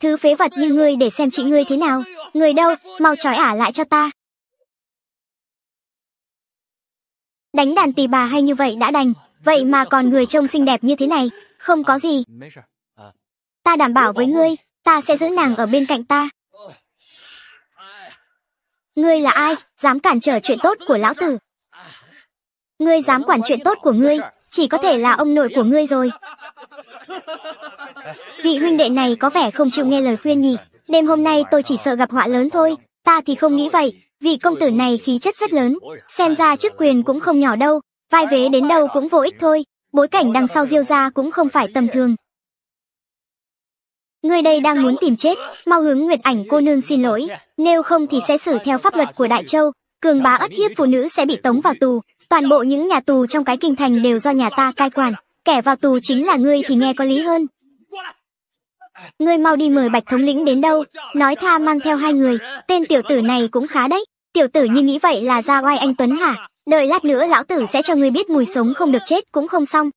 Thứ phế vật như ngươi để xem chị ngươi thế nào, người đâu, mau trói ả lại cho ta. đánh đàn tỳ bà hay như vậy đã đành vậy mà còn người trông xinh đẹp như thế này không có gì ta đảm bảo với ngươi ta sẽ giữ nàng ở bên cạnh ta ngươi là ai dám cản trở chuyện tốt của lão tử ngươi dám quản chuyện tốt của ngươi chỉ có thể là ông nội của ngươi rồi vị huynh đệ này có vẻ không chịu nghe lời khuyên nhỉ đêm hôm nay tôi chỉ sợ gặp họa lớn thôi ta thì không nghĩ vậy vị công tử này khí chất rất lớn, xem ra chức quyền cũng không nhỏ đâu, vai vế đến đâu cũng vô ích thôi, bối cảnh đằng sau diêu ra cũng không phải tầm thường. Người đây đang muốn tìm chết, mau hướng Nguyệt Ảnh cô nương xin lỗi, nếu không thì sẽ xử theo pháp luật của Đại Châu, cường bá ấp hiếp phụ nữ sẽ bị tống vào tù, toàn bộ những nhà tù trong cái kinh thành đều do nhà ta cai quản, kẻ vào tù chính là ngươi thì nghe có lý hơn. Ngươi mau đi mời Bạch Thống Lĩnh đến đâu, nói tha mang theo hai người, tên tiểu tử này cũng khá đấy. Tiểu tử như nghĩ vậy là ra oai anh Tuấn hả? Đợi lát nữa lão tử sẽ cho ngươi biết mùi sống không được chết cũng không xong.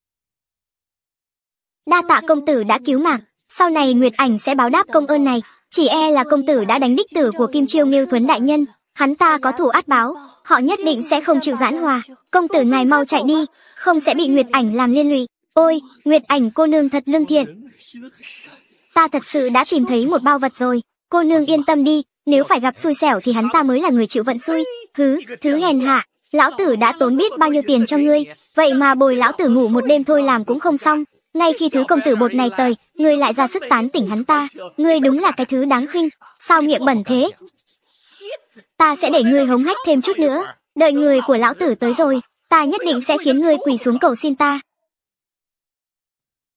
Đa tạ công tử đã cứu mạng, sau này Nguyệt Ảnh sẽ báo đáp công ơn này, chỉ e là công tử đã đánh đích tử của Kim Chiêu Nghiêu Thuấn đại nhân, hắn ta có thủ át báo, họ nhất định sẽ không chịu giãn hòa, công tử ngài mau chạy đi, không sẽ bị Nguyệt Ảnh làm liên lụy. Ôi, Nguyệt Ảnh cô nương thật lương thiện. Ta thật sự đã tìm thấy một bao vật rồi, cô nương yên tâm đi, nếu phải gặp xui xẻo thì hắn ta mới là người chịu vận xui hứ thứ hèn hạ lão tử đã tốn biết bao nhiêu tiền cho ngươi vậy mà bồi lão tử ngủ một đêm thôi làm cũng không xong ngay khi thứ công tử bột này tời ngươi lại ra sức tán tỉnh hắn ta ngươi đúng là cái thứ đáng khinh sao miệng bẩn thế ta sẽ để ngươi hống hách thêm chút nữa đợi người của lão tử tới rồi ta nhất định sẽ khiến ngươi quỳ xuống cầu xin ta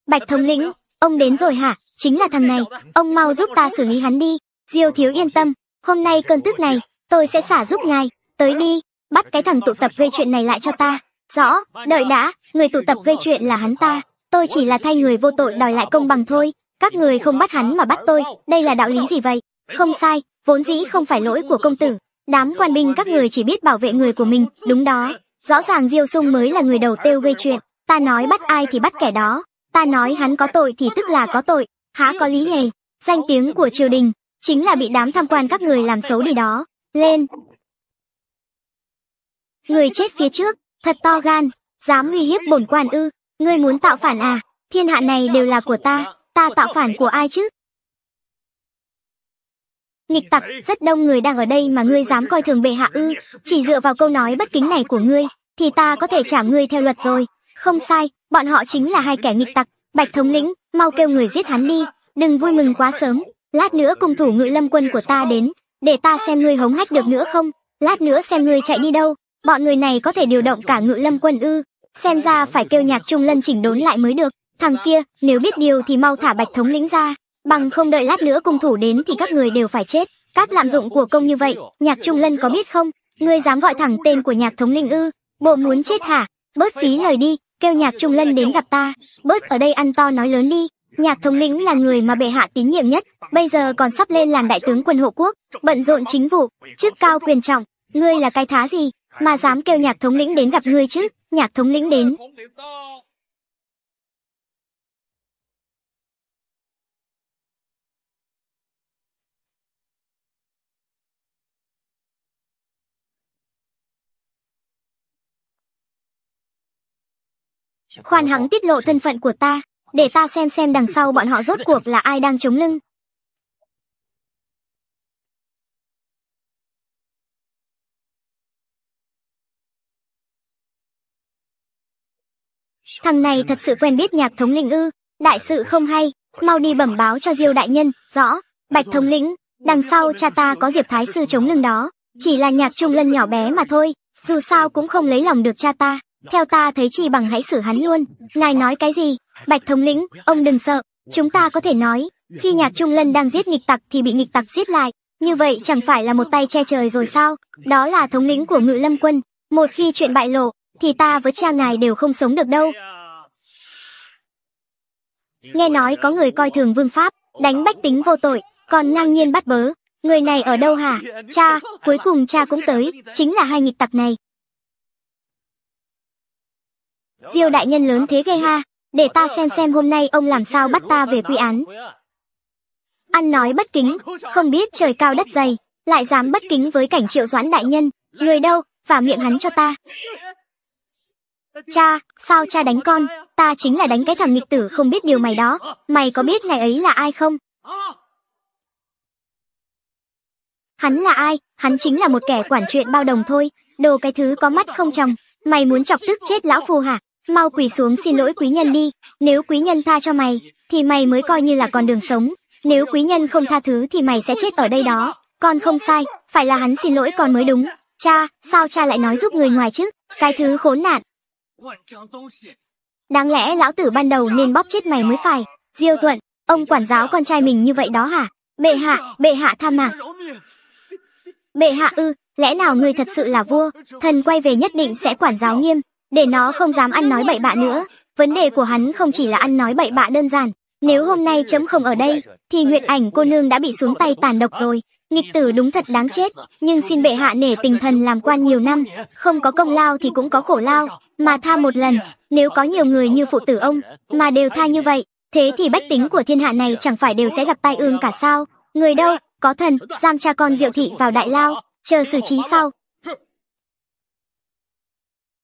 bạch thống lĩnh ông đến rồi hả chính là thằng này ông mau giúp ta xử lý hắn đi Diêu thiếu yên tâm, hôm nay cơn tức này, tôi sẽ xả giúp ngài, tới đi, bắt cái thằng tụ tập gây chuyện này lại cho ta. Rõ, đợi đã, người tụ tập gây chuyện là hắn ta, tôi chỉ là thay người vô tội đòi lại công bằng thôi, các người không bắt hắn mà bắt tôi, đây là đạo lý gì vậy? Không sai, vốn dĩ không phải lỗi của công tử, đám quan binh các người chỉ biết bảo vệ người của mình, đúng đó. Rõ ràng Diêu Sung mới là người đầu têu gây chuyện, ta nói bắt ai thì bắt kẻ đó, ta nói hắn có tội thì tức là có tội, há có lý nhề, danh tiếng của triều đình, chính là bị đám tham quan các người làm xấu đi đó. Lên! Người chết phía trước, thật to gan, dám uy hiếp bổn quan ư, ngươi muốn tạo phản à, thiên hạ này đều là của ta, ta tạo phản của ai chứ? Nghịch tặc, rất đông người đang ở đây mà ngươi dám coi thường bệ hạ ư, chỉ dựa vào câu nói bất kính này của ngươi, thì ta có thể trả ngươi theo luật rồi. Không sai, bọn họ chính là hai kẻ nghịch tặc, bạch thống lĩnh, mau kêu người giết hắn đi, đừng vui mừng quá sớm, Lát nữa cùng thủ ngự lâm quân của ta đến, để ta xem ngươi hống hách được nữa không, lát nữa xem ngươi chạy đi đâu, bọn người này có thể điều động cả ngự lâm quân ư. Xem ra phải kêu nhạc trung lân chỉnh đốn lại mới được, thằng kia, nếu biết điều thì mau thả bạch thống lĩnh ra, bằng không đợi lát nữa cung thủ đến thì các người đều phải chết. Các lạm dụng của công như vậy, nhạc trung lân có biết không? Ngươi dám gọi thẳng tên của nhạc thống lĩnh ư, bộ muốn chết hả? Bớt phí lời đi, kêu nhạc trung lân đến gặp ta, bớt ở đây ăn to nói lớn đi, Nhạc thống lĩnh là người mà bệ hạ tín nhiệm nhất, bây giờ còn sắp lên làm đại tướng quân hộ quốc, bận rộn chính vụ, chức cao quyền trọng, ngươi là cái thá gì, mà dám kêu nhạc thống lĩnh đến gặp ngươi chứ, nhạc thống lĩnh đến. Khoan hắn tiết lộ thân phận của ta, để ta xem xem đằng sau bọn họ rốt cuộc là ai đang chống lưng. Thằng này thật sự quen biết nhạc thống lĩnh ư, đại sự không hay, mau đi bẩm báo cho Diêu đại nhân, rõ, Bạch thống lĩnh, đằng sau cha ta có Diệp Thái sư chống lưng đó, chỉ là nhạc trung lân nhỏ bé mà thôi, dù sao cũng không lấy lòng được cha ta, theo ta thấy chi bằng hãy xử hắn luôn, ngài nói cái gì, Bạch thống lĩnh, ông đừng sợ, chúng ta có thể nói, khi nhạc Trung Lân đang giết nghịch tặc thì bị nghịch tặc giết lại, như vậy chẳng phải là một tay che trời rồi sao? Đó là thống lĩnh của Ngự Lâm quân, một khi chuyện bại lộ, thì ta với cha ngài đều không sống được đâu. Nghe nói có người coi thường vương pháp, đánh bách tính vô tội, còn ngang nhiên bắt bớ. Người này ở đâu hả? Cha, cuối cùng cha cũng tới, chính là hai nghịch tặc này. Diêu đại nhân lớn thế ghê ha, để ta ờ, xem xem hôm nay ông làm sao bắt ta về quy án. Ăn nói bất kính, không biết trời cao đất dày, lại dám bất kính với cảnh triệu doãn đại nhân. Người đâu, và miệng hắn cho ta. Cha, sao cha đánh con? Ta chính là đánh cái thằng nghịch tử không biết điều mày đó. Mày có biết ngày ấy là ai không? Hắn là ai? Hắn chính là một kẻ quản chuyện bao đồng thôi. Đồ cái thứ có mắt không chồng. Mày muốn chọc tức chết lão phù hả? mau quỳ xuống xin lỗi quý nhân đi, nếu quý nhân tha cho mày, thì mày mới coi như là con đường sống, nếu quý nhân không tha thứ thì mày sẽ chết ở đây đó, con không sai, phải là hắn xin lỗi con mới đúng, cha, sao cha lại nói giúp người ngoài chứ, cái thứ khốn nạn. Đáng lẽ lão tử ban đầu nên bóp chết mày mới phải, Diêu Thuận, ông quản giáo con trai mình như vậy đó hả, bệ hạ, bệ hạ tha mạng. Bệ hạ ư, lẽ nào người thật sự là vua, thần quay về nhất định sẽ quản giáo nghiêm, để nó không dám ăn nói bậy bạ nữa. Vấn đề của hắn không chỉ là ăn nói bậy bạ đơn giản. Nếu hôm nay chấm không ở đây, thì nguyện Ảnh cô nương đã bị xuống tay tàn độc rồi. Nghịch tử đúng thật đáng chết, nhưng xin bệ hạ nể tình thần làm quan nhiều năm, không có công lao thì cũng có khổ lao, mà tha một lần, nếu có nhiều người như phụ tử ông, mà đều tha như vậy, thế thì bách tính của thiên hạ này chẳng phải đều sẽ gặp tai ương cả sao. Người đâu, có thần, giam cha con diệu thị vào đại lao, chờ xử trí sau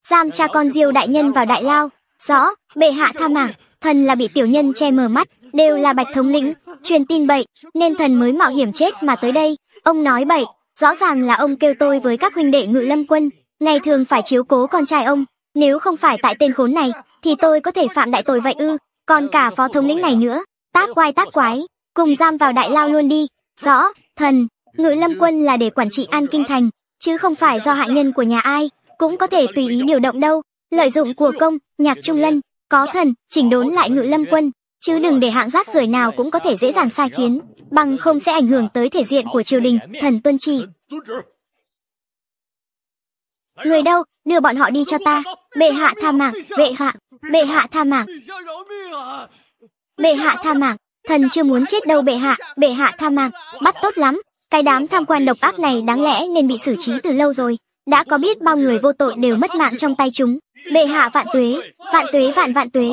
giam cha con diêu đại nhân vào đại lao rõ bệ hạ tha mạng thần là bị tiểu nhân che mờ mắt đều là bạch thống lĩnh truyền tin bậy nên thần mới mạo hiểm chết mà tới đây ông nói bậy rõ ràng là ông kêu tôi với các huynh đệ ngự lâm quân ngày thường phải chiếu cố con trai ông nếu không phải tại tên khốn này thì tôi có thể phạm đại tội vậy ư còn cả phó thống lĩnh này nữa tác quai tác quái cùng giam vào đại lao luôn đi rõ thần ngự lâm quân là để quản trị an kinh thành chứ không phải do hạ nhân của nhà ai cũng có thể tùy ý điều động đâu. Lợi dụng của công, nhạc trung lân, có thần, chỉnh đốn lại ngự lâm quân, chứ đừng để hạng rác rưởi nào cũng có thể dễ dàng sai khiến, bằng không sẽ ảnh hưởng tới thể diện của triều đình, thần tuân chỉ. Người đâu, đưa bọn họ đi cho ta. Bệ hạ tha mạng, bệ hạ, bệ hạ tha mạng. Bệ hạ tha mạng, thần chưa muốn chết đâu bệ hạ, bệ hạ tha mạng, bắt tốt lắm. Cái đám tham quan độc ác này đáng lẽ nên bị xử trí từ lâu rồi đã có biết bao người vô tội đều mất mạng trong tay chúng. Bệ hạ vạn tuế, vạn tuế vạn vạn tuế.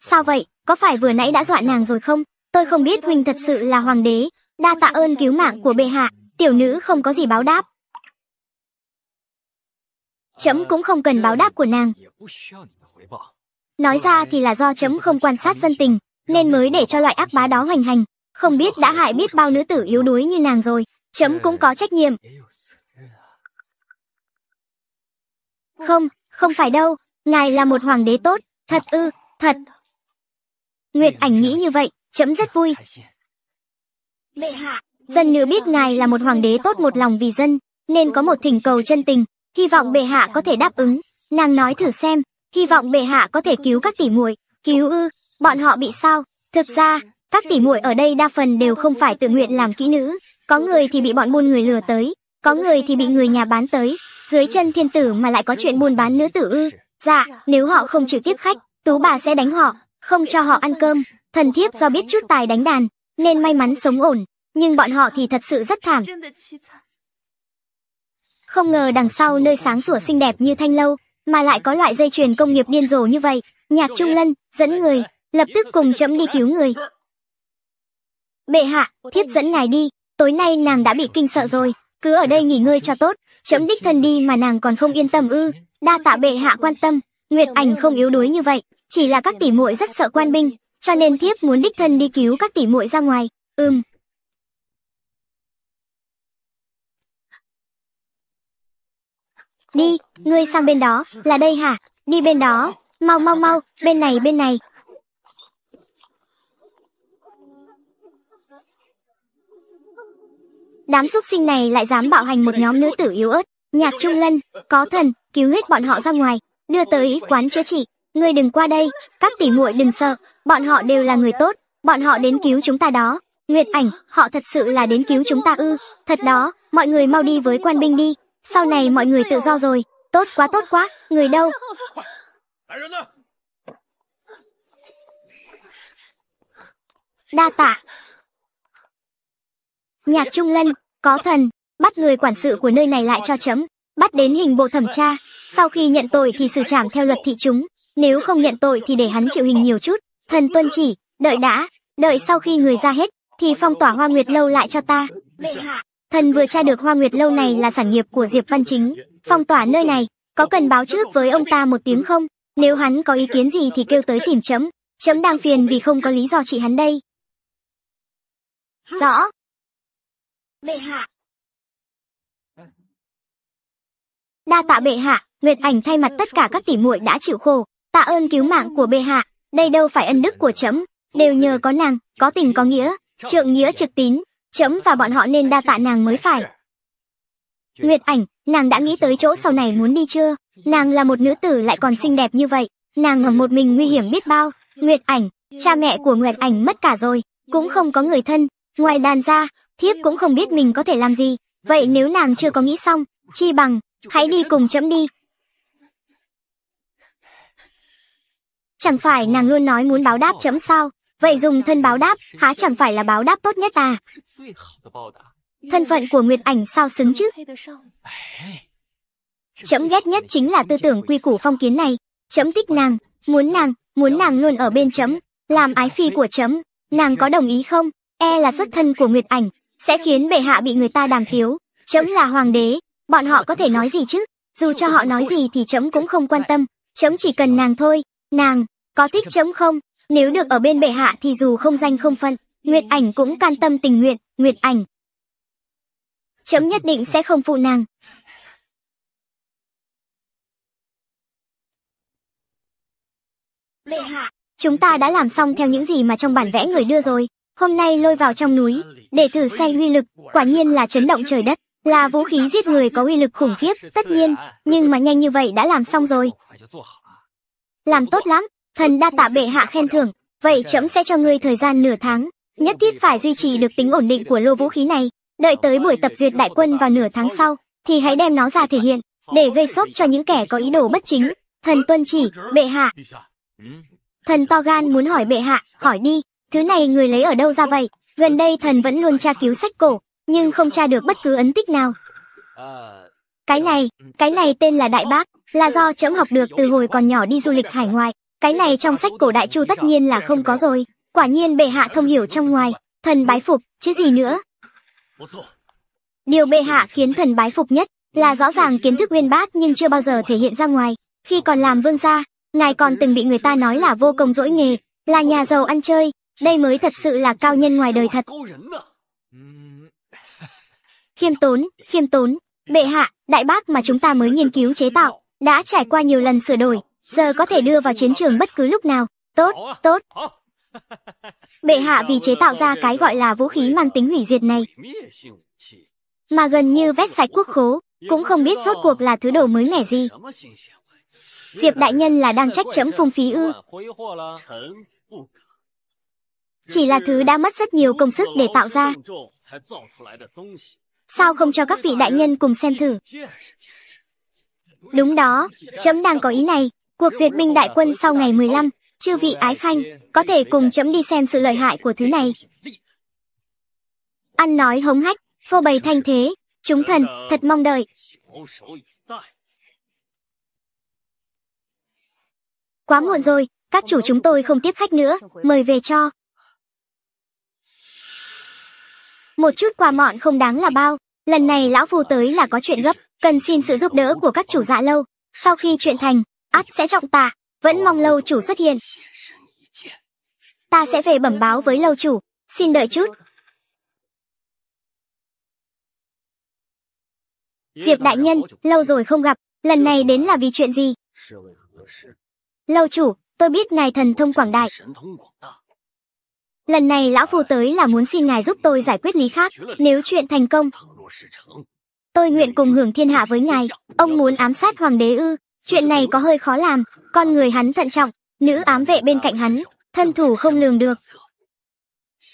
Sao vậy, có phải vừa nãy đã dọa nàng rồi không? Tôi không biết huynh thật sự là hoàng đế, đa tạ ơn cứu mạng của bệ hạ, tiểu nữ không có gì báo đáp. Chấm cũng không cần báo đáp của nàng. Nói ra thì là do chấm không quan sát dân tình, nên mới để cho loại ác bá đó hoành hành. Không biết đã hại biết bao nữ tử yếu đuối như nàng rồi, chấm cũng có trách nhiệm. Không, không phải đâu, ngài là một hoàng đế tốt, thật ư, thật. Nguyệt ảnh nghĩ như vậy, chấm rất vui. Bệ hạ, dân nữ biết ngài là một hoàng đế tốt một lòng vì dân, nên có một thỉnh cầu chân tình, hy vọng bệ hạ có thể đáp ứng. Nàng nói thử xem, hy vọng bệ hạ có thể cứu các tỷ muội cứu ư bọn họ bị sao thực ra các tỷ muội ở đây đa phần đều không phải tự nguyện làm kỹ nữ có người thì bị bọn buôn người lừa tới có người thì bị người nhà bán tới dưới chân thiên tử mà lại có chuyện buôn bán nữ tử ư dạ nếu họ không chịu tiếp khách tú bà sẽ đánh họ không cho họ ăn cơm thần thiếp do biết chút tài đánh đàn nên may mắn sống ổn nhưng bọn họ thì thật sự rất thảm không ngờ đằng sau nơi sáng sủa xinh đẹp như thanh lâu mà lại có loại dây chuyền công nghiệp điên rồ như vậy nhạc trung lân dẫn người lập tức cùng chấm đi cứu người bệ hạ thiếp dẫn ngài đi tối nay nàng đã bị kinh sợ rồi cứ ở đây nghỉ ngơi cho tốt chấm đích thân đi mà nàng còn không yên tâm ư đa tạ bệ hạ quan tâm nguyệt ảnh không yếu đuối như vậy chỉ là các tỷ muội rất sợ quan binh cho nên thiếp muốn đích thân đi cứu các tỷ muội ra ngoài ừm Đi, ngươi sang bên đó, là đây hả? Đi bên đó, mau mau mau, bên này bên này. Đám súc sinh này lại dám bạo hành một nhóm nữ tử yếu ớt. Nhạc Trung Lân, có thần, cứu hết bọn họ ra ngoài, đưa tới quán chữa trị. Ngươi đừng qua đây, các tỷ muội đừng sợ, bọn họ đều là người tốt, bọn họ đến cứu chúng ta đó. Nguyệt ảnh, họ thật sự là đến cứu chúng ta ư, thật đó, mọi người mau đi với quan binh đi, sau này mọi người tự do rồi. Tốt quá tốt quá, người đâu? Đa tạ. Nhạc Trung Lân, có thần, bắt người quản sự của nơi này lại cho chấm, bắt đến hình bộ thẩm tra, sau khi nhận tội thì xử trảm theo luật thị chúng, nếu không nhận tội thì để hắn chịu hình nhiều chút, thần tuân chỉ, đợi đã, đợi sau khi người ra hết, thì phong tỏa hoa nguyệt lâu lại cho ta. Thần vừa tra được Hoa Nguyệt lâu này là sản nghiệp của Diệp Văn Chính, phong tỏa nơi này, có cần báo trước với ông ta một tiếng không? Nếu hắn có ý kiến gì thì kêu tới tìm chấm, chấm đang phiền vì không có lý do trị hắn đây. Rõ. Bệ hạ. Đa tạ bệ hạ, Nguyệt Ảnh thay mặt tất cả các tỷ muội đã chịu khổ, tạ ơn cứu mạng của bệ hạ, đây đâu phải ân đức của chấm, đều nhờ có nàng, có tình có nghĩa, trượng nghĩa trực tín, Chấm và bọn họ nên đa tạ nàng mới phải. Nguyệt ảnh, nàng đã nghĩ tới chỗ sau này muốn đi chưa? Nàng là một nữ tử lại còn xinh đẹp như vậy. Nàng ở một mình nguy hiểm biết bao. Nguyệt ảnh, cha mẹ của Nguyệt ảnh mất cả rồi. Cũng không có người thân. Ngoài đàn ra, thiếp cũng không biết mình có thể làm gì. Vậy nếu nàng chưa có nghĩ xong, chi bằng, hãy đi cùng chấm đi. Chẳng phải nàng luôn nói muốn báo đáp chấm sao? vậy dùng thân báo đáp, há chẳng phải là báo đáp tốt nhất à? Thân phận của Nguyệt Ảnh sao xứng chứ? Chấm ghét nhất chính là tư tưởng quy củ phong kiến này. Chấm thích nàng, muốn nàng, muốn nàng luôn ở bên chấm, làm ái phi của chấm. Nàng có đồng ý không? E là xuất thân của Nguyệt Ảnh, sẽ khiến bệ hạ bị người ta đàm tiếu. Chấm là hoàng đế, bọn họ có thể nói gì chứ? Dù cho họ nói gì thì chấm cũng không quan tâm. Chấm chỉ cần nàng thôi. Nàng, có thích chấm không? Nếu được ở bên bệ hạ thì dù không danh không phận, Nguyệt Ảnh cũng can tâm tình nguyện, Nguyệt Ảnh. Chấm nhất định sẽ không phụ nàng. Bệ hạ, chúng ta đã làm xong theo những gì mà trong bản vẽ người đưa rồi. Hôm nay lôi vào trong núi, để thử xe uy lực, quả nhiên là chấn động trời đất, là vũ khí giết người có uy lực khủng khiếp, tất nhiên, nhưng mà nhanh như vậy đã làm xong rồi. Làm tốt lắm, Thần đa tạ bệ hạ khen thưởng, vậy trẫm dạ. sẽ cho ngươi thời gian nửa tháng, nhất thiết phải duy trì được tính ổn định của lô vũ khí này, đợi tới buổi tập duyệt đại quân vào nửa tháng sau, thì hãy đem nó ra thể hiện, để gây sốc cho những kẻ có ý đồ bất chính. Thần tuân chỉ, bệ hạ. Thần to gan muốn hỏi bệ hạ, hỏi đi, thứ này người lấy ở đâu ra vậy? Gần đây thần vẫn luôn tra cứu sách cổ, nhưng không tra được bất cứ ấn tích nào. Cái này, cái này tên là Đại Bác, là do trẫm học được từ hồi còn nhỏ đi du lịch hải ngoại, cái này trong sách cổ đại chu tất nhiên là không có rồi. Quả nhiên bệ hạ thông hiểu trong ngoài, thần bái phục, chứ gì nữa. Điều bệ hạ khiến thần bái phục nhất là rõ ràng kiến thức uyên bác nhưng chưa bao giờ thể hiện ra ngoài. Khi còn làm vương gia, ngài còn từng bị người ta nói là vô công dỗi nghề, là nhà giàu ăn chơi, đây mới thật sự là cao nhân ngoài đời thật. Khiêm tốn, khiêm tốn, bệ hạ, đại bác mà chúng ta mới nghiên cứu chế tạo, đã trải qua nhiều lần sửa đổi, giờ có thể đưa vào chiến trường bất cứ lúc nào. Tốt, tốt. Bệ hạ vì chế tạo ra cái gọi là vũ khí mang tính hủy diệt này, mà gần như vét sạch quốc khố, cũng không biết rốt cuộc là thứ đồ mới mẻ gì. Diệp đại nhân là đang trách chấm phung phí ư. Chỉ là thứ đã mất rất nhiều công sức để tạo ra. Sao không cho các vị đại nhân cùng xem thử? Đúng đó, chấm đang có ý này. Cuộc duyệt binh đại quân sau ngày 15, chư vị ái khanh, có thể cùng chấm đi xem sự lợi hại của thứ này. Ăn nói hống hách, phô bày thanh thế, chúng thần, thật mong đợi. Quá muộn rồi, các chủ chúng tôi không tiếp khách nữa, mời về cho. Một chút quà mọn không đáng là bao, lần này lão phù tới là có chuyện gấp, cần xin sự giúp đỡ của các chủ dạ lâu. Sau khi chuyện thành, ắt sẽ trọng ta vẫn mong lâu chủ xuất hiện. Ta sẽ về bẩm báo với lâu chủ, xin đợi chút. Diệp đại nhân, lâu rồi không gặp, lần này đến là vì chuyện gì? Lâu chủ, tôi biết ngài thần thông quảng đại. Lần này lão phù tới là muốn xin ngài giúp tôi giải quyết lý khác, nếu chuyện thành công. Tôi nguyện cùng hưởng thiên hạ với ngài, ông muốn ám sát hoàng đế ư? Chuyện này có hơi khó làm, con người hắn thận trọng, nữ ám vệ bên cạnh hắn, thân thủ không lường được.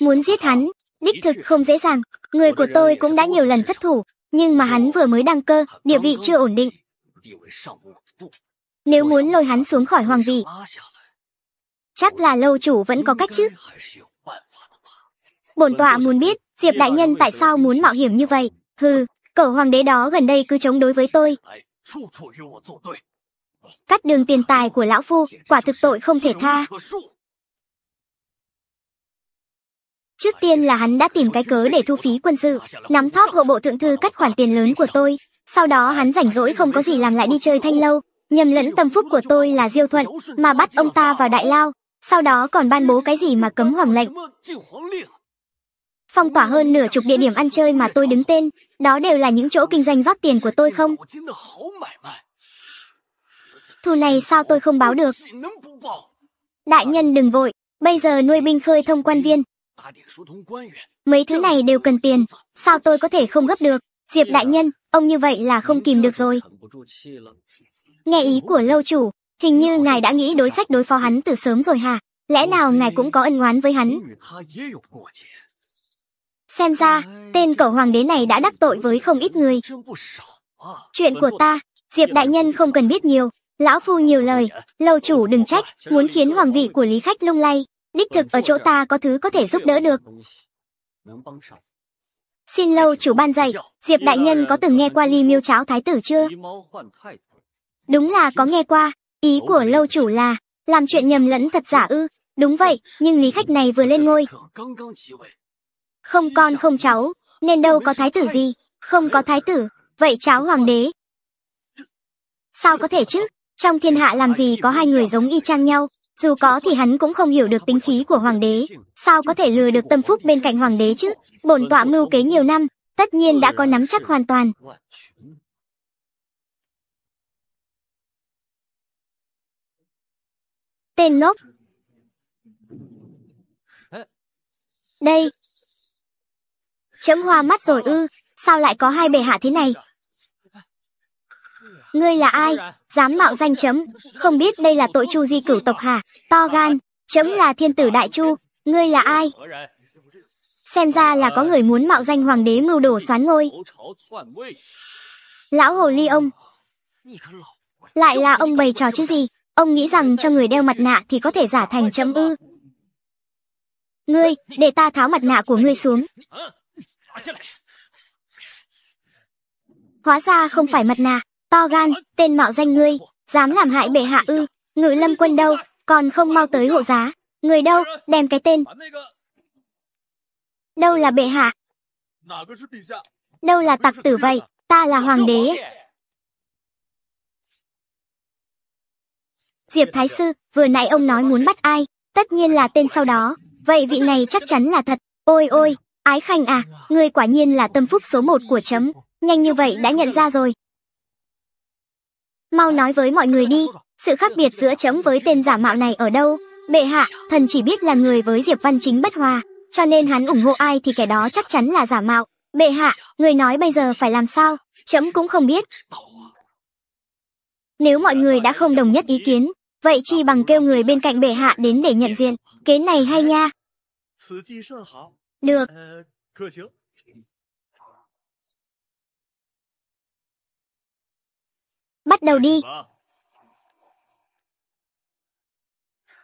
Muốn giết hắn, đích thực không dễ dàng, người của tôi cũng đã nhiều lần thất thủ, nhưng mà hắn vừa mới đăng cơ, địa vị chưa ổn định. Nếu muốn lôi hắn xuống khỏi hoàng vị, chắc là lâu chủ vẫn có cách chứ. Bổn tọa muốn biết, Diệp đại nhân tại sao muốn mạo hiểm như vậy? Hừ, cẩu hoàng đế đó gần đây cứ chống đối với tôi cắt đường tiền tài của lão phu, quả thực tội không thể tha. Trước tiên là hắn đã tìm cái cớ để thu phí quân sự, nắm thóp hộ bộ thượng thư cắt khoản tiền lớn của tôi. Sau đó hắn rảnh rỗi không có gì làm lại đi chơi thanh lâu, nhầm lẫn tâm phúc của tôi là Diêu Thuận, mà bắt ông ta vào đại lao. Sau đó còn ban bố cái gì mà cấm hoàng lệnh. Phong tỏa hơn nửa chục địa điểm ăn chơi mà tôi đứng tên, đó đều là những chỗ kinh doanh rót tiền của tôi không? Thù này sao tôi không báo được? Đại nhân đừng vội, bây giờ nuôi binh khơi thông quan viên. Mấy thứ này đều cần tiền, sao tôi có thể không gấp được? Diệp đại nhân, ông như vậy là không kìm được rồi. Nghe ý của lâu chủ, hình như ngài đã nghĩ đối sách đối phó hắn từ sớm rồi hả? Lẽ nào ngài cũng có ân oán với hắn? Xem ra, tên cẩu hoàng đế này đã đắc tội với không ít người. Chuyện của ta, Diệp đại nhân không cần biết nhiều, Lão Phu nhiều lời, lâu chủ đừng trách, muốn khiến hoàng vị của Lý Khách lung lay. Đích thực ở chỗ ta có thứ có thể giúp đỡ được. Xin lâu chủ ban dạy, Diệp Đại Nhân có từng nghe qua ly miêu cháo thái tử chưa? Đúng là có nghe qua, ý của lâu chủ là, làm chuyện nhầm lẫn thật giả ư. Đúng vậy, nhưng Lý Khách này vừa lên ngôi. Không con không cháu, nên đâu có thái tử gì, không có thái tử, vậy cháu hoàng đế. Sao có thể chứ? Trong thiên hạ làm gì có hai người giống y chang nhau, dù có thì hắn cũng không hiểu được tính khí của hoàng đế, sao có thể lừa được tâm phúc bên cạnh hoàng đế chứ? Bổn tọa mưu kế nhiều năm, tất nhiên đã có nắm chắc hoàn toàn. Tên ngốc. Đây. Chấm hoa mắt rồi ư, sao lại có hai bề hạ thế này? Ngươi là ai? Dám mạo danh chấm, không biết đây là tội chu di cửu tộc hả? To gan, chấm là thiên tử đại chu, ngươi là ai? Xem ra là có người muốn mạo danh hoàng đế mưu đồ xoán ngôi. Lão hồ ly ông. Lại là ông bày trò chứ gì? Ông nghĩ rằng cho người đeo mặt nạ thì có thể giả thành chấm ư. Ngươi, để ta tháo mặt nạ của ngươi xuống. Hóa ra không phải mặt nạ, To gan, tên mạo danh ngươi, dám làm hại bệ hạ ư, ngự lâm quân đâu, còn không mau tới hộ giá. Người đâu, đem cái tên. Đâu là bệ hạ? Đâu là tặc tử vậy, ta là hoàng đế. Diệp Thái Sư, vừa nãy ông nói muốn bắt ai, tất nhiên là tên sau đó. Vậy vị này chắc chắn là thật. Ôi ôi, Ái Khanh à, ngươi quả nhiên là tâm phúc số một của chấm. Nhanh như vậy đã nhận ra rồi, mau nói với mọi người đi, sự khác biệt giữa chấm với tên giả mạo này ở đâu? Bệ hạ, thần chỉ biết là người với Diệp Văn Chính bất hòa, cho nên hắn ủng hộ ai thì kẻ đó chắc chắn là giả mạo. Bệ hạ, người nói bây giờ phải làm sao? Chấm cũng không biết. Nếu mọi người đã không đồng nhất ý kiến, vậy chi bằng kêu người bên cạnh bệ hạ đến để nhận diện. Kế này hay nha. Được. Bắt đầu đi.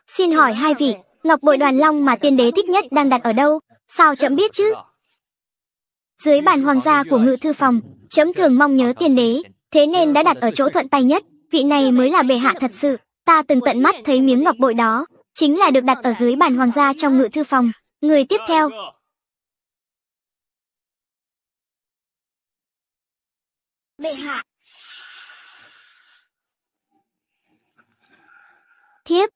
Xin hỏi hai vị, ngọc bội đoàn long mà tiên đế thích nhất đang đặt ở đâu? Sao chậm biết chứ? Dưới bàn hoàng gia của ngự thư phòng, chấm thường mong nhớ tiên đế, thế nên đã đặt ở chỗ thuận tay nhất, vị này mới là bề hạ thật sự. Ta từng tận mắt thấy miếng ngọc bội đó, chính là được đặt ở dưới bàn hoàng gia trong ngự thư phòng. Người tiếp theo, Bệ hạ, Thiếp.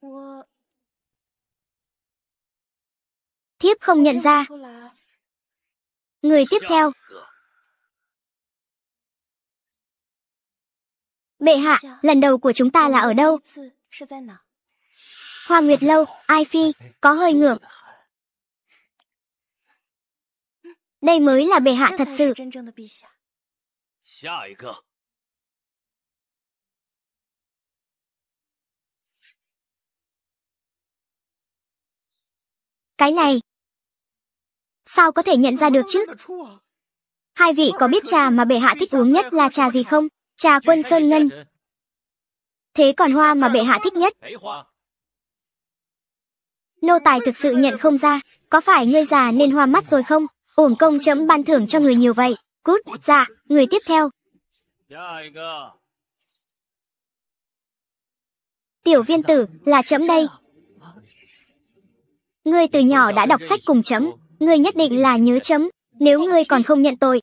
Thiếp không nhận ra. Người tiếp theo. Bệ hạ, lần đầu của chúng ta là ở đâu? Hoa Nguyệt Lâu, Ai Phi, có hơi ngược. Đây mới là bệ hạ thật sự. Cái này. Sao có thể nhận ra được chứ? Hai vị có biết trà mà bệ hạ thích uống nhất là trà gì không? Trà quân sơn ngân. Thế còn hoa mà bệ hạ thích nhất? Nô tài thực sự nhận không ra, có phải ngươi già nên hoa mắt rồi không? Ổm công chấm ban thưởng cho người nhiều vậy. Cút, dạ, người tiếp theo. Tiểu viên tử, là chấm đây, ngươi từ nhỏ đã đọc sách cùng chấm, ngươi nhất định là nhớ chấm, nếu ngươi còn không nhận tội.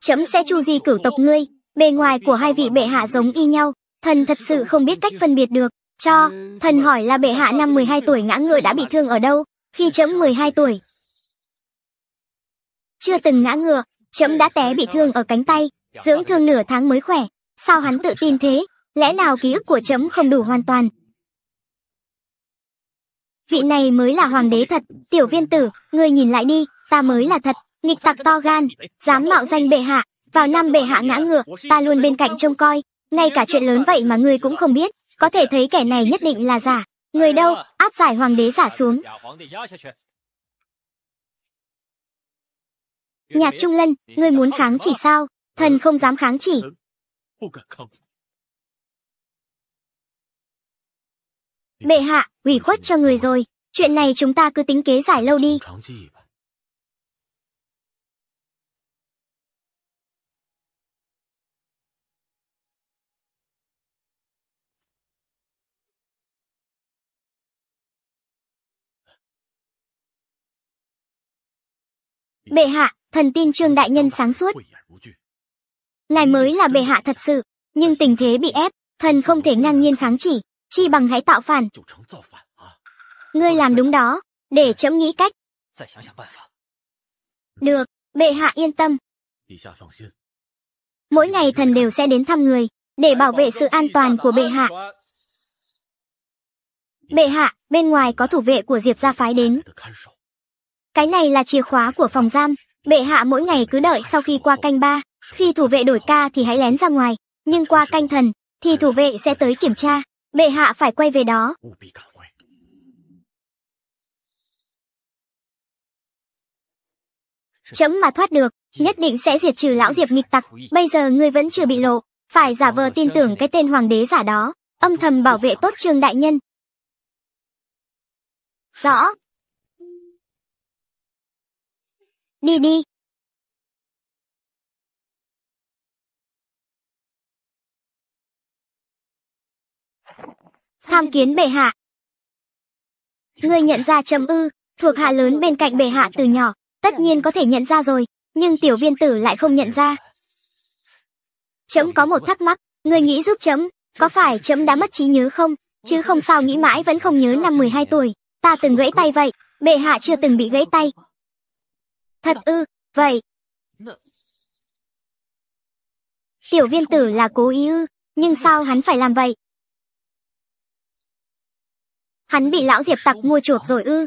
Chấm sẽ chu di cửu tộc ngươi, bề ngoài của hai vị bệ hạ giống y nhau, thần thật sự không biết cách phân biệt được. Cho, thần hỏi là bệ hạ năm 12 tuổi ngã ngựa đã bị thương ở đâu, khi chấm 12 tuổi. Chưa từng ngã ngựa, chấm đã té bị thương ở cánh tay, dưỡng thương nửa tháng mới khỏe. Sao hắn tự tin thế? Lẽ nào ký ức của chấm không đủ hoàn toàn, vị này mới là hoàng đế thật, tiểu viên tử, ngươi nhìn lại đi, ta mới là thật, nghịch tặc to gan, dám mạo danh bệ hạ, vào năm bệ hạ ngã ngựa, ta luôn bên cạnh trông coi, ngay cả chuyện lớn vậy mà ngươi cũng không biết, có thể thấy kẻ này nhất định là giả, người đâu, áp giải hoàng đế giả xuống. Nhạc Trung Lân, ngươi muốn kháng chỉ sao? Thần không dám kháng chỉ. Bệ hạ, ủy khuất cho người rồi. Chuyện này chúng ta cứ tính kế giải lâu đi. Bệ hạ, thần tin Trương Đại Nhân sáng suốt. Ngài mới là bệ hạ thật sự, nhưng tình thế bị ép, thần không thể ngang nhiên kháng chỉ, chi bằng hãy tạo phản. Ngươi làm đúng đó, để chấm nghĩ cách. Được, bệ hạ yên tâm. Mỗi ngày thần đều sẽ đến thăm người, để bảo vệ sự an toàn của bệ hạ. Bệ hạ, bên ngoài có thủ vệ của Diệp gia phái đến. Cái này là chìa khóa của phòng giam. Bệ hạ mỗi ngày cứ đợi sau khi qua canh ba. Khi thủ vệ đổi ca thì hãy lén ra ngoài. Nhưng qua canh thần, thì thủ vệ sẽ tới kiểm tra. Bệ hạ phải quay về đó. Chấm mà thoát được, nhất định sẽ diệt trừ lão Diệp nghịch tặc. Bây giờ ngươi vẫn chưa bị lộ, phải giả vờ tin tưởng cái tên hoàng đế giả đó, âm thầm bảo vệ tốt trương đại nhân. Rõ. Đi đi. tham kiến bệ hạ. Ngươi nhận ra trầm ư, thuộc hạ lớn bên cạnh bệ hạ từ nhỏ, tất nhiên có thể nhận ra rồi, nhưng tiểu viên tử lại không nhận ra. Trẫm có một thắc mắc, ngươi nghĩ giúp trẫm, có phải trẫm đã mất trí nhớ không? Chứ không sao nghĩ mãi vẫn không nhớ năm 12 tuổi, ta từng gãy tay vậy, bệ hạ chưa từng bị gãy tay. Thật ư, vậy. Tiểu viên tử là cố ý ư, nhưng sao hắn phải làm vậy? Hắn bị lão Diệp tặc mua chuộc rồi ư.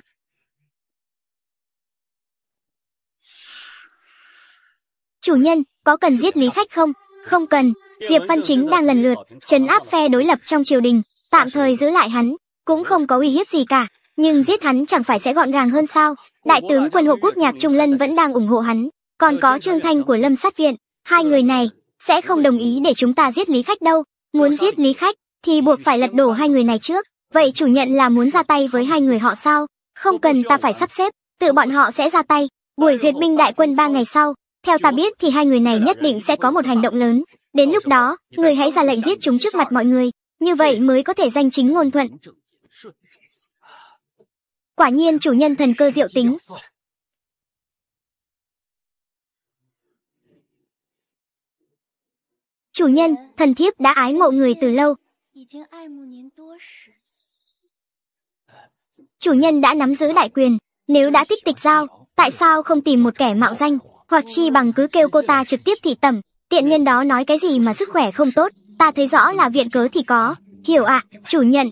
Chủ nhân, có cần giết Lý Khách không? Không cần, Diệp Văn Chính đang lần lượt chấn áp phe đối lập trong triều đình, tạm thời giữ lại hắn, cũng không có uy hiếp gì cả, nhưng giết hắn chẳng phải sẽ gọn gàng hơn sao? Đại tướng quân hộ quốc nhạc Trung Lân vẫn đang ủng hộ hắn, còn có Trương Thanh của Lâm Sát Viện, hai người này sẽ không đồng ý để chúng ta giết Lý Khách đâu, muốn giết Lý Khách thì buộc phải lật đổ hai người này trước. Vậy chủ nhận là muốn ra tay với hai người họ sao? Không cần ta phải sắp xếp, tự bọn họ sẽ ra tay. Buổi duyệt binh đại quân ba ngày sau, theo ta biết thì hai người này nhất định sẽ có một hành động lớn. Đến lúc đó, người hãy ra lệnh giết chúng trước mặt mọi người, như vậy mới có thể danh chính ngôn thuận. Quả nhiên chủ nhân thần cơ diệu tính. Chủ nhân, thần thiếp đã ái mộ người từ lâu chủ nhân đã nắm giữ đại quyền, nếu đã tích tịch giao, tại sao không tìm một kẻ mạo danh, hoặc chi bằng cứ kêu cô ta trực tiếp thị tẩm, tiện nhân đó nói cái gì mà sức khỏe không tốt, ta thấy rõ là viện cớ thì có, hiểu ạ, à, chủ nhân.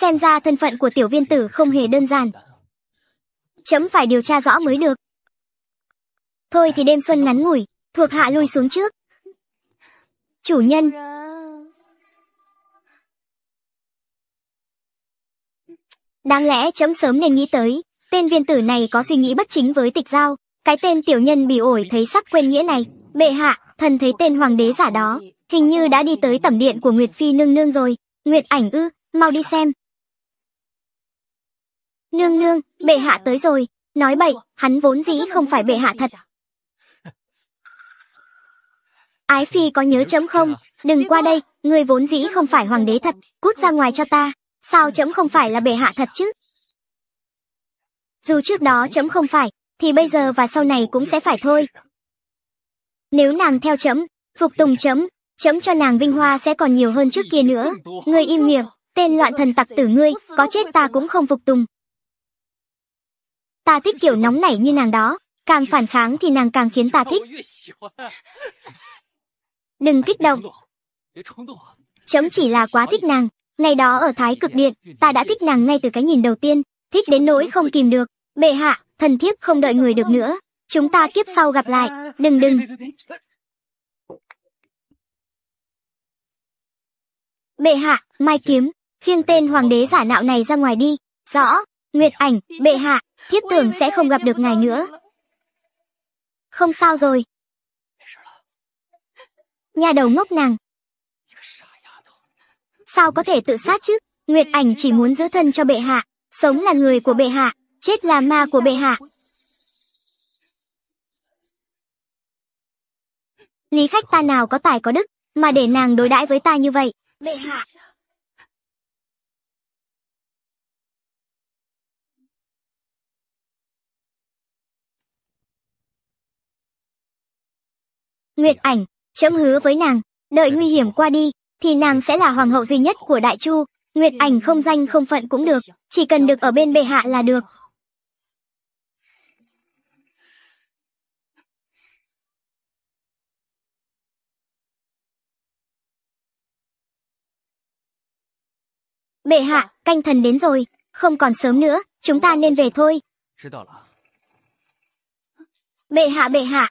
Xem ra thân phận của tiểu viên tử không hề đơn giản. Chấm phải điều tra rõ mới được. Thôi thì đêm xuân ngắn ngủi, thuộc hạ lui xuống trước. Chủ nhân, Đáng lẽ chấm sớm nên nghĩ tới, tên viên tử này có suy nghĩ bất chính với tịch giao, cái tên tiểu nhân bị ổi thấy sắc quên nghĩa này, bệ hạ, thần thấy tên hoàng đế giả đó, hình như đã đi tới tẩm điện của Nguyệt Phi nương nương rồi, Nguyệt ảnh ư, mau đi xem. Nương nương, bệ hạ tới rồi, nói bậy, hắn vốn dĩ không phải bệ hạ thật. Ái Phi có nhớ chấm không, đừng qua đây, người vốn dĩ không phải hoàng đế thật, cút ra ngoài cho ta. Sao chấm không phải là bệ hạ thật chứ? Dù trước đó chấm không phải, thì bây giờ và sau này cũng sẽ phải thôi. Nếu nàng theo chấm, phục tùng chấm, chấm cho nàng vinh hoa sẽ còn nhiều hơn trước kia nữa. Ngươi im miệng, tên loạn thần tặc tử ngươi, có chết ta cũng không phục tùng. Ta thích kiểu nóng nảy như nàng đó, càng phản kháng thì nàng càng khiến ta thích. Đừng kích động. Chấm chỉ là quá thích nàng, Ngày đó ở Thái Cực Điện, ta đã thích nàng ngay từ cái nhìn đầu tiên, thích đến nỗi không kìm được. Bệ hạ, thần thiếp không đợi người được nữa. Chúng ta kiếp sau gặp lại, đừng đừng. Bệ hạ, Mai Kiếm, khiêng tên hoàng đế giả nạo này ra ngoài đi. Rõ, Nguyệt Ảnh, bệ hạ, thiếp tưởng sẽ không gặp được ngài nữa. Không sao rồi. Nhà đầu ngốc nàng, sao có thể tự sát chứ? Nguyệt ảnh chỉ muốn giữ thân cho bệ hạ, sống là người của bệ hạ, chết là ma của bệ hạ. Lý khách ta nào có tài có đức, mà để nàng đối đãi với ta như vậy, bệ hạ. Nguyệt ảnh, chấm hứa với nàng, đợi nguy hiểm qua đi, thì nàng sẽ là hoàng hậu duy nhất của Đại Chu, Nguyệt Ảnh không danh không phận cũng được, chỉ cần được ở bên bệ hạ là được. Bệ hạ, canh thần đến rồi, không còn sớm nữa, chúng ta nên về thôi. Bệ hạ bệ hạ.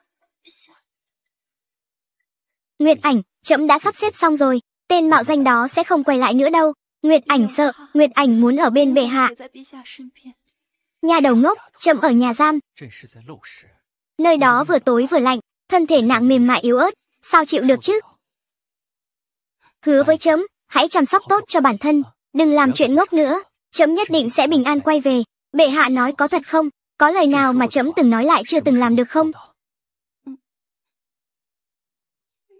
Nguyệt ảnh, trẫm đã sắp xếp xong rồi, tên mạo danh đó sẽ không quay lại nữa đâu. Nguyệt ảnh sợ, Nguyệt ảnh muốn ở bên bệ hạ. Nhà đầu ngốc, chậm ở nhà giam. Nơi đó vừa tối vừa lạnh, thân thể nặng mềm mại yếu ớt, sao chịu được chứ? Hứa với chấm, hãy chăm sóc tốt cho bản thân, đừng làm chuyện ngốc nữa, chấm nhất định sẽ bình an quay về. Bệ hạ nói có thật không? Có lời nào mà chấm từng nói lại chưa từng làm được không?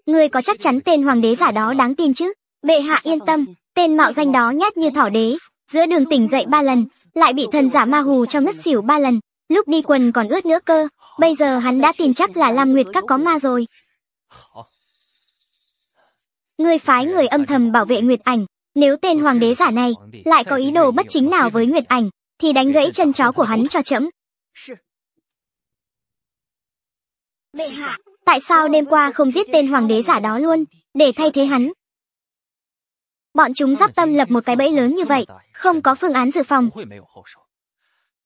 ngươi có chắc chắn tên hoàng đế giả đó đáng tin chứ? Bệ hạ yên tâm, tên mạo danh đó nhát như thỏ đế, giữa đường tỉnh dậy ba lần, lại bị thần giả ma hù trong ngất xỉu ba lần, lúc đi quần còn ướt nữa cơ, bây giờ hắn đã tin chắc là Lam Nguyệt các có ma rồi. Ngươi phái người âm thầm bảo vệ Nguyệt Ảnh, nếu tên hoàng đế giả này lại có ý đồ bất chính nào với Nguyệt Ảnh, thì đánh gãy chân chó của hắn cho chẫm. Bệ hạ, Tại sao đêm qua không giết tên hoàng đế giả đó luôn, để thay thế hắn? Bọn chúng giáp tâm lập một cái bẫy lớn như vậy, không có phương án dự phòng.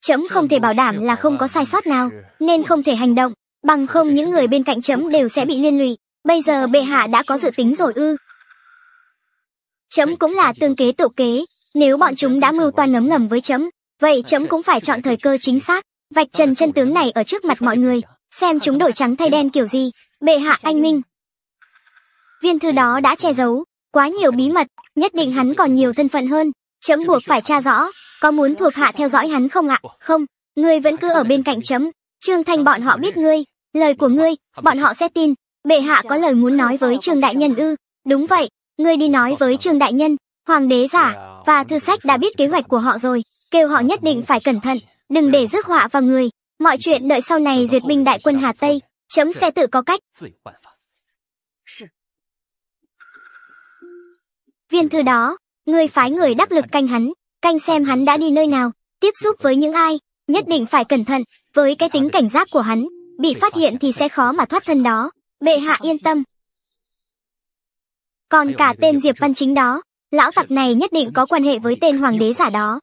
Chấm không thể bảo đảm là không có sai sót nào, nên không thể hành động, bằng không những người bên cạnh chấm đều sẽ bị liên lụy. Bây giờ bệ hạ đã có dự tính rồi ư. Chấm cũng là tương kế tổ kế, nếu bọn chúng đã mưu toan ngấm ngầm với chấm, vậy chấm cũng phải chọn thời cơ chính xác, vạch trần chân tướng này ở trước mặt mọi người, xem chúng đổi trắng thay đen kiểu gì, bệ hạ anh minh. Viên thư đó đã che giấu, quá nhiều bí mật, nhất định hắn còn nhiều thân phận hơn, chấm buộc phải tra rõ, có muốn thuộc hạ theo dõi hắn không ạ? Không, ngươi vẫn cứ ở bên cạnh chấm, Trương Thanh bọn họ biết ngươi, lời của ngươi, bọn họ sẽ tin, bệ hạ có lời muốn nói với Trương Đại Nhân ư, đúng vậy, ngươi đi nói với Trương Đại Nhân, Hoàng đế giả, và thư sách đã biết kế hoạch của họ rồi, kêu họ nhất định phải cẩn thận, đừng để rước họa vào người. Mọi chuyện đợi sau này duyệt binh đại quân Hà Tây, chấm sẽ tự có cách. Viên thư đó, ngươi phái người đắc lực canh hắn, canh xem hắn đã đi nơi nào, tiếp xúc với những ai, nhất định phải cẩn thận, với cái tính cảnh giác của hắn, bị phát hiện thì sẽ khó mà thoát thân đó, bệ hạ yên tâm. Còn cả tên Diệp Văn Chính đó, lão tặc này nhất định có quan hệ với tên hoàng đế giả đó.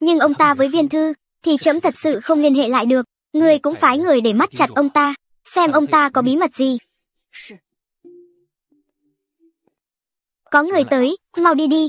Nhưng ông ta với viên thư, thì trẫm thật sự không liên hệ lại được. Ngươi cũng phái người để mắt chặt ông ta, xem ông ta có bí mật gì. Có người tới, mau đi đi.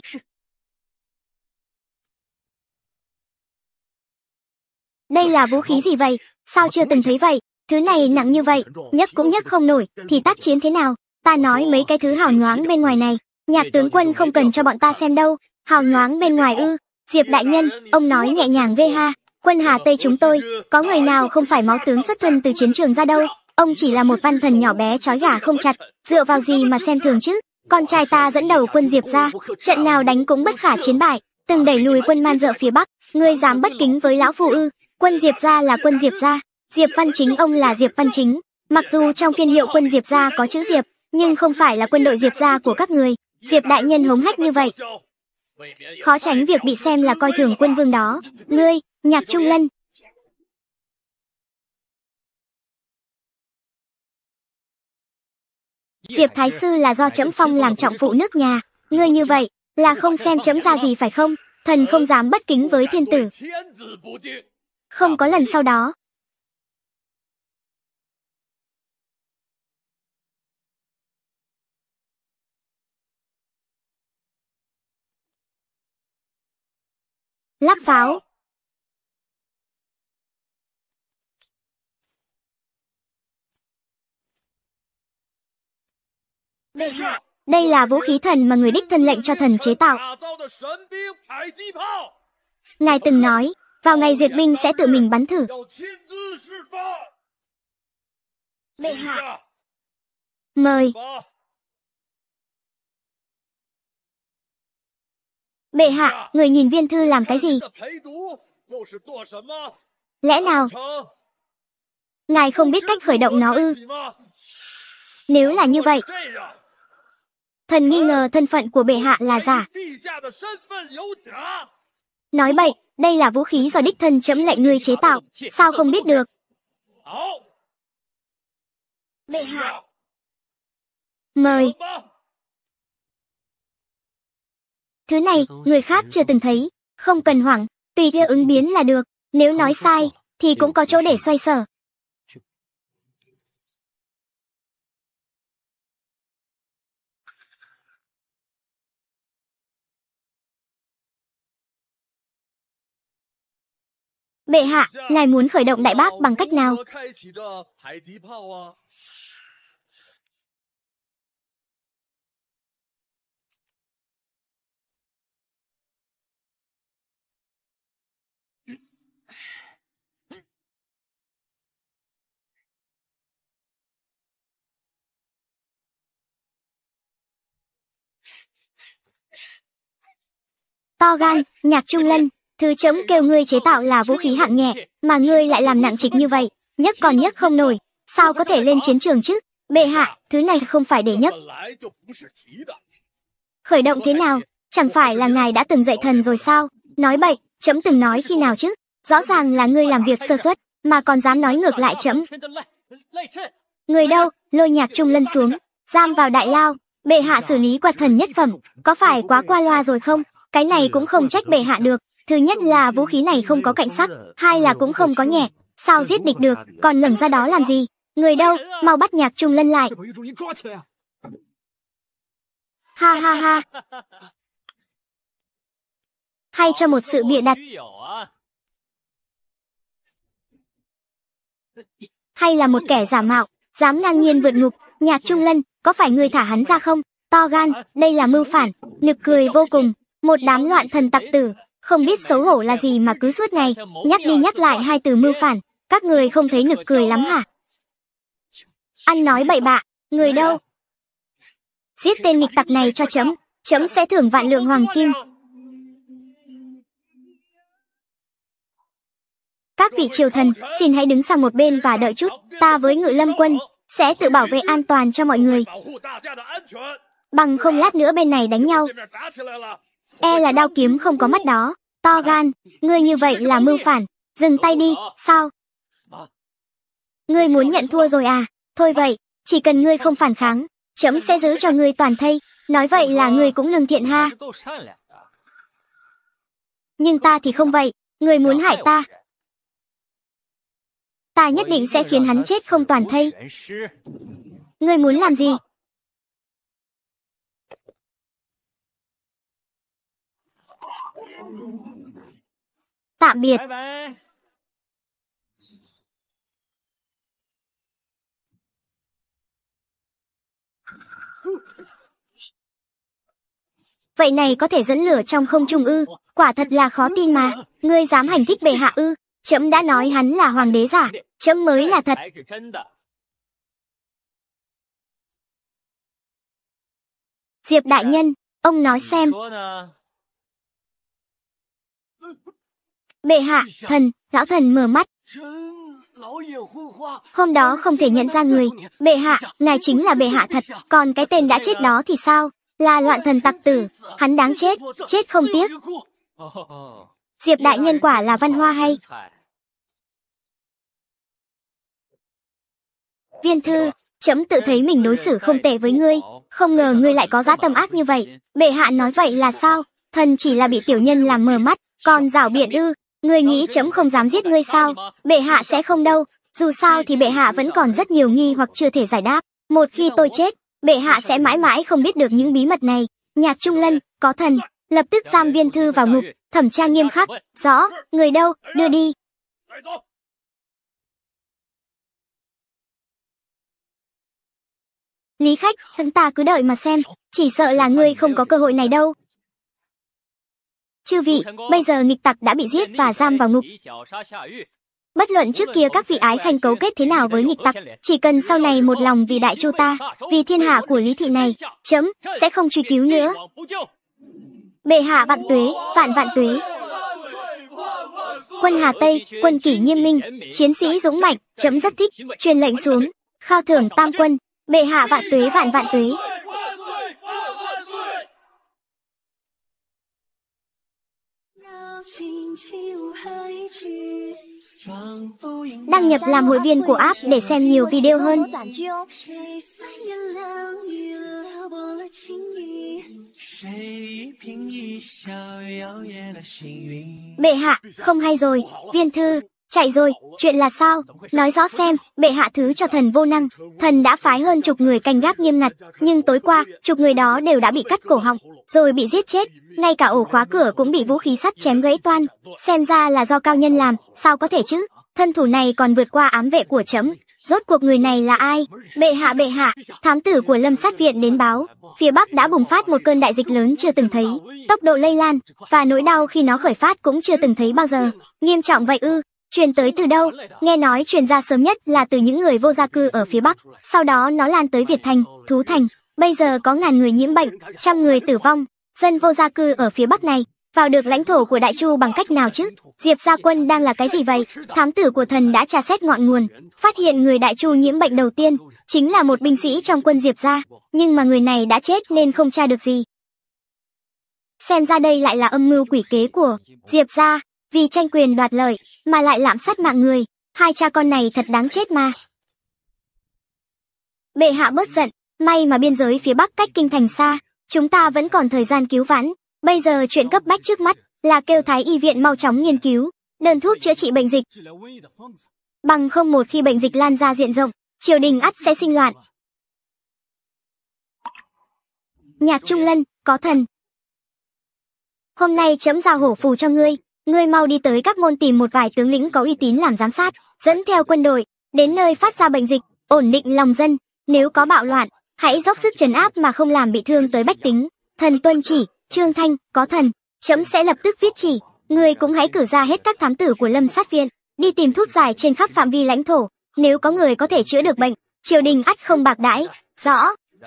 Đây là vũ khí gì vậy? Sao chưa từng thấy vậy? Thứ này nặng như vậy, nhấc cũng nhấc không nổi, thì tác chiến thế nào? Ta nói mấy cái thứ hào nhoáng bên ngoài này, nhạc tướng quân không cần cho bọn ta xem đâu. Hào nhoáng bên ngoài ư, Diệp đại nhân, ông nói nhẹ nhàng ghê ha, Quân Hà Tây chúng tôi, có người nào không phải máu tướng xuất thân từ chiến trường ra đâu, ông chỉ là một văn thần nhỏ bé trói gà không chặt, dựa vào gì mà xem thường chứ? Con trai ta dẫn đầu quân Diệp ra, trận nào đánh cũng bất khả chiến bại, từng đẩy lùi quân man dợ phía Bắc, ngươi dám bất kính với lão phụ ư? Quân Diệp gia là quân Diệp gia, Diệp Văn Chính ông là Diệp Văn Chính. Mặc dù trong phiên hiệu quân Diệp gia có chữ Diệp, nhưng không phải là quân đội Diệp gia của các người. Diệp đại nhân hống hách như vậy, khó tránh việc bị xem là coi thường quân vương đó. Ngươi, Nhạc Trung Lân Diệp Thái Sư là do trẫm phong làm trọng phụ nước nhà, ngươi như vậy, là không xem trẫm ra gì phải không? Thần không dám bất kính với thiên tử. Không có lần sau đó. Lắp pháo, Đây là vũ khí thần mà người đích thân lệnh cho thần chế tạo. Ngài từng nói, vào ngày duyệt binh sẽ tự mình bắn thử. Bệ hạ. Mời. Bệ hạ, người nhìn viên thư làm cái gì? Lẽ nào? Ngài không biết cách khởi động nó ư? Nếu là như vậy, Thần nghi ngờ thân phận của bệ hạ là giả. Nói bậy, đây là vũ khí do đích thân chấm lệnh ngươi chế tạo, sao không biết được? Bệ hạ. Mời. Thứ này, người khác chưa từng thấy, không cần hoảng, tùy theo ứng biến là được, nếu nói sai, thì cũng có chỗ để xoay sở. Bệ hạ, ngài muốn khởi động Đại Bác bằng cách nào? To gan, nhạc trung lân, Thứ chấm kêu ngươi chế tạo là vũ khí hạng nhẹ, mà ngươi lại làm nặng trịch như vậy, nhấc còn nhấc không nổi, sao có thể lên chiến trường chứ? Bệ hạ, thứ này không phải để nhấc. Khởi động thế nào? Chẳng phải là ngài đã từng dạy thần rồi sao? Nói bậy, chấm từng nói khi nào chứ? Rõ ràng là ngươi làm việc sơ suất, mà còn dám nói ngược lại chấm. Người đâu? Lôi nhạc trung lân xuống, giam vào đại lao. Bệ hạ xử lý quạt thần nhất phẩm, có phải quá qua loa rồi không? Cái này cũng không trách bệ hạ được. Thứ nhất là vũ khí này không có cạnh sắc, hai là cũng không có nhẹ. Sao giết địch được, còn ngẩn ra đó làm gì? Người đâu, mau bắt nhạc trung lân lại. Ha ha ha. Hay cho một sự bịa đặt. Hay là một kẻ giả mạo, dám ngang nhiên vượt ngục, nhạc trung lân, có phải người thả hắn ra không? To gan, đây là mưu phản, nực cười vô cùng một đám loạn thần tặc tử, không biết xấu hổ là gì mà cứ suốt ngày, nhắc đi nhắc lại hai từ mưu phản, các người không thấy nực cười lắm hả? Ăn nói bậy bạ, người đâu? Giết tên nghịch tặc này cho chấm, chấm sẽ thưởng vạn lượng hoàng kim. Các vị triều thần, xin hãy đứng sang một bên và đợi chút, ta với ngự lâm quân, sẽ tự bảo vệ an toàn cho mọi người. Bằng không lát nữa bên này đánh nhau e là đao kiếm không có mắt đó. To gan, ngươi như vậy là mưu phản. Dừng tay đi, sao? Ngươi muốn nhận thua rồi à? Thôi vậy, chỉ cần ngươi không phản kháng, chấm sẽ giữ cho ngươi toàn thây. Nói vậy là ngươi cũng lương thiện ha. Nhưng ta thì không vậy, ngươi muốn hại ta. Ta nhất định sẽ khiến hắn chết không toàn thây. Ngươi muốn làm gì? Tạm biệt. Vậy này có thể dẫn lửa trong không trung ư? Quả thật là khó tin mà. Ngươi dám hành thích bề hạ ư? Chấm đã nói hắn là hoàng đế giả, chấm mới là thật. Diệp đại nhân, ông nói xem. Bệ hạ, thần, lão thần mở mắt. Hôm đó không thể nhận ra người. Bệ hạ, ngài chính là bệ hạ thật. Còn cái tên đã chết đó thì sao? Là loạn thần tặc tử. Hắn đáng chết, chết không tiếc. Diệp đại nhân quả là văn hoa hay? Viên thư, chấm tự thấy mình đối xử không tệ với ngươi. Không ngờ ngươi lại có giá tâm ác như vậy. Bệ hạ nói vậy là sao? Thần chỉ là bị tiểu nhân làm mờ mắt, còn rảo biện ư. Ngươi nghĩ chấm không dám giết ngươi sao? Bệ hạ sẽ không đâu, dù sao thì bệ hạ vẫn còn rất nhiều nghi hoặc chưa thể giải đáp. Một khi tôi chết, bệ hạ sẽ mãi mãi không biết được những bí mật này. Nhạc Trung Lân, có thần, lập tức giam viên thư vào ngục, thẩm tra nghiêm khắc, rõ, người đâu, đưa đi. Lý khách, chúng ta cứ đợi mà xem, chỉ sợ là ngươi không có cơ hội này đâu. Chư vị, bây giờ nghịch tặc đã bị giết và giam vào ngục. Bất luận trước kia các vị ái khanh cấu kết thế nào với nghịch tặc, chỉ cần sau này một lòng vì đại chu ta, vì thiên hạ của lý thị này, chấm, sẽ không truy cứu nữa. Bệ hạ vạn tuế, vạn vạn tuế. Quân Hà Tây, quân kỷ nghiêm minh, chiến sĩ dũng mạnh, chấm rất thích, truyền lệnh xuống, khao thưởng tam quân, bệ hạ vạn tuế vạn vạn tuế. Đăng nhập làm hội viên của app để xem nhiều video hơn. Bệ hạ, không hay rồi, viên thư, Chạy rồi, chuyện là sao? Nói rõ xem, bệ hạ thứ cho thần vô năng. Thần đã phái hơn chục người canh gác nghiêm ngặt, nhưng tối qua, chục người đó đều đã bị cắt cổ họng, rồi bị giết chết. Ngay cả ổ khóa cửa cũng bị vũ khí sắt chém gãy toan. Xem ra là do cao nhân làm, sao có thể chứ? Thân thủ này còn vượt qua ám vệ của chấm. Rốt cuộc người này là ai? Bệ hạ bệ hạ, thám tử của lâm sát viện đến báo. Phía Bắc đã bùng phát một cơn đại dịch lớn chưa từng thấy. Tốc độ lây lan, và nỗi đau khi nó khởi phát cũng chưa từng thấy bao giờ. Nghiêm trọng vậy ư, Truyền tới từ đâu? Nghe nói truyền ra sớm nhất là từ những người vô gia cư ở phía Bắc, sau đó nó lan tới Việt Thành, Thú Thành. Bây giờ có ngàn người nhiễm bệnh, trăm người tử vong. Dân vô gia cư ở phía Bắc này, vào được lãnh thổ của Đại Chu bằng cách nào chứ? Diệp Gia Quân đang là cái gì vậy? Thám tử của thần đã tra xét ngọn nguồn, phát hiện người Đại Chu nhiễm bệnh đầu tiên, chính là một binh sĩ trong quân Diệp Gia, nhưng mà người này đã chết nên không tra được gì. Xem ra đây lại là âm mưu quỷ kế của Diệp Gia, vì tranh quyền đoạt lợi, mà lại lạm sát mạng người, hai cha con này thật đáng chết mà. Bệ hạ bớt giận, may mà biên giới phía bắc cách kinh thành xa, chúng ta vẫn còn thời gian cứu vãn, bây giờ chuyện cấp bách trước mắt là kêu thái y viện mau chóng nghiên cứu, đơn thuốc chữa trị bệnh dịch. Bằng không một khi bệnh dịch lan ra diện rộng, triều đình ắt sẽ sinh loạn. Nhạc Trung Lân, có thần. Hôm nay chấm giao hổ phù cho ngươi, ngươi mau đi tới các môn tìm một vài tướng lĩnh có uy tín làm giám sát, dẫn theo quân đội, đến nơi phát ra bệnh dịch, ổn định lòng dân, nếu có bạo loạn, hãy dốc sức trấn áp mà không làm bị thương tới bách tính. Thần tuân chỉ, Trương Thanh, có thần, chấm sẽ lập tức viết chỉ, ngươi cũng hãy cử ra hết các thám tử của Lâm sát viện, đi tìm thuốc giải trên khắp phạm vi lãnh thổ, nếu có người có thể chữa được bệnh, triều đình ắt không bạc đãi. Rõ,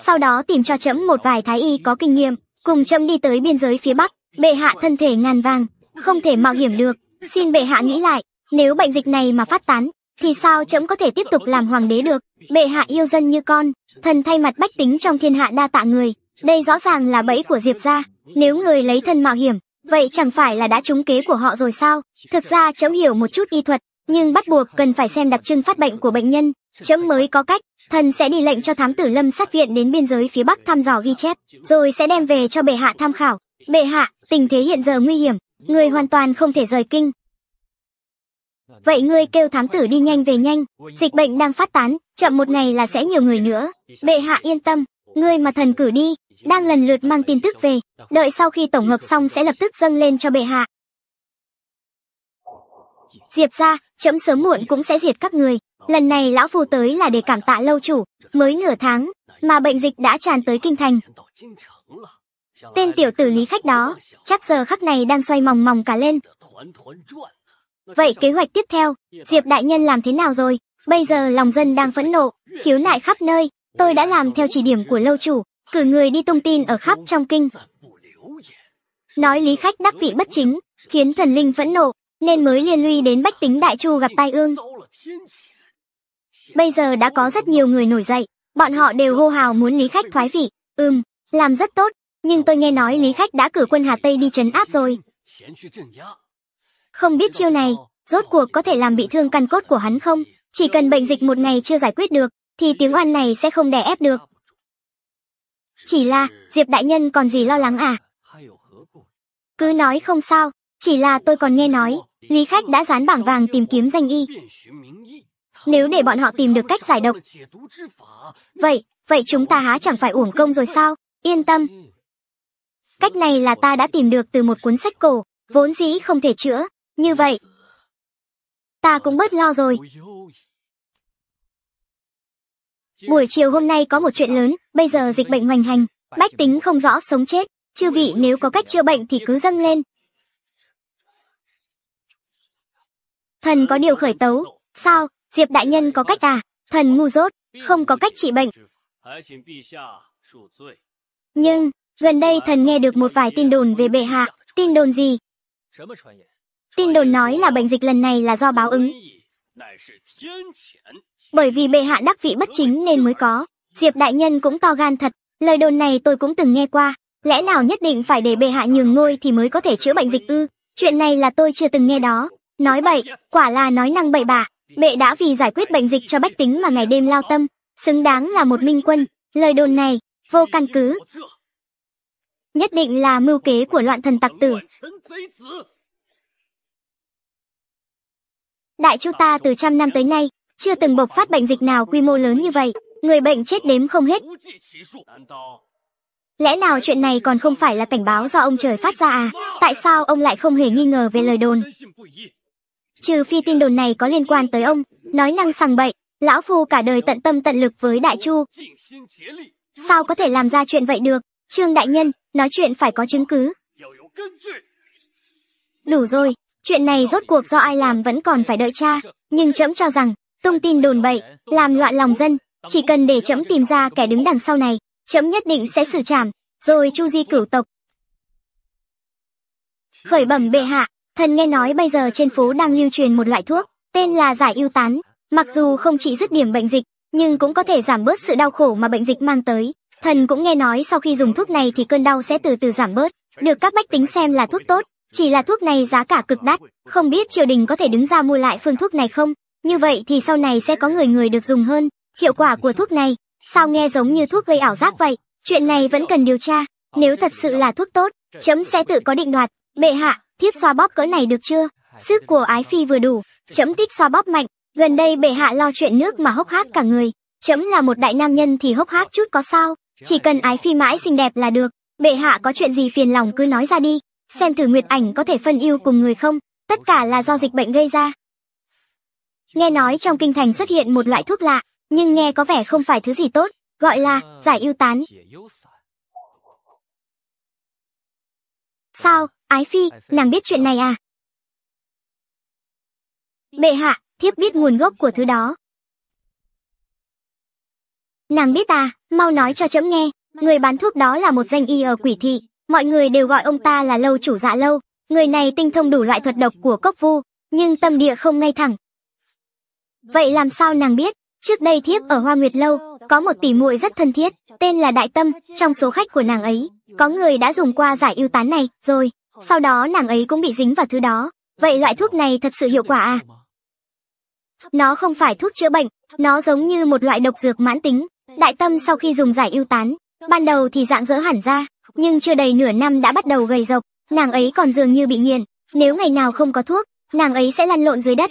sau đó tìm cho chấm một vài thái y có kinh nghiệm, cùng chấm đi tới biên giới phía bắc, bệ hạ thân thể ngàn vàng, không thể mạo hiểm được. Xin bệ hạ nghĩ lại, nếu bệnh dịch này mà phát tán, thì sao trẫm có thể tiếp tục làm hoàng đế được? Bệ hạ yêu dân như con, thần thay mặt bách tính trong thiên hạ đa tạ người. Đây rõ ràng là bẫy của Diệp gia, nếu người lấy thân mạo hiểm, vậy chẳng phải là đã trúng kế của họ rồi sao? Thực ra trẫm hiểu một chút y thuật, nhưng bắt buộc cần phải xem đặc trưng phát bệnh của bệnh nhân, trẫm mới có cách. Thần sẽ đi lệnh cho thám tử Lâm sát viện đến biên giới phía Bắc thăm dò ghi chép, rồi sẽ đem về cho bệ hạ tham khảo. Bệ hạ, tình thế hiện giờ nguy hiểm, Người hoàn toàn không thể rời kinh. Vậy ngươi kêu thám tử đi nhanh về nhanh, dịch bệnh đang phát tán, chậm một ngày là sẽ nhiều người nữa. Bệ hạ yên tâm, ngươi mà thần cử đi, đang lần lượt mang tin tức về, đợi sau khi tổng hợp xong sẽ lập tức dâng lên cho bệ hạ. Diệp ra, chấm sớm muộn cũng sẽ diệt các người. Lần này lão phù tới là để cảm tạ lâu chủ, mới nửa tháng, mà bệnh dịch đã tràn tới kinh thành. Tên tiểu tử lý khách đó, chắc giờ khắc này đang xoay mòng mòng cả lên. Vậy kế hoạch tiếp theo, Diệp Đại Nhân làm thế nào rồi? Bây giờ lòng dân đang phẫn nộ, khiếu nại khắp nơi. Tôi đã làm theo chỉ điểm của lâu chủ, cử người đi tung tin ở khắp trong kinh. Nói lý khách đắc vị bất chính, khiến thần linh phẫn nộ, nên mới liên lụy đến bách tính đại chu gặp tai ương. Bây giờ đã có rất nhiều người nổi dậy, bọn họ đều hô hào muốn lý khách thoái vị. Ừm, làm rất tốt, nhưng tôi nghe nói Lý Khách đã cử quân Hà Tây đi trấn áp rồi. Không biết chiêu này, rốt cuộc có thể làm bị thương căn cốt của hắn không? Chỉ cần bệnh dịch một ngày chưa giải quyết được, thì tiếng oan này sẽ không đè ép được. Chỉ là, Diệp Đại Nhân còn gì lo lắng à? Cứ nói không sao, chỉ là tôi còn nghe nói, Lý Khách đã dán bảng vàng tìm kiếm danh y. Nếu để bọn họ tìm được cách giải độc. Vậy, vậy chúng ta há chẳng phải uổng công rồi sao? Yên tâm, Cách này là ta đã tìm được từ một cuốn sách cổ, vốn dĩ không thể chữa, như vậy. Ta cũng bớt lo rồi. Buổi chiều hôm nay có một chuyện lớn, bây giờ dịch bệnh hoành hành, bách tính không rõ sống chết, chư vị nếu có cách chữa bệnh thì cứ dâng lên. Thần có điều khởi tấu, sao, Diệp Đại Nhân có cách à, thần ngu dốt, không có cách trị bệnh. Nhưng, Gần đây thần nghe được một vài tin đồn về bệ hạ, tin đồn gì? Tin đồn nói là bệnh dịch lần này là do báo ứng. Bởi vì bệ hạ đắc vị bất chính nên mới có. Diệp đại nhân cũng to gan thật, lời đồn này tôi cũng từng nghe qua. Lẽ nào nhất định phải để bệ hạ nhường ngôi thì mới có thể chữa bệnh dịch ư? Chuyện này là tôi chưa từng nghe đó. Nói bậy, quả là nói năng bậy bạ. Bệ đã vì giải quyết bệnh dịch cho bách tính mà ngày đêm lao tâm. Xứng đáng là một minh quân. Lời đồn này, vô căn cứ. Nhất định là mưu kế của loạn thần tặc tử. Đại chu ta từ trăm năm tới nay, chưa từng bộc phát bệnh dịch nào quy mô lớn như vậy, người bệnh chết đếm không hết. Lẽ nào chuyện này còn không phải là cảnh báo do ông trời phát ra à? Tại sao ông lại không hề nghi ngờ về lời đồn? Trừ phi tin đồn này có liên quan tới ông, nói năng sằng bậy, lão phu cả đời tận tâm tận lực với đại chu. Sao có thể làm ra chuyện vậy được? Trương Đại Nhân, nói chuyện phải có chứng cứ. Đủ rồi, chuyện này rốt cuộc do ai làm vẫn còn phải đợi cha, nhưng trẫm cho rằng, tung tin đồn bậy, làm loạn lòng dân, chỉ cần để trẫm tìm ra kẻ đứng đằng sau này, trẫm nhất định sẽ xử trảm, rồi chu di cửu tộc. Khởi bẩm bệ hạ, thần nghe nói bây giờ trên phố đang lưu truyền một loại thuốc, tên là giải ưu tán, mặc dù không chỉ dứt điểm bệnh dịch, nhưng cũng có thể giảm bớt sự đau khổ mà bệnh dịch mang tới, Thần cũng nghe nói sau khi dùng thuốc này thì cơn đau sẽ từ từ giảm bớt, được các bách tính xem là thuốc tốt, chỉ là thuốc này giá cả cực đắt, không biết triều đình có thể đứng ra mua lại phương thuốc này không? Như vậy thì sau này sẽ có người người được dùng hơn. Hiệu quả của thuốc này, sao nghe giống như thuốc gây ảo giác vậy? Chuyện này vẫn cần điều tra, nếu thật sự là thuốc tốt, chấm sẽ tự có định đoạt. Bệ hạ, thiếp xoa bóp cỡ này được chưa? Sức của ái phi vừa đủ, chấm tích xoa bóp mạnh. Gần đây bệ hạ lo chuyện nước mà hốc hác cả người. Chấm là một đại nam nhân thì hốc hác chút có sao? Chỉ cần ái phi mãi xinh đẹp là được, bệ hạ có chuyện gì phiền lòng cứ nói ra đi, xem thử Nguyệt Ảnh có thể phân ưu cùng người không, tất cả là do dịch bệnh gây ra. Nghe nói trong kinh thành xuất hiện một loại thuốc lạ, nhưng nghe có vẻ không phải thứ gì tốt, gọi là giải ưu tán. Sao, Ái Phi, nàng biết chuyện này à? Bệ hạ, thiếp biết nguồn gốc của thứ đó, Nàng biết ta, à, mau nói cho chấm nghe, người bán thuốc đó là một danh y ở quỷ thị, mọi người đều gọi ông ta là lâu chủ dạ lâu, người này tinh thông đủ loại thuật độc của cốc vu, nhưng tâm địa không ngay thẳng. Vậy làm sao nàng biết, trước đây thiếp ở Hoa Nguyệt Lâu, có một tỷ muội rất thân thiết, tên là Đại Tâm, trong số khách của nàng ấy, có người đã dùng qua giải yêu tán này, rồi, sau đó nàng ấy cũng bị dính vào thứ đó, vậy loại thuốc này thật sự hiệu quả à? Nó không phải thuốc chữa bệnh, nó giống như một loại độc dược mãn tính, Đại Tâm sau khi dùng giải ưu tán, ban đầu thì dạng dỡ hẳn ra, nhưng chưa đầy nửa năm đã bắt đầu gầy rộc, nàng ấy còn dường như bị nghiền, nếu ngày nào không có thuốc, nàng ấy sẽ lăn lộn dưới đất.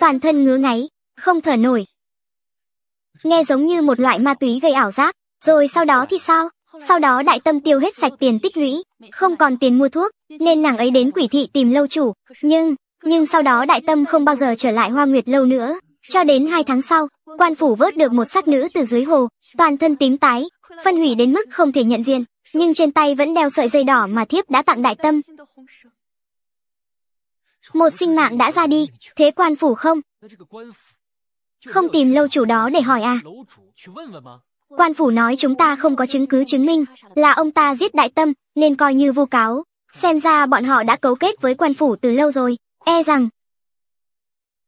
Toàn thân ngứa ngáy, không thở nổi. Nghe giống như một loại ma túy gây ảo giác, rồi sau đó thì sao? Sau đó đại tâm tiêu hết sạch tiền tích lũy, không còn tiền mua thuốc, nên nàng ấy đến quỷ thị tìm lâu chủ, nhưng, nhưng sau đó đại tâm không bao giờ trở lại hoa nguyệt lâu nữa. Cho đến hai tháng sau, quan phủ vớt được một xác nữ từ dưới hồ, toàn thân tím tái, phân hủy đến mức không thể nhận diện, nhưng trên tay vẫn đeo sợi dây đỏ mà thiếp đã tặng đại tâm. Một sinh mạng đã ra đi, thế quan phủ không? Không tìm lâu chủ đó để hỏi à? Quan phủ nói chúng ta không có chứng cứ chứng minh là ông ta giết đại tâm, nên coi như vu cáo. Xem ra bọn họ đã cấu kết với quan phủ từ lâu rồi, e rằng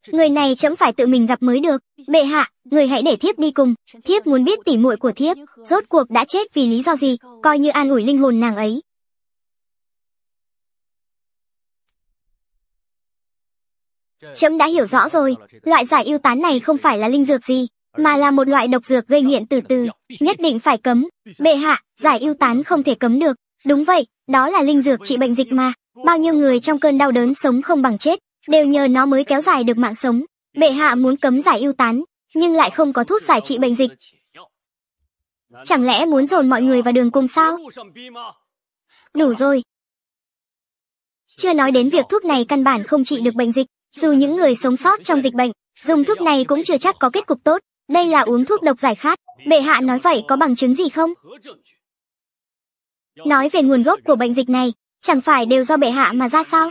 người này chấm phải tự mình gặp mới được. Bệ hạ, người hãy để thiếp đi cùng. Thiếp muốn biết tỉ muội của thiếp, rốt cuộc đã chết vì lý do gì, coi như an ủi linh hồn nàng ấy. Chấm đã hiểu rõ rồi, loại giải yêu tán này không phải là linh dược gì, mà là một loại độc dược gây nghiện từ từ, nhất định phải cấm. Bệ hạ, giải yêu tán không thể cấm được. Đúng vậy, đó là linh dược trị bệnh dịch mà. Bao nhiêu người trong cơn đau đớn sống không bằng chết, đều nhờ nó mới kéo dài được mạng sống. Bệ hạ muốn cấm giải ưu tán, nhưng lại không có thuốc giải trị bệnh dịch. Chẳng lẽ muốn dồn mọi người vào đường cùng sao? Đủ rồi. Chưa nói đến việc thuốc này căn bản không trị được bệnh dịch, dù những người sống sót trong dịch bệnh, dùng thuốc này cũng chưa chắc có kết cục tốt. Đây là uống thuốc độc giải khát, bệ hạ nói vậy có bằng chứng gì không? Nói về nguồn gốc của bệnh dịch này, chẳng phải đều do bệ hạ mà ra sao?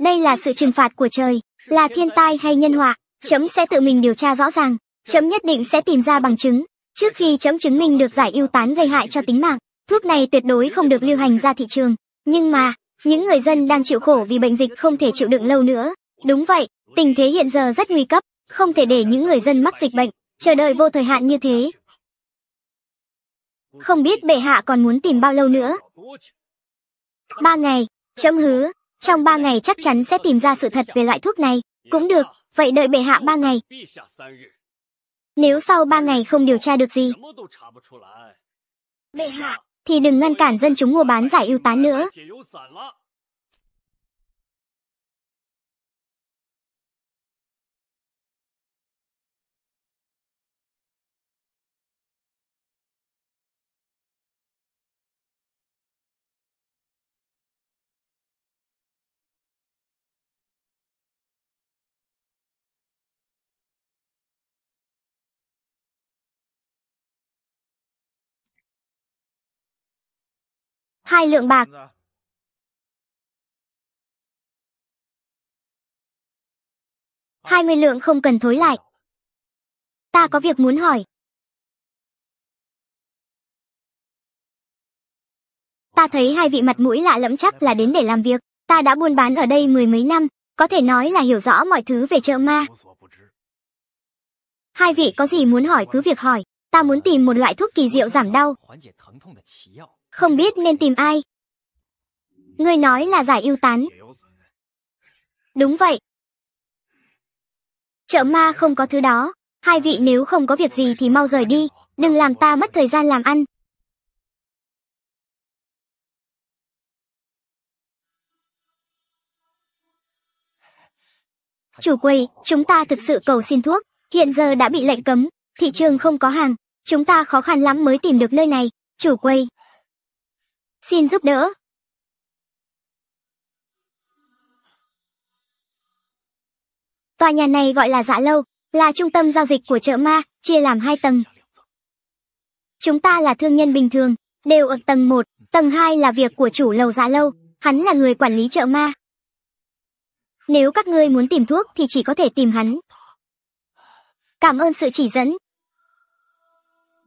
Đây là sự trừng phạt của trời, là thiên tai hay nhân họa, chấm sẽ tự mình điều tra rõ ràng, chấm nhất định sẽ tìm ra bằng chứng, trước khi chấm chứng minh được giải ưu tán gây hại cho tính mạng. Thuốc này tuyệt đối không được lưu hành ra thị trường, nhưng mà, những người dân đang chịu khổ vì bệnh dịch không thể chịu đựng lâu nữa. Đúng vậy, tình thế hiện giờ rất nguy cấp, không thể để những người dân mắc dịch bệnh, chờ đợi vô thời hạn như thế. Không biết bệ hạ còn muốn tìm bao lâu nữa? Ba ngày, chấm hứa, trong ba ngày chắc chắn sẽ tìm ra sự thật về loại thuốc này. Cũng được, vậy đợi bệ hạ ba ngày. Nếu sau ba ngày không điều tra được gì, bệ hạ, thì đừng ngăn cản dân chúng mua bán giải ưu tán nữa. hai lượng bạc. hai mươi lượng không cần thối lại. Ta có việc muốn hỏi. Ta thấy hai vị mặt mũi lạ lẫm chắc là đến để làm việc. Ta đã buôn bán ở đây mười mấy năm, có thể nói là hiểu rõ mọi thứ về chợ ma. Hai vị có gì muốn hỏi cứ việc hỏi, ta muốn tìm một loại thuốc kỳ diệu giảm đau. Không biết nên tìm ai. Ngươi nói là giải yêu tán. Đúng vậy. Chợ ma không có thứ đó. Hai vị nếu không có việc gì thì mau rời đi. Đừng làm ta mất thời gian làm ăn. Chủ quầy, chúng ta thực sự cầu xin thuốc. Hiện giờ đã bị lệnh cấm. Thị trường không có hàng. Chúng ta khó khăn lắm mới tìm được nơi này. Chủ quầy, Xin giúp đỡ. Tòa nhà này gọi là dạ lâu, là trung tâm giao dịch của chợ ma, chia làm hai tầng. Chúng ta là thương nhân bình thường, đều ở tầng 1, tầng 2 là việc của chủ lầu dạ lâu, hắn là người quản lý chợ ma. Nếu các ngươi muốn tìm thuốc thì chỉ có thể tìm hắn. Cảm ơn sự chỉ dẫn.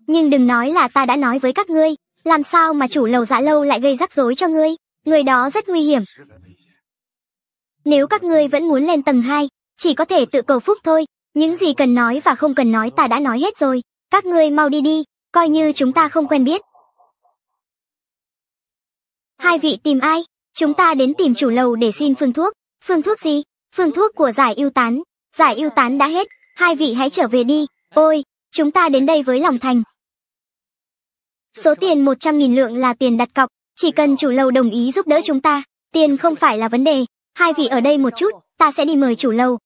Nhưng đừng nói là ta đã nói với các ngươi. Làm sao mà chủ lầu dạ lâu lại gây rắc rối cho ngươi? Người đó rất nguy hiểm. Nếu các ngươi vẫn muốn lên tầng 2, chỉ có thể tự cầu phúc thôi. Những gì cần nói và không cần nói ta đã nói hết rồi. Các ngươi mau đi đi, coi như chúng ta không quen biết. Hai vị tìm ai? Chúng ta đến tìm chủ lầu để xin phương thuốc. Phương thuốc gì? Phương thuốc của giải yêu tán. Giải yêu tán đã hết, hai vị hãy trở về đi. Ôi, chúng ta đến đây với lòng thành, Số tiền 100.000 lượng là tiền đặt cọc, chỉ cần chủ lầu đồng ý giúp đỡ chúng ta, tiền không phải là vấn đề. Hai vị ở đây một chút, ta sẽ đi mời chủ lầu.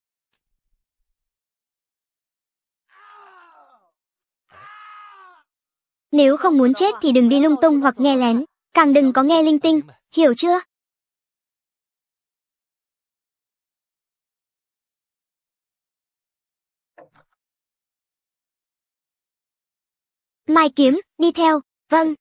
Nếu không muốn chết thì đừng đi lung tung hoặc nghe lén, càng đừng có nghe linh tinh, hiểu chưa? Mai Kiếm, đi theo. Vâng.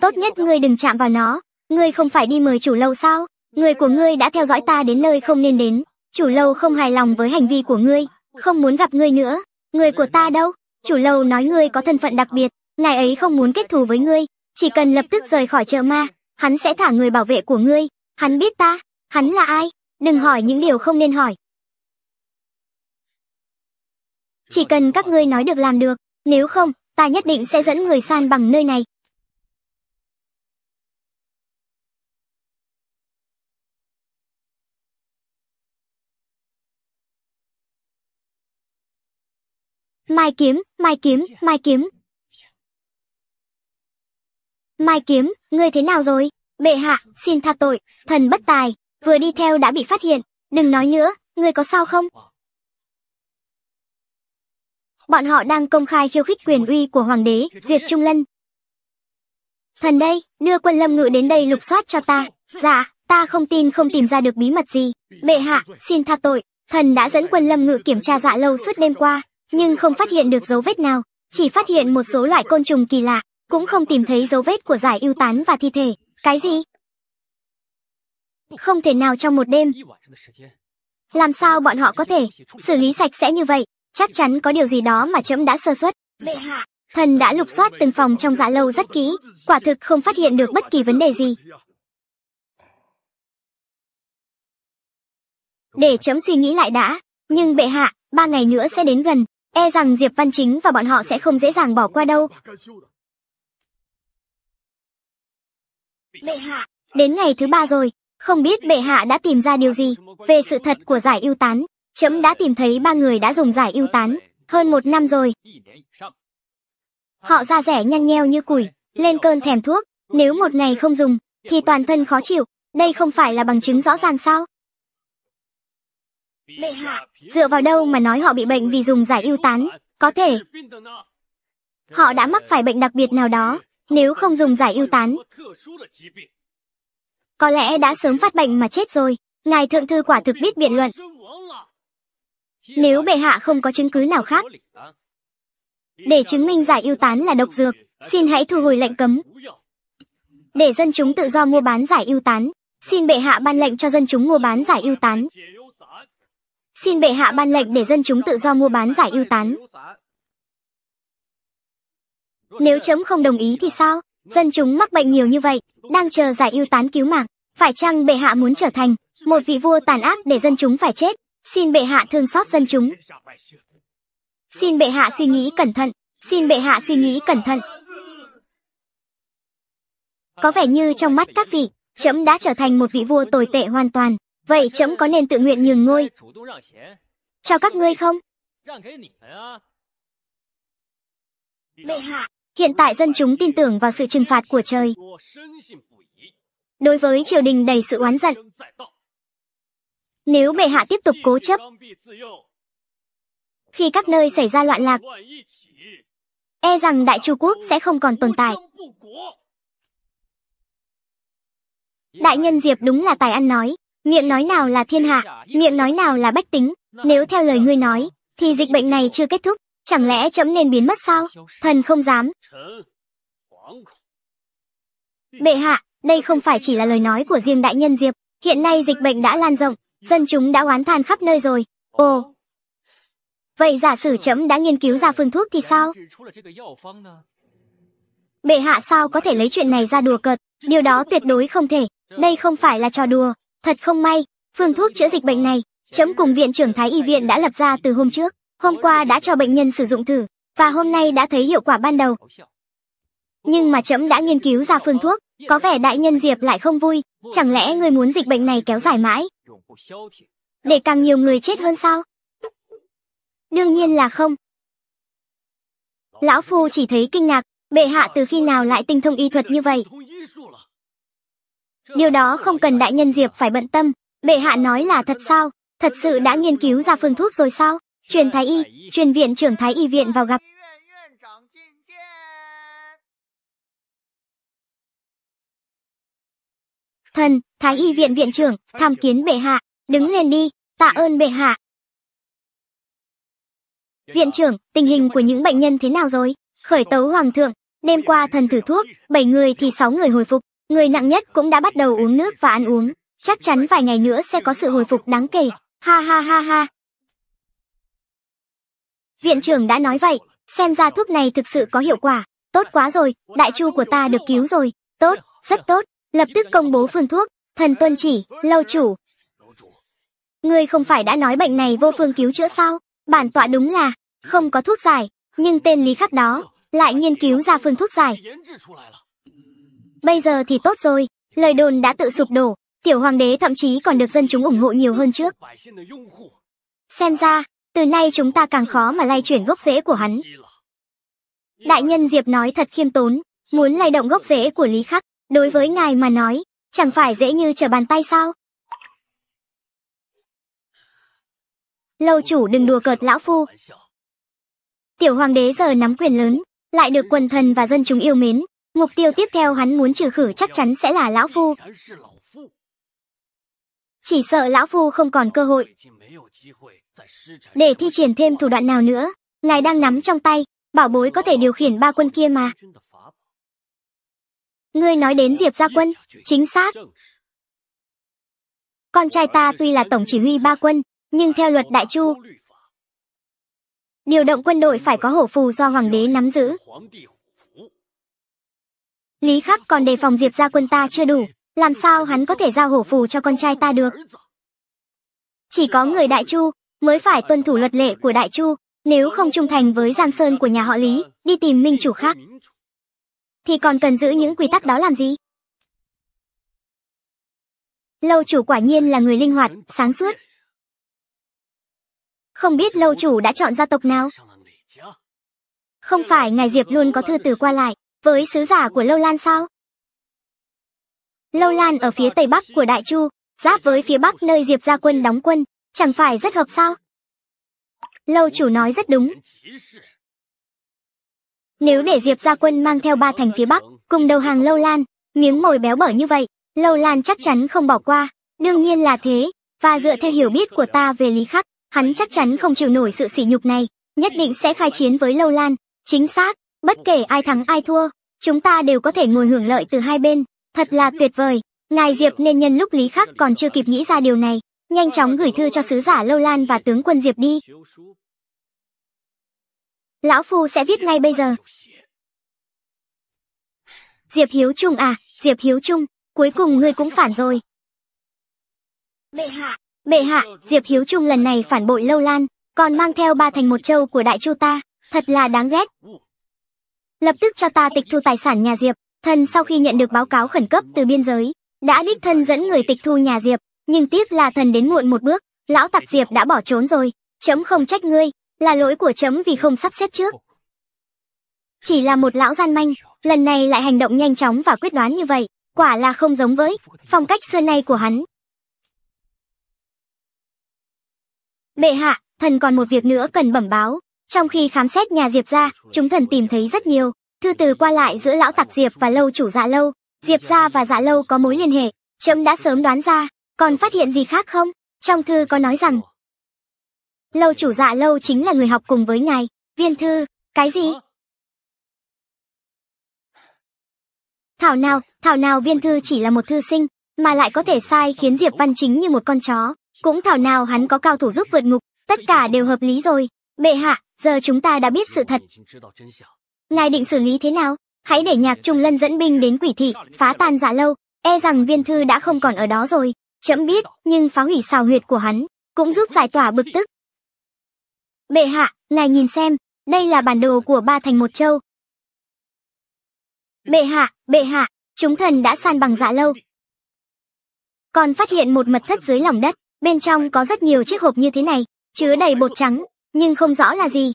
Tốt nhất ngươi đừng chạm vào nó, ngươi không phải đi mời chủ lâu sao? Người của ngươi đã theo dõi ta đến nơi không nên đến, chủ lâu không hài lòng với hành vi của ngươi, không muốn gặp ngươi nữa. Người của ta đâu? Chủ lâu nói ngươi có thân phận đặc biệt, ngài ấy không muốn kết thù với ngươi, chỉ cần lập tức rời khỏi chợ ma, hắn sẽ thả người bảo vệ của ngươi. Hắn biết ta, hắn là ai? đừng hỏi những điều không nên hỏi. Chỉ cần các ngươi nói được làm được, nếu không, ta nhất định sẽ dẫn người san bằng nơi này. Mai kiếm, mai kiếm, mai kiếm. Mai kiếm, ngươi thế nào rồi? Bệ hạ, xin tha tội, thần bất tài, vừa đi theo đã bị phát hiện, đừng nói nữa, người có sao không? Bọn họ đang công khai khiêu khích quyền uy của hoàng đế, diệt Trung Lân. Thần đây, đưa quân lâm ngự đến đây lục soát cho ta. Dạ, ta không tin không tìm ra được bí mật gì. Bệ hạ, xin tha tội, thần đã dẫn quân lâm ngự kiểm tra dạ lâu suốt đêm qua, nhưng không phát hiện được dấu vết nào, chỉ phát hiện một số loại côn trùng kỳ lạ, cũng không tìm thấy dấu vết của giải ưu tán và thi thể. Cái gì? Không thể nào trong một đêm. Làm sao bọn họ có thể xử lý sạch sẽ như vậy? Chắc chắn có điều gì đó mà trẫm đã sơ suất. Bệ hạ, thần đã lục soát từng phòng trong dạ lâu rất kỹ, quả thực không phát hiện được bất kỳ vấn đề gì. Để chấm suy nghĩ lại đã, nhưng bệ hạ, ba ngày nữa sẽ đến gần, e rằng Diệp Văn Chính và bọn họ sẽ không dễ dàng bỏ qua đâu. Bệ hạ, đến ngày thứ ba rồi, không biết bệ hạ đã tìm ra điều gì về sự thật của giải ưu tán. Chấm đã tìm thấy ba người đã dùng giải ưu tán hơn một năm rồi. Họ da rẻ nhăn nheo như củi, lên cơn thèm thuốc. Nếu một ngày không dùng, thì toàn thân khó chịu. Đây không phải là bằng chứng rõ ràng sao? Bệ hạ, dựa vào đâu mà nói họ bị bệnh vì dùng giải ưu tán? Có thể họ đã mắc phải bệnh đặc biệt nào đó, nếu không dùng giải ưu tán có lẽ đã sớm phát bệnh mà chết rồi. Ngài thượng thư quả thực biết biện luận. Nếu bệ hạ không có chứng cứ nào khác, để chứng minh giải yêu tán là độc dược, xin hãy thu hồi lệnh cấm. Để dân chúng tự do mua bán giải yêu tán, xin bệ hạ ban lệnh cho dân chúng mua bán giải yêu tán. Xin bệ hạ ban lệnh để dân chúng tự do mua bán giải yêu tán. Nếu chấm không đồng ý thì sao? Dân chúng mắc bệnh nhiều như vậy, đang chờ giải yêu tán cứu mạng. Phải chăng bệ hạ muốn trở thành một vị vua tàn ác để dân chúng phải chết? Xin bệ hạ thương xót dân chúng. Xin bệ hạ suy nghĩ cẩn thận. Xin bệ hạ suy nghĩ cẩn thận. Có vẻ như trong mắt các vị, trẫm đã trở thành một vị vua tồi tệ hoàn toàn. Vậy trẫm có nên tự nguyện nhường ngôi cho các ngươi không? Bệ hạ, hiện tại dân chúng tin tưởng vào sự trừng phạt của trời đối với triều đình đầy sự oán giận. Nếu bệ hạ tiếp tục cố chấp, khi các nơi xảy ra loạn lạc, e rằng Đại Chu Quốc sẽ không còn tồn tại. Đại nhân Diệp đúng là tài ăn nói, miệng nói nào là thiên hạ, miệng nói nào là bách tính, nếu theo lời ngươi nói, thì dịch bệnh này chưa kết thúc, chẳng lẽ chấm nên biến mất sao? Thần không dám. Bệ hạ, đây không phải chỉ là lời nói của riêng đại nhân Diệp, hiện nay dịch bệnh đã lan rộng, dân chúng đã oán than khắp nơi rồi. Ồ. Vậy giả sử chấm đã nghiên cứu ra phương thuốc thì sao? Bệ hạ sao có thể lấy chuyện này ra đùa cợt, điều đó tuyệt đối không thể, đây không phải là trò đùa, thật không may, phương thuốc chữa dịch bệnh này, chấm cùng viện trưởng Thái Y Viện đã lập ra từ hôm trước, hôm qua đã cho bệnh nhân sử dụng thử, và hôm nay đã thấy hiệu quả ban đầu. Nhưng mà chấm đã nghiên cứu ra phương thuốc, có vẻ đại nhân Diệp lại không vui, chẳng lẽ người muốn dịch bệnh này kéo dài mãi? Để càng nhiều người chết hơn sao? Đương nhiên là không. Lão Phu chỉ thấy kinh ngạc, bệ hạ từ khi nào lại tinh thông y thuật như vậy? Điều đó không cần đại nhân Diệp phải bận tâm, bệ hạ nói là thật sao? Thật sự đã nghiên cứu ra phương thuốc rồi sao? Truyền Thái Y, truyền viện trưởng Thái Y Viện vào gặp, Thần, Thái Y viện viện trưởng, tham kiến bệ hạ, đứng lên đi, tạ ơn bệ hạ. Viện trưởng, tình hình của những bệnh nhân thế nào rồi? Khởi tấu hoàng thượng, đêm qua thần thử thuốc, bảy người thì sáu người hồi phục, người nặng nhất cũng đã bắt đầu uống nước và ăn uống, chắc chắn vài ngày nữa sẽ có sự hồi phục đáng kể. Ha ha ha ha. Viện trưởng đã nói vậy, xem ra thuốc này thực sự có hiệu quả, tốt quá rồi, đại chu của ta được cứu rồi, tốt, rất tốt lập tức công bố phương thuốc, thần tuân chỉ, lâu chủ. Ngươi không phải đã nói bệnh này vô phương cứu chữa sao? Bản tọa đúng là không có thuốc giải, nhưng tên Lý Khắc đó lại nghiên cứu ra phương thuốc giải. Bây giờ thì tốt rồi, lời đồn đã tự sụp đổ, tiểu hoàng đế thậm chí còn được dân chúng ủng hộ nhiều hơn trước. Xem ra, từ nay chúng ta càng khó mà lay chuyển gốc rễ của hắn. Đại nhân Diệp nói thật khiêm tốn, muốn lay động gốc rễ của Lý Khắc, đối với ngài mà nói, chẳng phải dễ như trở bàn tay sao? Lâu chủ đừng đùa cợt lão phu. Tiểu hoàng đế giờ nắm quyền lớn, lại được quần thần và dân chúng yêu mến. Mục tiêu tiếp theo hắn muốn trừ khử chắc chắn sẽ là lão phu. Chỉ sợ lão phu không còn cơ hội. Để thi triển thêm thủ đoạn nào nữa, ngài đang nắm trong tay, bảo bối có thể điều khiển ba quân kia mà. Ngươi nói đến Diệp Gia Quân, chính xác. Con trai ta tuy là tổng chỉ huy ba quân, nhưng theo luật đại chu, điều động quân đội phải có hổ phù do hoàng đế nắm giữ. Lý Khắc còn đề phòng Diệp Gia Quân ta chưa đủ, làm sao hắn có thể giao hổ phù cho con trai ta được? Chỉ có người Đại Chu mới phải tuân thủ luật lệ của Đại Chu, nếu không trung thành với Giang Sơn của nhà họ Lý, đi tìm minh chủ khác, thì còn cần giữ những quy tắc đó làm gì? Lâu chủ quả nhiên là người linh hoạt, sáng suốt. Không biết lâu chủ đã chọn gia tộc nào? Không phải ngài Diệp luôn có thư từ qua lại với sứ giả của Lâu Lan sao? Lâu Lan ở phía tây bắc của Đại Chu, giáp với phía bắc nơi Diệp gia quân đóng quân, chẳng phải rất hợp sao? Lâu chủ nói rất đúng. Nếu để Diệp Gia Quân mang theo ba thành phía Bắc, cùng đầu hàng Lâu Lan, miếng mồi béo bở như vậy, Lâu Lan chắc chắn không bỏ qua. Đương nhiên là thế, và dựa theo hiểu biết của ta về Lý Khắc, hắn chắc chắn không chịu nổi sự sỉ nhục này, nhất định sẽ khai chiến với Lâu Lan. Chính xác, bất kể ai thắng ai thua, chúng ta đều có thể ngồi hưởng lợi từ hai bên. Thật là tuyệt vời, ngài Diệp nên nhân lúc Lý Khắc còn chưa kịp nghĩ ra điều này, nhanh chóng gửi thư cho sứ giả Lâu Lan và tướng quân Diệp đi. Lão Phu sẽ viết ngay bây giờ. Diệp Hiếu Trung à, Diệp Hiếu Trung, cuối cùng ngươi cũng phản rồi. Bệ hạ, bệ hạ, Diệp Hiếu Trung lần này phản bội lâu lan, còn mang theo ba thành một châu của đại chu ta, thật là đáng ghét. Lập tức cho ta tịch thu tài sản nhà Diệp, thần sau khi nhận được báo cáo khẩn cấp từ biên giới, đã đích thân dẫn người tịch thu nhà Diệp, nhưng tiếc là thần đến muộn một bước, lão tặc Diệp đã bỏ trốn rồi, chấm không trách ngươi, là lỗi của chấm vì không sắp xếp trước. Chỉ là một lão gian manh, lần này lại hành động nhanh chóng và quyết đoán như vậy, quả là không giống với phong cách xưa nay của hắn. Bệ hạ, thần còn một việc nữa cần bẩm báo. Trong khi khám xét nhà Diệp ra, chúng thần tìm thấy rất nhiều thư từ qua lại giữa lão tặc Diệp và lâu chủ dạ lâu. Diệp ra và dạ lâu có mối liên hệ, trẫm đã sớm đoán ra, còn phát hiện gì khác không? Trong thư có nói rằng, lâu chủ dạ lâu chính là người học cùng với ngài viên thư cái gì thảo nào thảo nào viên thư chỉ là một thư sinh mà lại có thể sai khiến diệp văn chính như một con chó cũng thảo nào hắn có cao thủ giúp vượt ngục tất cả đều hợp lý rồi bệ hạ giờ chúng ta đã biết sự thật ngài định xử lý thế nào hãy để nhạc trung lân dẫn binh đến quỷ thị phá tan dạ lâu e rằng viên thư đã không còn ở đó rồi trẫm biết nhưng phá hủy xào huyệt của hắn cũng giúp giải tỏa bực tức Bệ hạ, ngài nhìn xem, đây là bản đồ của ba thành một châu. Bệ hạ, bệ hạ, chúng thần đã san bằng dạ lâu. Còn phát hiện một mật thất dưới lòng đất, bên trong có rất nhiều chiếc hộp như thế này, chứa đầy bột trắng, nhưng không rõ là gì.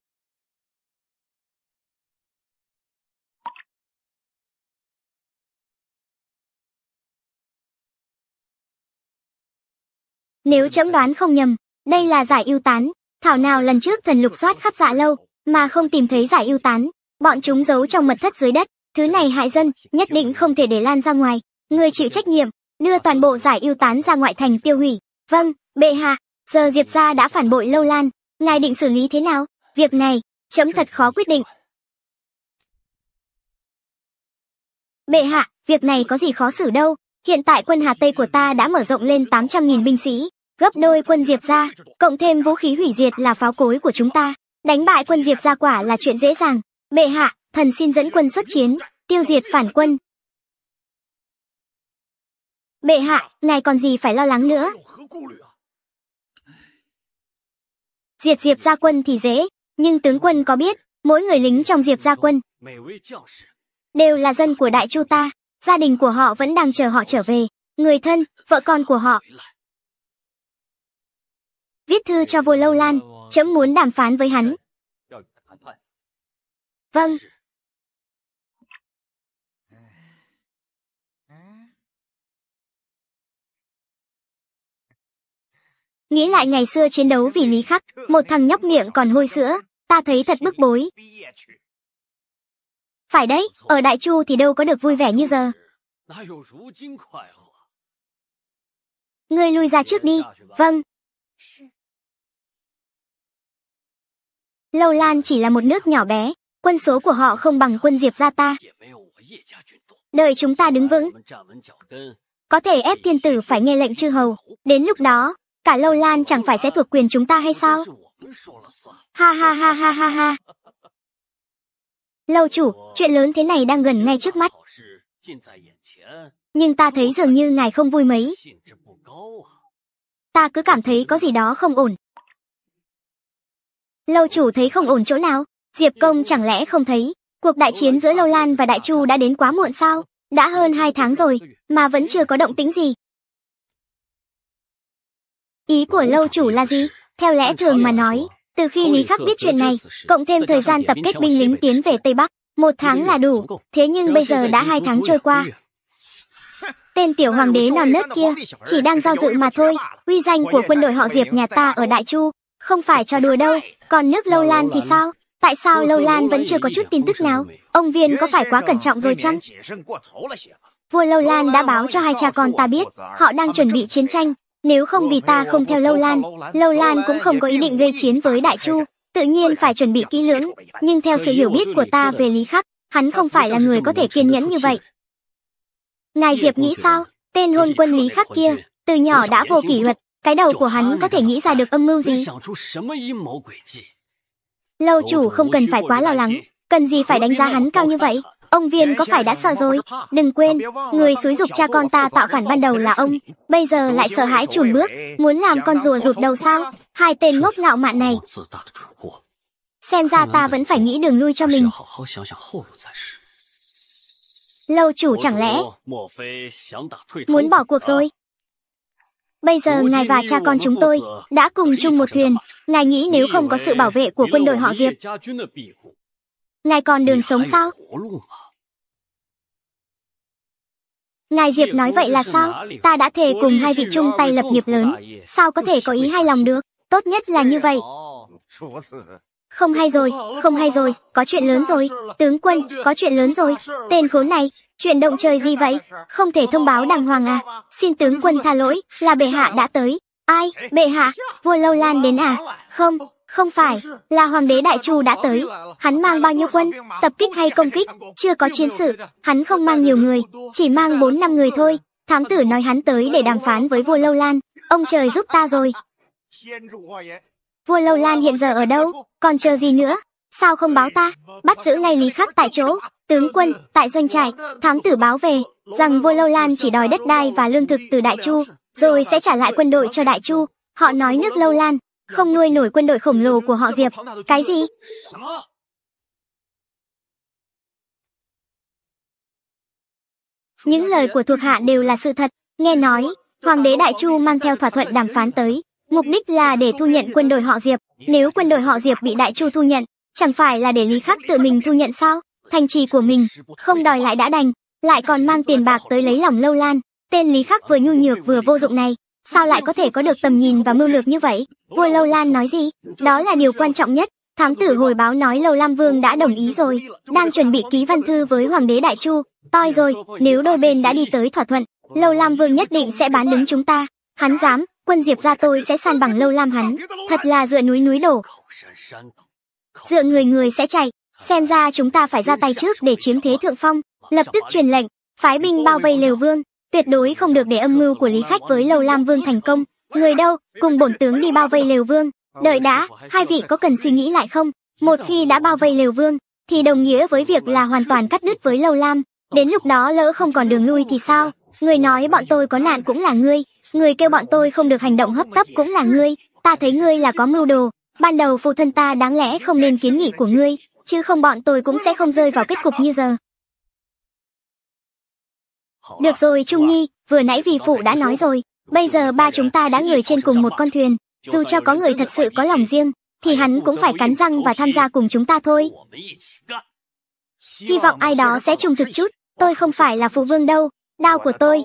Nếu chấm đoán không nhầm, đây là giải ưu tán, Thảo nào lần trước thần lục soát khắp dạ lâu, mà không tìm thấy giải ưu tán, bọn chúng giấu trong mật thất dưới đất, thứ này hại dân, nhất định không thể để lan ra ngoài, người chịu trách nhiệm, đưa toàn bộ giải ưu tán ra ngoại thành tiêu hủy. Vâng, bệ hạ, giờ Diệp gia đã phản bội lâu lan, ngài định xử lý thế nào? Việc này, chấm thật khó quyết định. Bệ hạ, việc này có gì khó xử đâu, hiện tại quân Hà Tây của ta đã mở rộng lên 800.000 binh sĩ, gấp đôi quân Diệp gia, cộng thêm vũ khí hủy diệt là pháo cối của chúng ta, đánh bại quân Diệp gia quả là chuyện dễ dàng. Bệ hạ, thần xin dẫn quân xuất chiến, tiêu diệt phản quân. Bệ hạ, ngài còn gì phải lo lắng nữa? Diệt Diệp gia quân thì dễ, nhưng tướng quân có biết, mỗi người lính trong Diệp gia quân đều là dân của Đại Chu ta, gia đình của họ vẫn đang chờ họ trở về, người thân, vợ con của họ viết thư cho vua Lâu Lan, trẫm muốn đàm phán với hắn. Vâng. Nghĩ lại ngày xưa chiến đấu vì Lý Khắc, một thằng nhóc miệng còn hôi sữa, ta thấy thật bức bối. Phải đấy, ở Đại Chu thì đâu có được vui vẻ như giờ. Ngươi lui ra trước đi, vâng. Lâu Lan chỉ là một nước nhỏ bé, quân số của họ không bằng quân Diệp gia ta. Đợi chúng ta đứng vững, có thể ép tiên tử phải nghe lệnh chư hầu. Đến lúc đó, cả Lâu Lan chẳng phải sẽ thuộc quyền chúng ta hay sao? Ha ha ha ha ha ha. Lâu chủ, chuyện lớn thế này đang gần ngay trước mắt. Nhưng ta thấy dường như ngài không vui mấy. Ta cứ cảm thấy có gì đó không ổn. Lâu chủ thấy không ổn chỗ nào, Diệp Công chẳng lẽ không thấy, cuộc đại chiến giữa Lâu Lan và Đại Chu đã đến quá muộn sao? Đã hơn hai tháng rồi, mà vẫn chưa có động tĩnh gì. Ý của lâu chủ là gì? Theo lẽ thường mà nói, từ khi Lý Khắc biết chuyện này, cộng thêm thời gian tập kết binh lính tiến về Tây Bắc, một tháng là đủ, thế nhưng bây giờ đã hai tháng trôi qua. Tên tiểu hoàng đế non nớt kia, chỉ đang giao dự mà thôi, uy danh của quân đội họ Diệp nhà ta ở Đại Chu, không phải trò đùa đâu, còn nước Lâu Lan thì sao? Tại sao Lâu Lan vẫn chưa có chút à, tin tức nào? Ông Viên có phải quá cẩn trọng rồi chăng? Vua Lâu Lan đã báo cho hai cha con ta biết, họ đang chuẩn bị chiến tranh. Nếu không vì ta không theo Lâu Lan, Lâu Lan cũng không có ý định gây chiến với Đại Chu. Tự nhiên phải chuẩn bị kỹ lưỡng, nhưng theo sự hiểu biết của ta về Lý Khắc, hắn không phải là người có thể kiên nhẫn như vậy. Ngài Diệp nghĩ sao? Tên hôn quân Lý Khắc kia, từ nhỏ đã vô kỷ luật, cái đầu của hắn có thể nghĩ ra được âm mưu gì? Lâu chủ không cần phải quá lo lắng, cần gì phải đánh giá hắn cao như vậy? Ông Viên có phải đã sợ rồi? Đừng quên, người xúi dục cha con ta tạo phản ban đầu là ông, bây giờ lại sợ hãi chùn bước, muốn làm con rùa rụt đầu sao? Hai tên ngốc ngạo mạn này. Xem ra ta vẫn phải nghĩ đường lui cho mình. Lâu chủ chẳng lẽ muốn bỏ cuộc rồi? Bây giờ ngài và cha con chúng tôi đã cùng chung một thuyền. Ngài nghĩ nếu không có sự bảo vệ của quân đội họ Diệp, ngài còn đường sống sao? Ngài Diệp nói vậy là sao? Ta đã thề cùng hai vị chung tay lập nghiệp lớn. Sao có thể có ý hai lòng được? Tốt nhất là như vậy. Không hay rồi, không hay rồi, có chuyện lớn rồi. Tướng quân, có chuyện lớn rồi. Tên khốn này, chuyện động trời gì vậy? Không thể thông báo đàng hoàng à? Xin tướng quân tha lỗi, là bệ hạ đã tới. Ai, bệ hạ, vua Lâu Lan đến à? Không, không phải, là hoàng đế Đại Chu đã tới. Hắn mang bao nhiêu quân, tập kích hay công kích, chưa có chiến sự. Hắn không mang nhiều người, chỉ mang bốn năm người thôi. Thám tử nói hắn tới để đàm phán với vua Lâu Lan. Ông trời giúp ta rồi vua lâu lan hiện giờ ở đâu còn chờ gì nữa sao không báo ta bắt giữ ngay lý khắc tại chỗ tướng quân tại doanh trại thám tử báo về rằng vua lâu lan chỉ đòi đất đai và lương thực từ đại chu rồi sẽ trả lại quân đội cho đại chu họ nói nước lâu lan không nuôi nổi quân đội khổng lồ của họ diệp cái gì những lời của thuộc hạ đều là sự thật nghe nói hoàng đế đại chu mang theo thỏa thuận đàm phán tới Mục đích là để thu nhận quân đội họ Diệp. Nếu quân đội họ Diệp bị Đại Chu thu nhận, chẳng phải là để Lý Khắc tự mình thu nhận sao? Thành trì của mình, không đòi lại đã đành, lại còn mang tiền bạc tới lấy lòng Lâu Lan. Tên Lý Khắc vừa nhu nhược vừa vô dụng này, sao lại có thể có được tầm nhìn và mưu lược như vậy? Vua Lâu Lan nói gì? Đó là điều quan trọng nhất. Thám tử hồi báo nói Lâu Lam Vương đã đồng ý rồi, đang chuẩn bị ký văn thư với Hoàng đế Đại Chu. Toi rồi, nếu đôi bên đã đi tới thỏa thuận, Lâu Lam Vương nhất định sẽ bán đứng chúng ta. Hắn dám, quân Diệp ra tôi sẽ san bằng lâu lam hắn, thật là dựa núi núi đổ. Dựa người người sẽ chạy, xem ra chúng ta phải ra tay trước để chiếm thế thượng phong, lập tức truyền lệnh, phái binh bao vây Lều Vương, tuyệt đối không được để âm mưu của Lý Khách với Lâu Lam Vương thành công. Người đâu, cùng bổn tướng đi bao vây Lều Vương. Đợi đã, hai vị có cần suy nghĩ lại không? Một khi đã bao vây Lều Vương, thì đồng nghĩa với việc là hoàn toàn cắt đứt với Lâu Lam. Đến lúc đó lỡ không còn đường lui thì sao? Người nói bọn tôi có nạn cũng là ngươi, người kêu bọn tôi không được hành động hấp tấp cũng là ngươi, ta thấy ngươi là có mưu đồ, ban đầu phụ thân ta đáng lẽ không nên kiến nghị của ngươi, chứ không bọn tôi cũng sẽ không rơi vào kết cục như giờ. Được rồi Trung Nhi, vừa nãy vì phụ đã nói rồi, bây giờ ba chúng ta đã người trên cùng một con thuyền, dù cho có người thật sự có lòng riêng, thì hắn cũng phải cắn răng và tham gia cùng chúng ta thôi. Hy vọng ai đó sẽ trung thực chút, tôi không phải là phụ vương đâu, đao của tôi,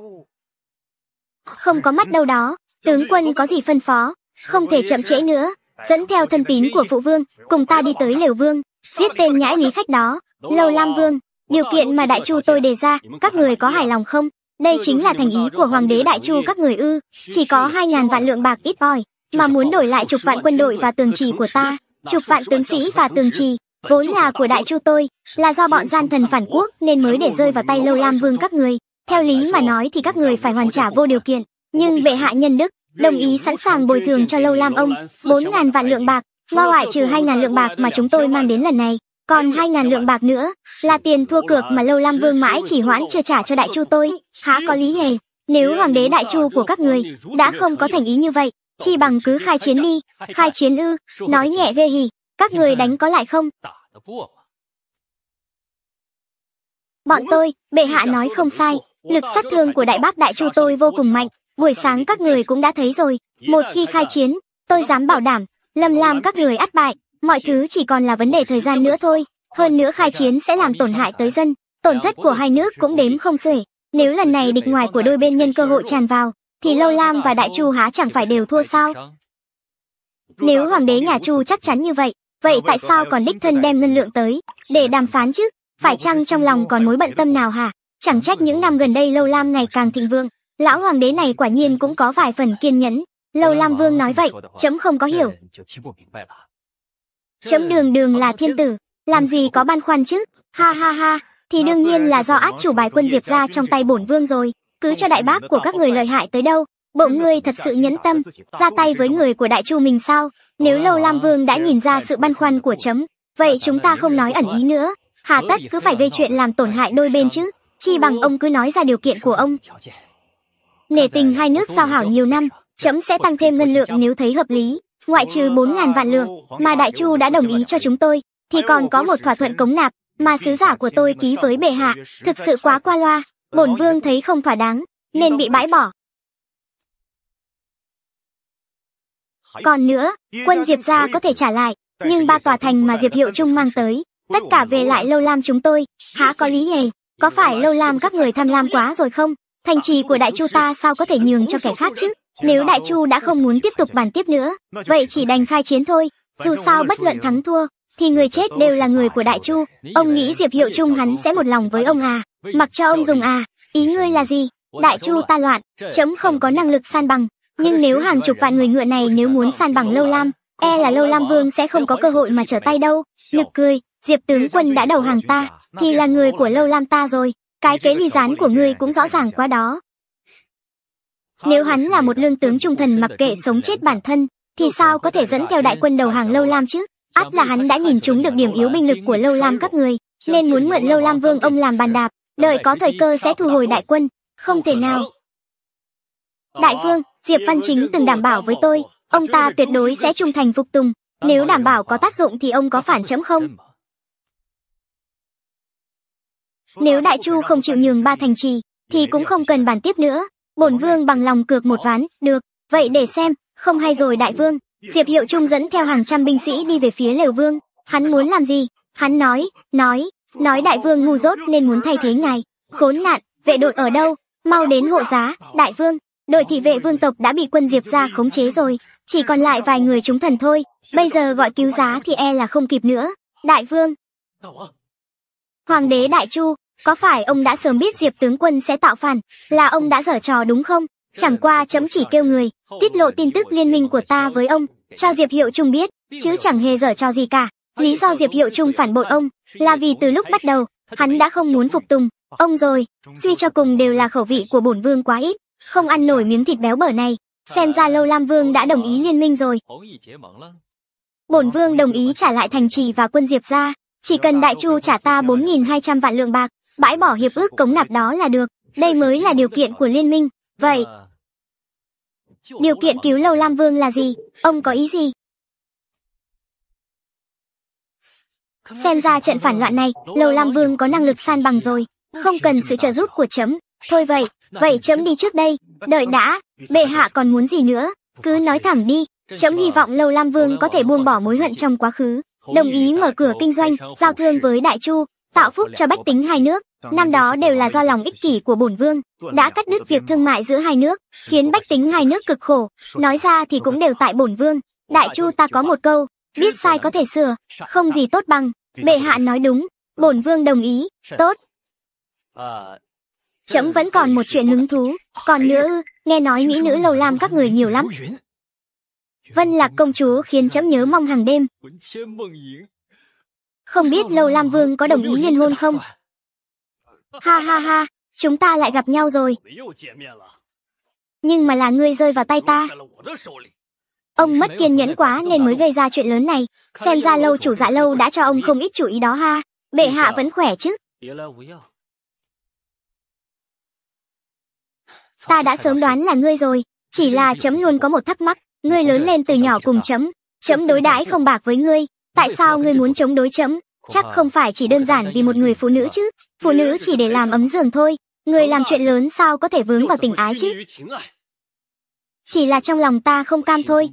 không có mắt đâu đó, tướng quân có gì phân phó, không thể chậm trễ nữa, dẫn theo thân tín của phụ vương, cùng ta đi tới lều vương, giết tên nhãi lý khách đó, lâu lam vương, điều kiện mà đại chu tôi đề ra, các người có hài lòng không? Đây chính là thành ý của hoàng đế đại chu các người ư, chỉ có hai ngàn vạn lượng bạc ít ỏi, mà muốn đổi lại chục vạn quân đội và tường trì của ta, chục vạn tướng sĩ và tường trì, vốn là của đại chu tôi, là do bọn gian thần phản quốc nên mới để rơi vào tay lâu lam vương các người. Theo lý mà nói thì các người phải hoàn trả vô điều kiện, nhưng bệ hạ nhân đức, đồng ý sẵn sàng bồi thường cho lâu lam ông, 4.000 vạn lượng bạc, ngoài ngoại trừ 2.000 lượng bạc mà chúng tôi mang đến lần này. Còn 2.000 lượng bạc nữa, là tiền thua cược mà lâu lam vương mãi chỉ hoãn chưa trả cho đại chu tôi, há có lý hề. Nếu hoàng đế đại chu của các người đã không có thành ý như vậy, chi bằng cứ khai chiến đi, khai chiến ư, nói nhẹ ghê hì, các người đánh có lại không? Bọn tôi, bệ hạ nói không sai, Lực sát thương của Đại Bác Đại Chu tôi vô cùng mạnh, buổi sáng các người cũng đã thấy rồi, một khi khai chiến, tôi dám bảo đảm, Lâm Lam các người ắt bại, mọi thứ chỉ còn là vấn đề thời gian nữa thôi, hơn nữa khai chiến sẽ làm tổn hại tới dân, tổn thất của hai nước cũng đếm không xuể. Nếu lần này địch ngoài của đôi bên nhân cơ hội tràn vào, thì Lâu Lam và Đại Chu há chẳng phải đều thua sao? Nếu hoàng đế nhà Chu chắc chắn như vậy, vậy tại sao còn đích thân đem ngân lượng tới để đàm phán chứ? Phải chăng trong lòng còn mối bận tâm nào hả? chẳng trách những năm gần đây lâu lam ngày càng thịnh vượng lão hoàng đế này quả nhiên cũng có vài phần kiên nhẫn lâu lam vương nói vậy chấm không có hiểu chấm đường đường là thiên tử làm gì có băn khoăn chứ ha ha ha thì đương nhiên là do át chủ bài quân diệp ra trong tay bổn vương rồi cứ cho đại bác của các người lợi hại tới đâu bộ ngươi thật sự nhẫn tâm ra tay với người của đại chu mình sao nếu lâu lam vương đã nhìn ra sự băn khoăn của chấm vậy chúng ta không nói ẩn ý nữa hà tất cứ phải gây chuyện làm tổn hại đôi bên chứ chi bằng ông cứ nói ra điều kiện của ông. Nể tình hai nước giao hảo nhiều năm, chấm sẽ tăng thêm ngân lượng nếu thấy hợp lý, ngoại trừ 4.000 vạn lượng mà Đại Chu đã đồng ý cho chúng tôi, thì còn có một thỏa thuận cống nạp mà sứ giả của tôi ký với bệ hạ, thực sự quá qua loa, bổn vương thấy không thỏa đáng, nên bị bãi bỏ. Còn nữa, quân Diệp gia có thể trả lại, nhưng ba tòa thành mà Diệp Hiệu Trung mang tới, tất cả về lại lâu lam chúng tôi, há có lý hề. Có phải lâu lam các người tham lam quá rồi không? Thành trì của Đại Chu ta sao có thể nhường cho kẻ khác chứ? Nếu Đại Chu đã không muốn tiếp tục bàn tiếp nữa, vậy chỉ đành khai chiến thôi. Dù sao bất luận thắng thua, thì người chết đều là người của Đại Chu. Ông nghĩ Diệp Hiệu Trung hắn sẽ một lòng với ông à? Mặc cho ông dùng à? Ý ngươi là gì? Đại Chu ta loạn, chấm không có năng lực san bằng. Nhưng nếu hàng chục vạn người ngựa này nếu muốn san bằng lâu lam, e là lâu lam vương sẽ không có cơ hội mà trở tay đâu. Nực cười, Diệp tướng quân đã đầu hàng ta, thì là người của Lâu Lam ta rồi, cái kế ly gián của ngươi cũng rõ ràng quá đó. Nếu hắn là một lương tướng trung thần mặc kệ sống chết bản thân, thì sao có thể dẫn theo đại quân đầu hàng Lâu Lam chứ? Át là hắn đã nhìn chúng được điểm yếu binh lực của Lâu Lam các người, nên muốn mượn Lâu Lam Vương ông làm bàn đạp, đợi có thời cơ sẽ thu hồi đại quân, không thể nào. Đại Vương, Diệp Văn Chính từng đảm bảo với tôi, ông ta tuyệt đối sẽ trung thành phục tùng. Nếu đảm bảo có tác dụng thì ông có phản chấm không? nếu đại chu không chịu nhường ba thành trì thì cũng không cần bàn tiếp nữa bổn vương bằng lòng cược một ván được vậy để xem không hay rồi đại vương diệp hiệu trung dẫn theo hàng trăm binh sĩ đi về phía lều vương hắn muốn làm gì hắn nói nói nói đại vương ngu dốt nên muốn thay thế ngài khốn nạn vệ đội ở đâu mau đến hộ giá đại vương đội thị vệ vương tộc đã bị quân diệp ra khống chế rồi chỉ còn lại vài người chúng thần thôi bây giờ gọi cứu giá thì e là không kịp nữa đại vương hoàng đế đại chu có phải ông đã sớm biết Diệp tướng quân sẽ tạo phản, là ông đã dở trò đúng không? Chẳng qua chấm chỉ kêu người, tiết lộ tin tức liên minh của ta với ông, cho Diệp Hiệu Trung biết, chứ chẳng hề dở trò gì cả. Lý do Diệp Hiệu Trung phản bội ông là vì từ lúc bắt đầu, hắn đã không muốn phục tùng. Ông rồi, suy cho cùng đều là khẩu vị của bổn vương quá ít, không ăn nổi miếng thịt béo bở này. Xem ra Lâu Lam Vương đã đồng ý liên minh rồi. Bổn vương đồng ý trả lại thành trì và quân Diệp ra, chỉ cần Đại Chu trả ta 4.200 vạn lượng bạc, bãi bỏ hiệp ước cống nạp đó là được, đây mới là điều kiện của liên minh. Vậy, điều kiện cứu Lâu Lam Vương là gì? Ông có ý gì? Xem ra trận phản loạn này, Lâu Lam Vương có năng lực san bằng rồi, không cần sự trợ giúp của chấm. Thôi vậy, vậy chấm đi trước đây, đợi đã, bệ hạ còn muốn gì nữa, cứ nói thẳng đi. Chấm hy vọng Lâu Lam Vương có thể buông bỏ mối hận trong quá khứ, đồng ý mở cửa kinh doanh, giao thương với Đại Chu, tạo phúc cho bách tính hai nước. Năm đó đều là do lòng ích kỷ của bổn vương, đã cắt đứt việc thương mại giữa hai nước, khiến bách tính hai nước cực khổ. Nói ra thì cũng đều tại bổn vương. Đại Chu ta có một câu, biết sai có thể sửa, không gì tốt bằng. Bệ hạ nói đúng, bổn vương đồng ý, tốt. Chấm vẫn còn một chuyện hứng thú, còn nữa nghe nói mỹ nữ lầu lam các người nhiều lắm. Vân Lạc công chúa khiến chấm nhớ mong hàng đêm. Không biết Lâu Lam Vương có đồng ý liên hôn không? Ha ha ha, chúng ta lại gặp nhau rồi. Nhưng mà là ngươi rơi vào tay ta. Ông mất kiên nhẫn quá nên mới gây ra chuyện lớn này. Xem ra lâu chủ dạ lâu đã cho ông không ít chủ ý đó ha. Bệ hạ vẫn khỏe chứ. Ta đã sớm đoán là ngươi rồi. Chỉ là chấm luôn có một thắc mắc. Ngươi lớn lên từ nhỏ cùng chấm. Chấm đối đãi không bạc với ngươi. Tại sao ngươi muốn chống đối chấm? Chắc không phải chỉ đơn giản vì một người phụ nữ chứ. Phụ nữ chỉ để làm ấm giường thôi. Ngươi làm chuyện lớn sao có thể vướng vào tình ái chứ? Chỉ là trong lòng ta không cam thôi.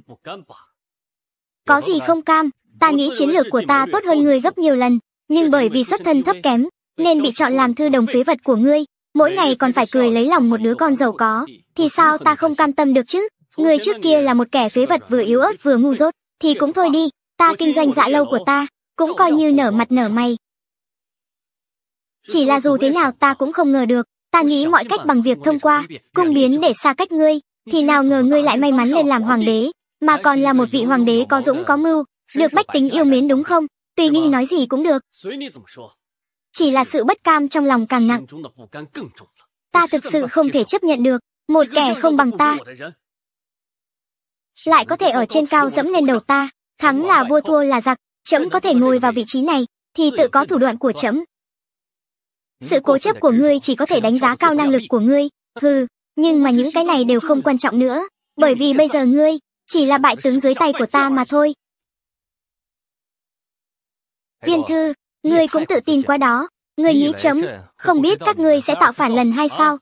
Có gì không cam? Ta nghĩ chiến lược của ta tốt hơn ngươi gấp nhiều lần. Nhưng bởi vì xuất thân thấp kém, nên bị chọn làm thư đồng phế vật của ngươi. Mỗi ngày còn phải cười lấy lòng một đứa con giàu có. Thì sao ta không cam tâm được chứ? Người trước kia là một kẻ phế vật vừa yếu ớt vừa ngu dốt. Thì cũng thôi đi, ta kinh doanh dạ lâu của ta, cũng coi như nở mặt nở mày. Chỉ là dù thế nào ta cũng không ngờ được, ta nghĩ mọi cách bằng việc thông qua, cung biến để xa cách ngươi, thì nào ngờ ngươi lại may mắn lên làm hoàng đế, mà còn là một vị hoàng đế có dũng có mưu, được bách tính yêu mến đúng không? Tùy nghi nói gì cũng được. Chỉ là sự bất cam trong lòng càng nặng. Ta thực sự không thể chấp nhận được, một kẻ không bằng ta. Lại có thể ở trên cao dẫm lên đầu ta, thắng là vua thua là giặc, Trẫm có thể ngồi vào vị trí này, thì tự có thủ đoạn của trẫm. Sự cố chấp của ngươi chỉ có thể đánh giá cao năng lực của ngươi, hừ, nhưng mà những cái này đều không quan trọng nữa, bởi vì bây giờ ngươi, chỉ là bại tướng dưới tay của ta mà thôi. Viên thư, ngươi cũng tự tin quá đó, ngươi nghĩ chấm, không biết các ngươi sẽ tạo phản lần hay sao?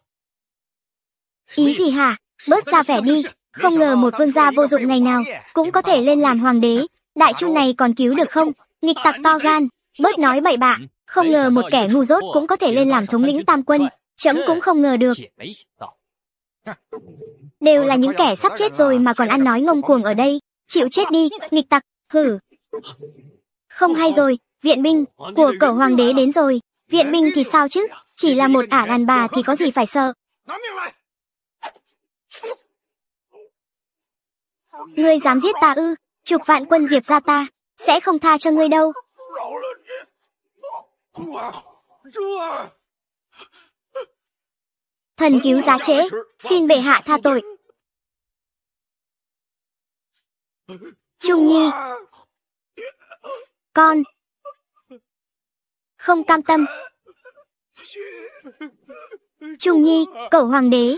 Ý gì hả? Bớt ra vẻ đi, không ngờ một vương gia vô dụng ngày nào cũng có thể lên làm hoàng đế. Đại chu này còn cứu được không? Nghịch tặc to gan, bớt nói bậy bạ. Không ngờ một kẻ ngu dốt cũng có thể lên làm thống lĩnh tam quân. Chấm cũng không ngờ được. Đều là những kẻ sắp chết rồi mà còn ăn nói ngông cuồng ở đây. Chịu chết đi, nghịch tặc, hử. Không hay rồi, viện binh của cẩu hoàng đế đến rồi. Viện binh thì sao chứ? Chỉ là một ả đàn bà thì có gì phải sợ. Ngươi dám giết ta ư, chục vạn quân diệp ra ta, sẽ không tha cho ngươi đâu. Thần cứu giá trễ, xin bệ hạ tha tội. Trung Nhi Con Không cam tâm Trung Nhi, cậu hoàng đế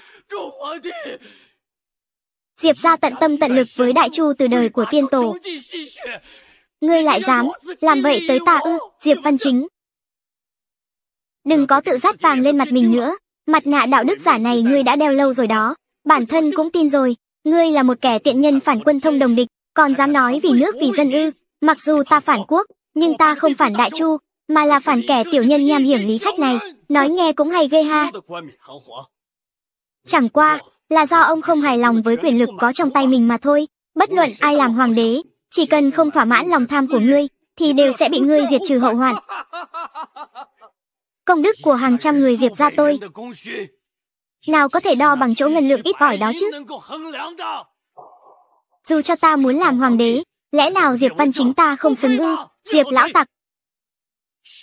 Diệp ra tận tâm tận lực với đại chu từ đời của tiên tổ. Ngươi lại dám, làm vậy tới ta ư, Diệp Văn Chính. Đừng có tự dắt vàng lên mặt mình nữa, mặt nạ đạo đức giả này ngươi đã đeo lâu rồi đó, bản thân cũng tin rồi, ngươi là một kẻ tiện nhân phản quân thông đồng địch, còn dám nói vì nước vì dân ư, mặc dù ta phản quốc, nhưng ta không phản đại chu, mà là phản kẻ tiểu nhân nham hiểm lý khách này, nói nghe cũng hay ghê ha. Chẳng qua, là do ông không hài lòng với quyền lực có trong tay mình mà thôi. Bất luận ai làm hoàng đế, chỉ cần không thỏa mãn lòng tham của ngươi, thì đều sẽ bị ngươi diệt trừ hậu hoạn. Công đức của hàng trăm người diệp ra tôi, nào có thể đo bằng chỗ ngân lượng ít ỏi đó chứ? Dù cho ta muốn làm hoàng đế, lẽ nào Diệp Văn chính ta không xứng ư? Diệp lão tặc.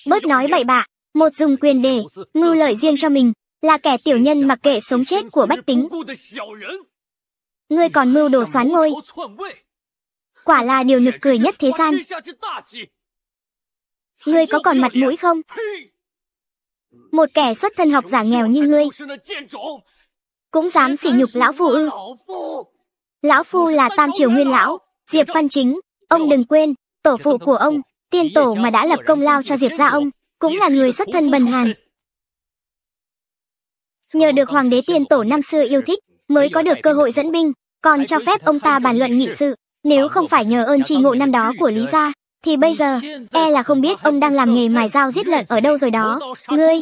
Bớt nói bậy bạ, một dùng quyền để, ngưu lợi riêng cho mình, là kẻ tiểu nhân mặc kệ sống chết của bách tính. Ngươi còn mưu đồ xoán ngôi. Quả là điều nực cười nhất thế gian. Ngươi có còn mặt mũi không? Một kẻ xuất thân học giả nghèo như ngươi Cũng dám sỉ nhục lão phu ư Lão phu là tam triều nguyên lão Diệp Văn Chính Ông đừng quên Tổ phụ của ông Tiên tổ mà đã lập công lao cho Diệp gia ông Cũng là người xuất thân bần hàn nhờ được hoàng đế tiền tổ năm xưa yêu thích, mới có được cơ hội dẫn binh, còn cho phép ông ta bàn luận nghị sự. Nếu không phải nhờ ơn tri ngộ năm đó của Lý Gia, thì bây giờ, e là không biết ông đang làm nghề mài dao giết lợn ở đâu rồi đó. Ngươi!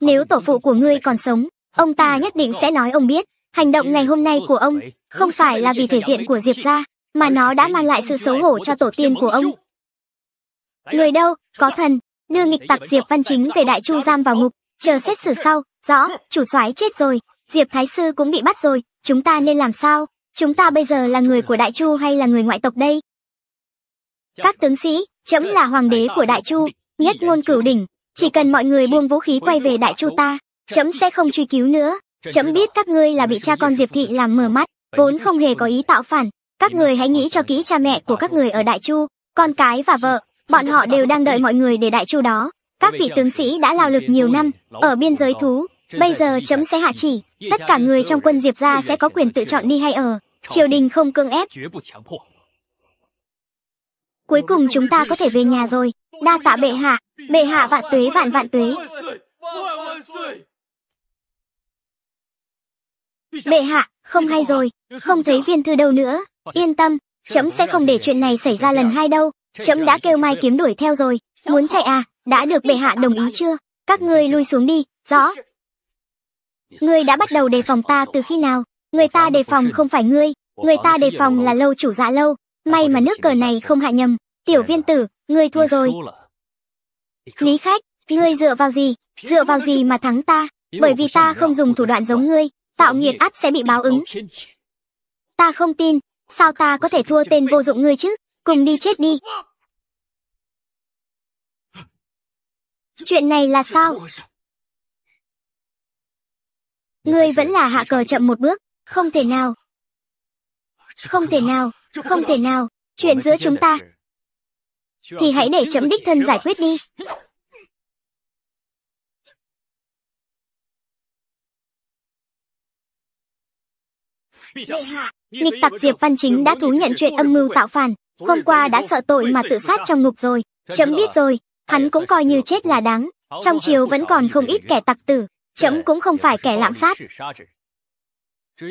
Nếu tổ phụ của ngươi còn sống, ông ta nhất định sẽ nói ông biết, hành động ngày hôm nay của ông không phải là vì thể diện của Diệp Gia, mà nó đã mang lại sự xấu hổ cho tổ tiên của ông. Người đâu, có thần, đưa nghịch tặc Diệp Văn Chính về Đại Chu giam vào ngục, chờ xét xử sau, Rõ, chủ soái chết rồi, Diệp Thái Sư cũng bị bắt rồi, chúng ta nên làm sao? Chúng ta bây giờ là người của Đại Chu hay là người ngoại tộc đây? Các tướng sĩ, trẫm là hoàng đế của Đại Chu, nhất ngôn cửu đỉnh, chỉ cần mọi người buông vũ khí quay về Đại Chu ta, trẫm sẽ không truy cứu nữa. trẫm biết các ngươi là bị cha con Diệp Thị làm mờ mắt, vốn không hề có ý tạo phản. Các người hãy nghĩ cho kỹ cha mẹ của các người ở Đại Chu, con cái và vợ, bọn họ đều đang đợi mọi người để Đại Chu đó. Các vị tướng sĩ đã lao lực nhiều năm, ở biên giới thú, Bây giờ chấm sẽ hạ chỉ, tất cả người trong quân Diệp gia sẽ có quyền tự chọn đi hay ở, triều đình không cưỡng ép. Cuối cùng chúng ta có thể về nhà rồi, đa tạ bệ hạ, bệ hạ vạn tuế vạn vạn tuế. Bệ hạ, không hay rồi, không thấy viên thư đâu nữa, yên tâm, chấm sẽ không để chuyện này xảy ra lần hai đâu, chấm đã kêu mai kiếm đuổi theo rồi, muốn chạy à, đã được bệ hạ đồng ý chưa? Các ngươi lui xuống đi, rõ. Ngươi đã bắt đầu đề phòng ta từ khi nào? Người ta đề phòng không phải ngươi, người ta đề phòng là lâu chủ dạ lâu. May mà nước cờ này không hạ nhầm. Tiểu viên tử, ngươi thua rồi. Lý khách, ngươi dựa vào gì? Dựa vào gì mà thắng ta? Bởi vì ta không dùng thủ đoạn giống ngươi, tạo nghiệt ắt sẽ bị báo ứng. Ta không tin, sao ta có thể thua tên vô dụng ngươi chứ? Cùng đi chết đi. Chuyện này là sao? Ngươi vẫn là hạ cờ chậm một bước, không thể nào. Không thể nào, không thể nào, chuyện giữa chúng ta. Thì hãy để chấm đích thân giải quyết đi. Bệ hạ, nghịch tặc Diệp Văn Chính đã thú nhận chuyện âm mưu tạo phản, hôm qua đã sợ tội mà tự sát trong ngục rồi, chấm biết rồi, hắn cũng coi như chết là đáng, trong chiều vẫn còn không ít kẻ tặc tử, Chấm ờ, cũng không phải kẻ lạm sát.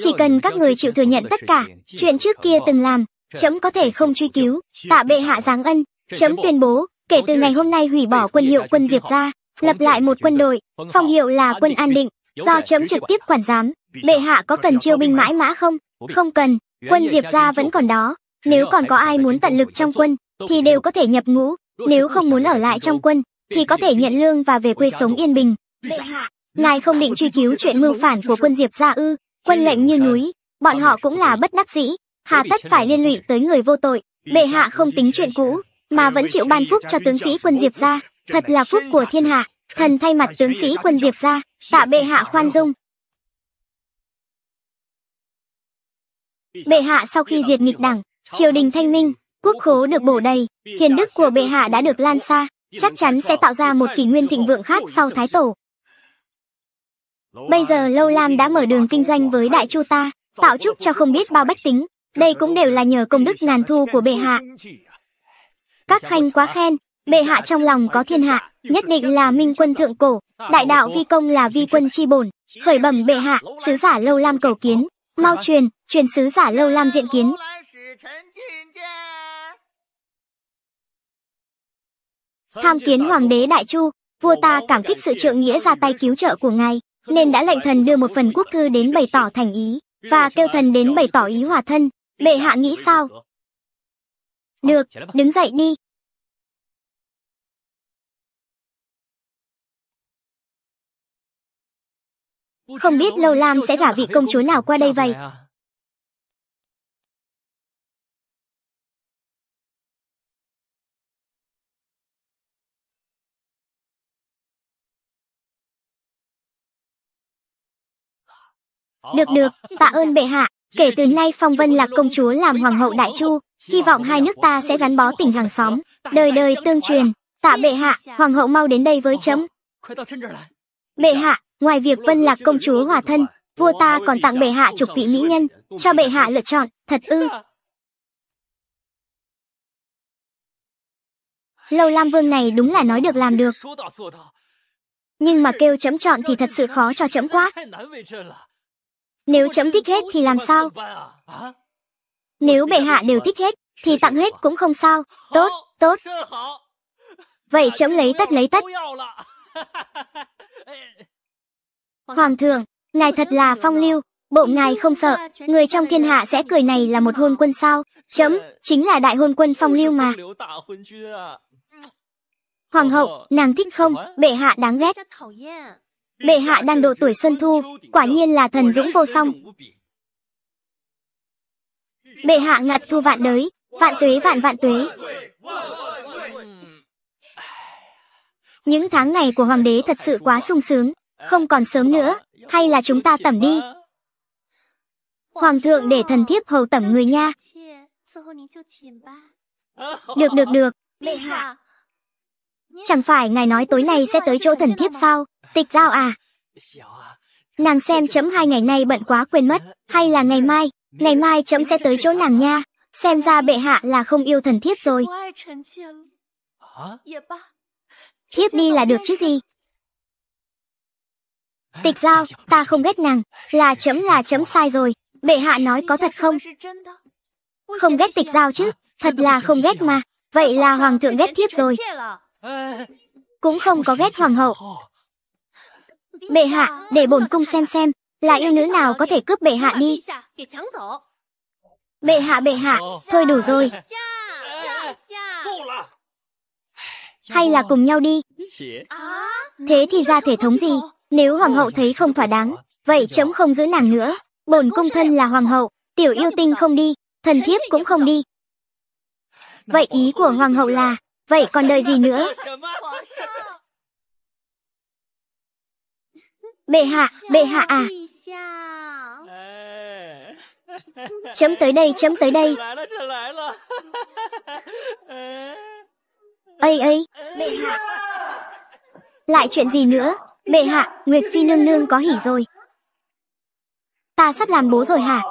Chỉ cần các người chịu thừa nhận tất cả, chuyện trước kia từng làm, chấm có thể không truy cứu, tạ bệ hạ giáng ân, chấm tuyên bố, kể từ ngày hôm nay hủy bỏ quân hiệu quân Diệp ra, lập lại một quân đội, phong hiệu là quân an định, do chấm trực tiếp quản giám, bệ hạ có cần chiêu binh mãi mã không? Không cần, quân Diệp ra vẫn còn đó, nếu còn có ai muốn tận lực trong quân, thì đều có thể nhập ngũ, nếu không muốn ở lại trong quân, thì có thể nhận lương và về quê sống yên bình. Bệ hạ, ngài không định truy cứu chuyện mưu phản của quân Diệp gia ư? Quân lệnh như núi, bọn họ cũng là bất đắc dĩ, hà tất phải liên lụy tới người vô tội. Bệ hạ không tính chuyện cũ, mà vẫn chịu ban phúc cho tướng sĩ quân Diệp gia, thật là phúc của thiên hạ. Thần thay mặt tướng sĩ quân Diệp gia, tạ bệ hạ khoan dung. Bệ hạ sau khi diệt nghịch đảng, triều đình thanh minh, quốc khố được bổ đầy, hiền đức của bệ hạ đã được lan xa, chắc chắn sẽ tạo ra một kỷ nguyên thịnh vượng khác sau Thái Tổ. Bây giờ Lâu Lam đã mở đường kinh doanh với Đại Chu ta, tạo chúc cho không biết bao bách tính. Đây cũng đều là nhờ công đức ngàn thu của bệ hạ. Các khanh quá khen, bệ hạ trong lòng có thiên hạ, nhất định là minh quân thượng cổ, đại đạo vi công là vi quân chi bổn, khởi bẩm bệ hạ, sứ giả Lâu Lam cầu kiến, mau truyền, truyền sứ giả Lâu Lam diện kiến. Tham kiến hoàng đế Đại Chu, vua ta cảm kích sự trợ nghĩa ra tay cứu trợ của ngài nên đã lệnh thần đưa một phần quốc thư đến bày tỏ thành ý, và kêu thần đến bày tỏ ý hòa thân. Bệ hạ nghĩ sao? Được, đứng dậy đi. Không biết Lâu Lam sẽ gả vị công chúa nào qua đây vậy? Được được, tạ ơn bệ hạ. Kể từ nay Phong Vân là công chúa làm hoàng hậu Đại Chu, hy vọng hai nước ta sẽ gắn bó tình hàng xóm, đời đời tương truyền. Tạ bệ hạ, hoàng hậu mau đến đây với chấm. Bệ hạ, ngoài việc Vân là công chúa hòa thân, vua ta còn tặng bệ hạ chục vị mỹ nhân, cho bệ hạ lựa chọn, thật ư? Lâu Lam Vương này đúng là nói được làm được. Nhưng mà kêu chấm chọn thì thật sự khó cho chấm quá. Nếu chấm thích hết thì làm sao? Nếu bệ hạ đều thích hết, thì tặng hết cũng không sao. Tốt, tốt. Vậy chấm lấy tất lấy tất. Hoàng thượng, ngài thật là phong lưu, bộ ngài không sợ, người trong thiên hạ sẽ cười này là một hôn quân sao? Chấm, chính là đại hôn quân phong lưu mà. Hoàng hậu, nàng thích không? Bệ hạ đáng ghét. Bệ hạ đang độ tuổi xuân thu, quả nhiên là thần dũng vô song. Bệ hạ ngặt thu vạn đới, vạn tuế vạn vạn tuế. Những tháng ngày của hoàng đế thật sự quá sung sướng, không còn sớm nữa, hay là chúng ta tẩm đi. Hoàng thượng để thần thiếp hầu tẩm người nha. Được được được, bệ hạ, Chẳng phải ngài nói tối nay sẽ tới chỗ thần thiếp sao? Tịch giao à? Nàng xem chấm hai ngày nay bận quá quên mất, hay là ngày mai, ngày mai chấm sẽ tới chỗ nàng nha. Xem ra bệ hạ là không yêu thần thiếp rồi. Thiếp đi là được chứ gì? Tịch giao, ta không ghét nàng, là chấm là chấm sai rồi. Bệ hạ nói có thật không? Không ghét tịch giao chứ, thật là không ghét mà. Vậy là hoàng thượng ghét thiếp rồi. Cũng không có ghét hoàng hậu. Bệ hạ, để bổn cung xem xem, là yêu nữ nào có thể cướp bệ hạ đi. Bệ hạ bệ hạ, thôi đủ rồi. Hay là cùng nhau đi. Thế thì ra thể thống gì, nếu hoàng hậu thấy không thỏa đáng, vậy chấm không giữ nàng nữa. Bổn cung thân là hoàng hậu, tiểu yêu tinh không đi, thần thiếp cũng không đi. Vậy ý của hoàng hậu là, Vậy còn đợi gì nữa? Bệ hạ, bệ hạ à. Chấm tới đây, chấm tới đây. Ây ây, bệ hạ. Lại chuyện gì nữa? Bệ hạ, Nguyệt Phi nương nương có hỉ rồi. Ta sắp làm bố rồi hả?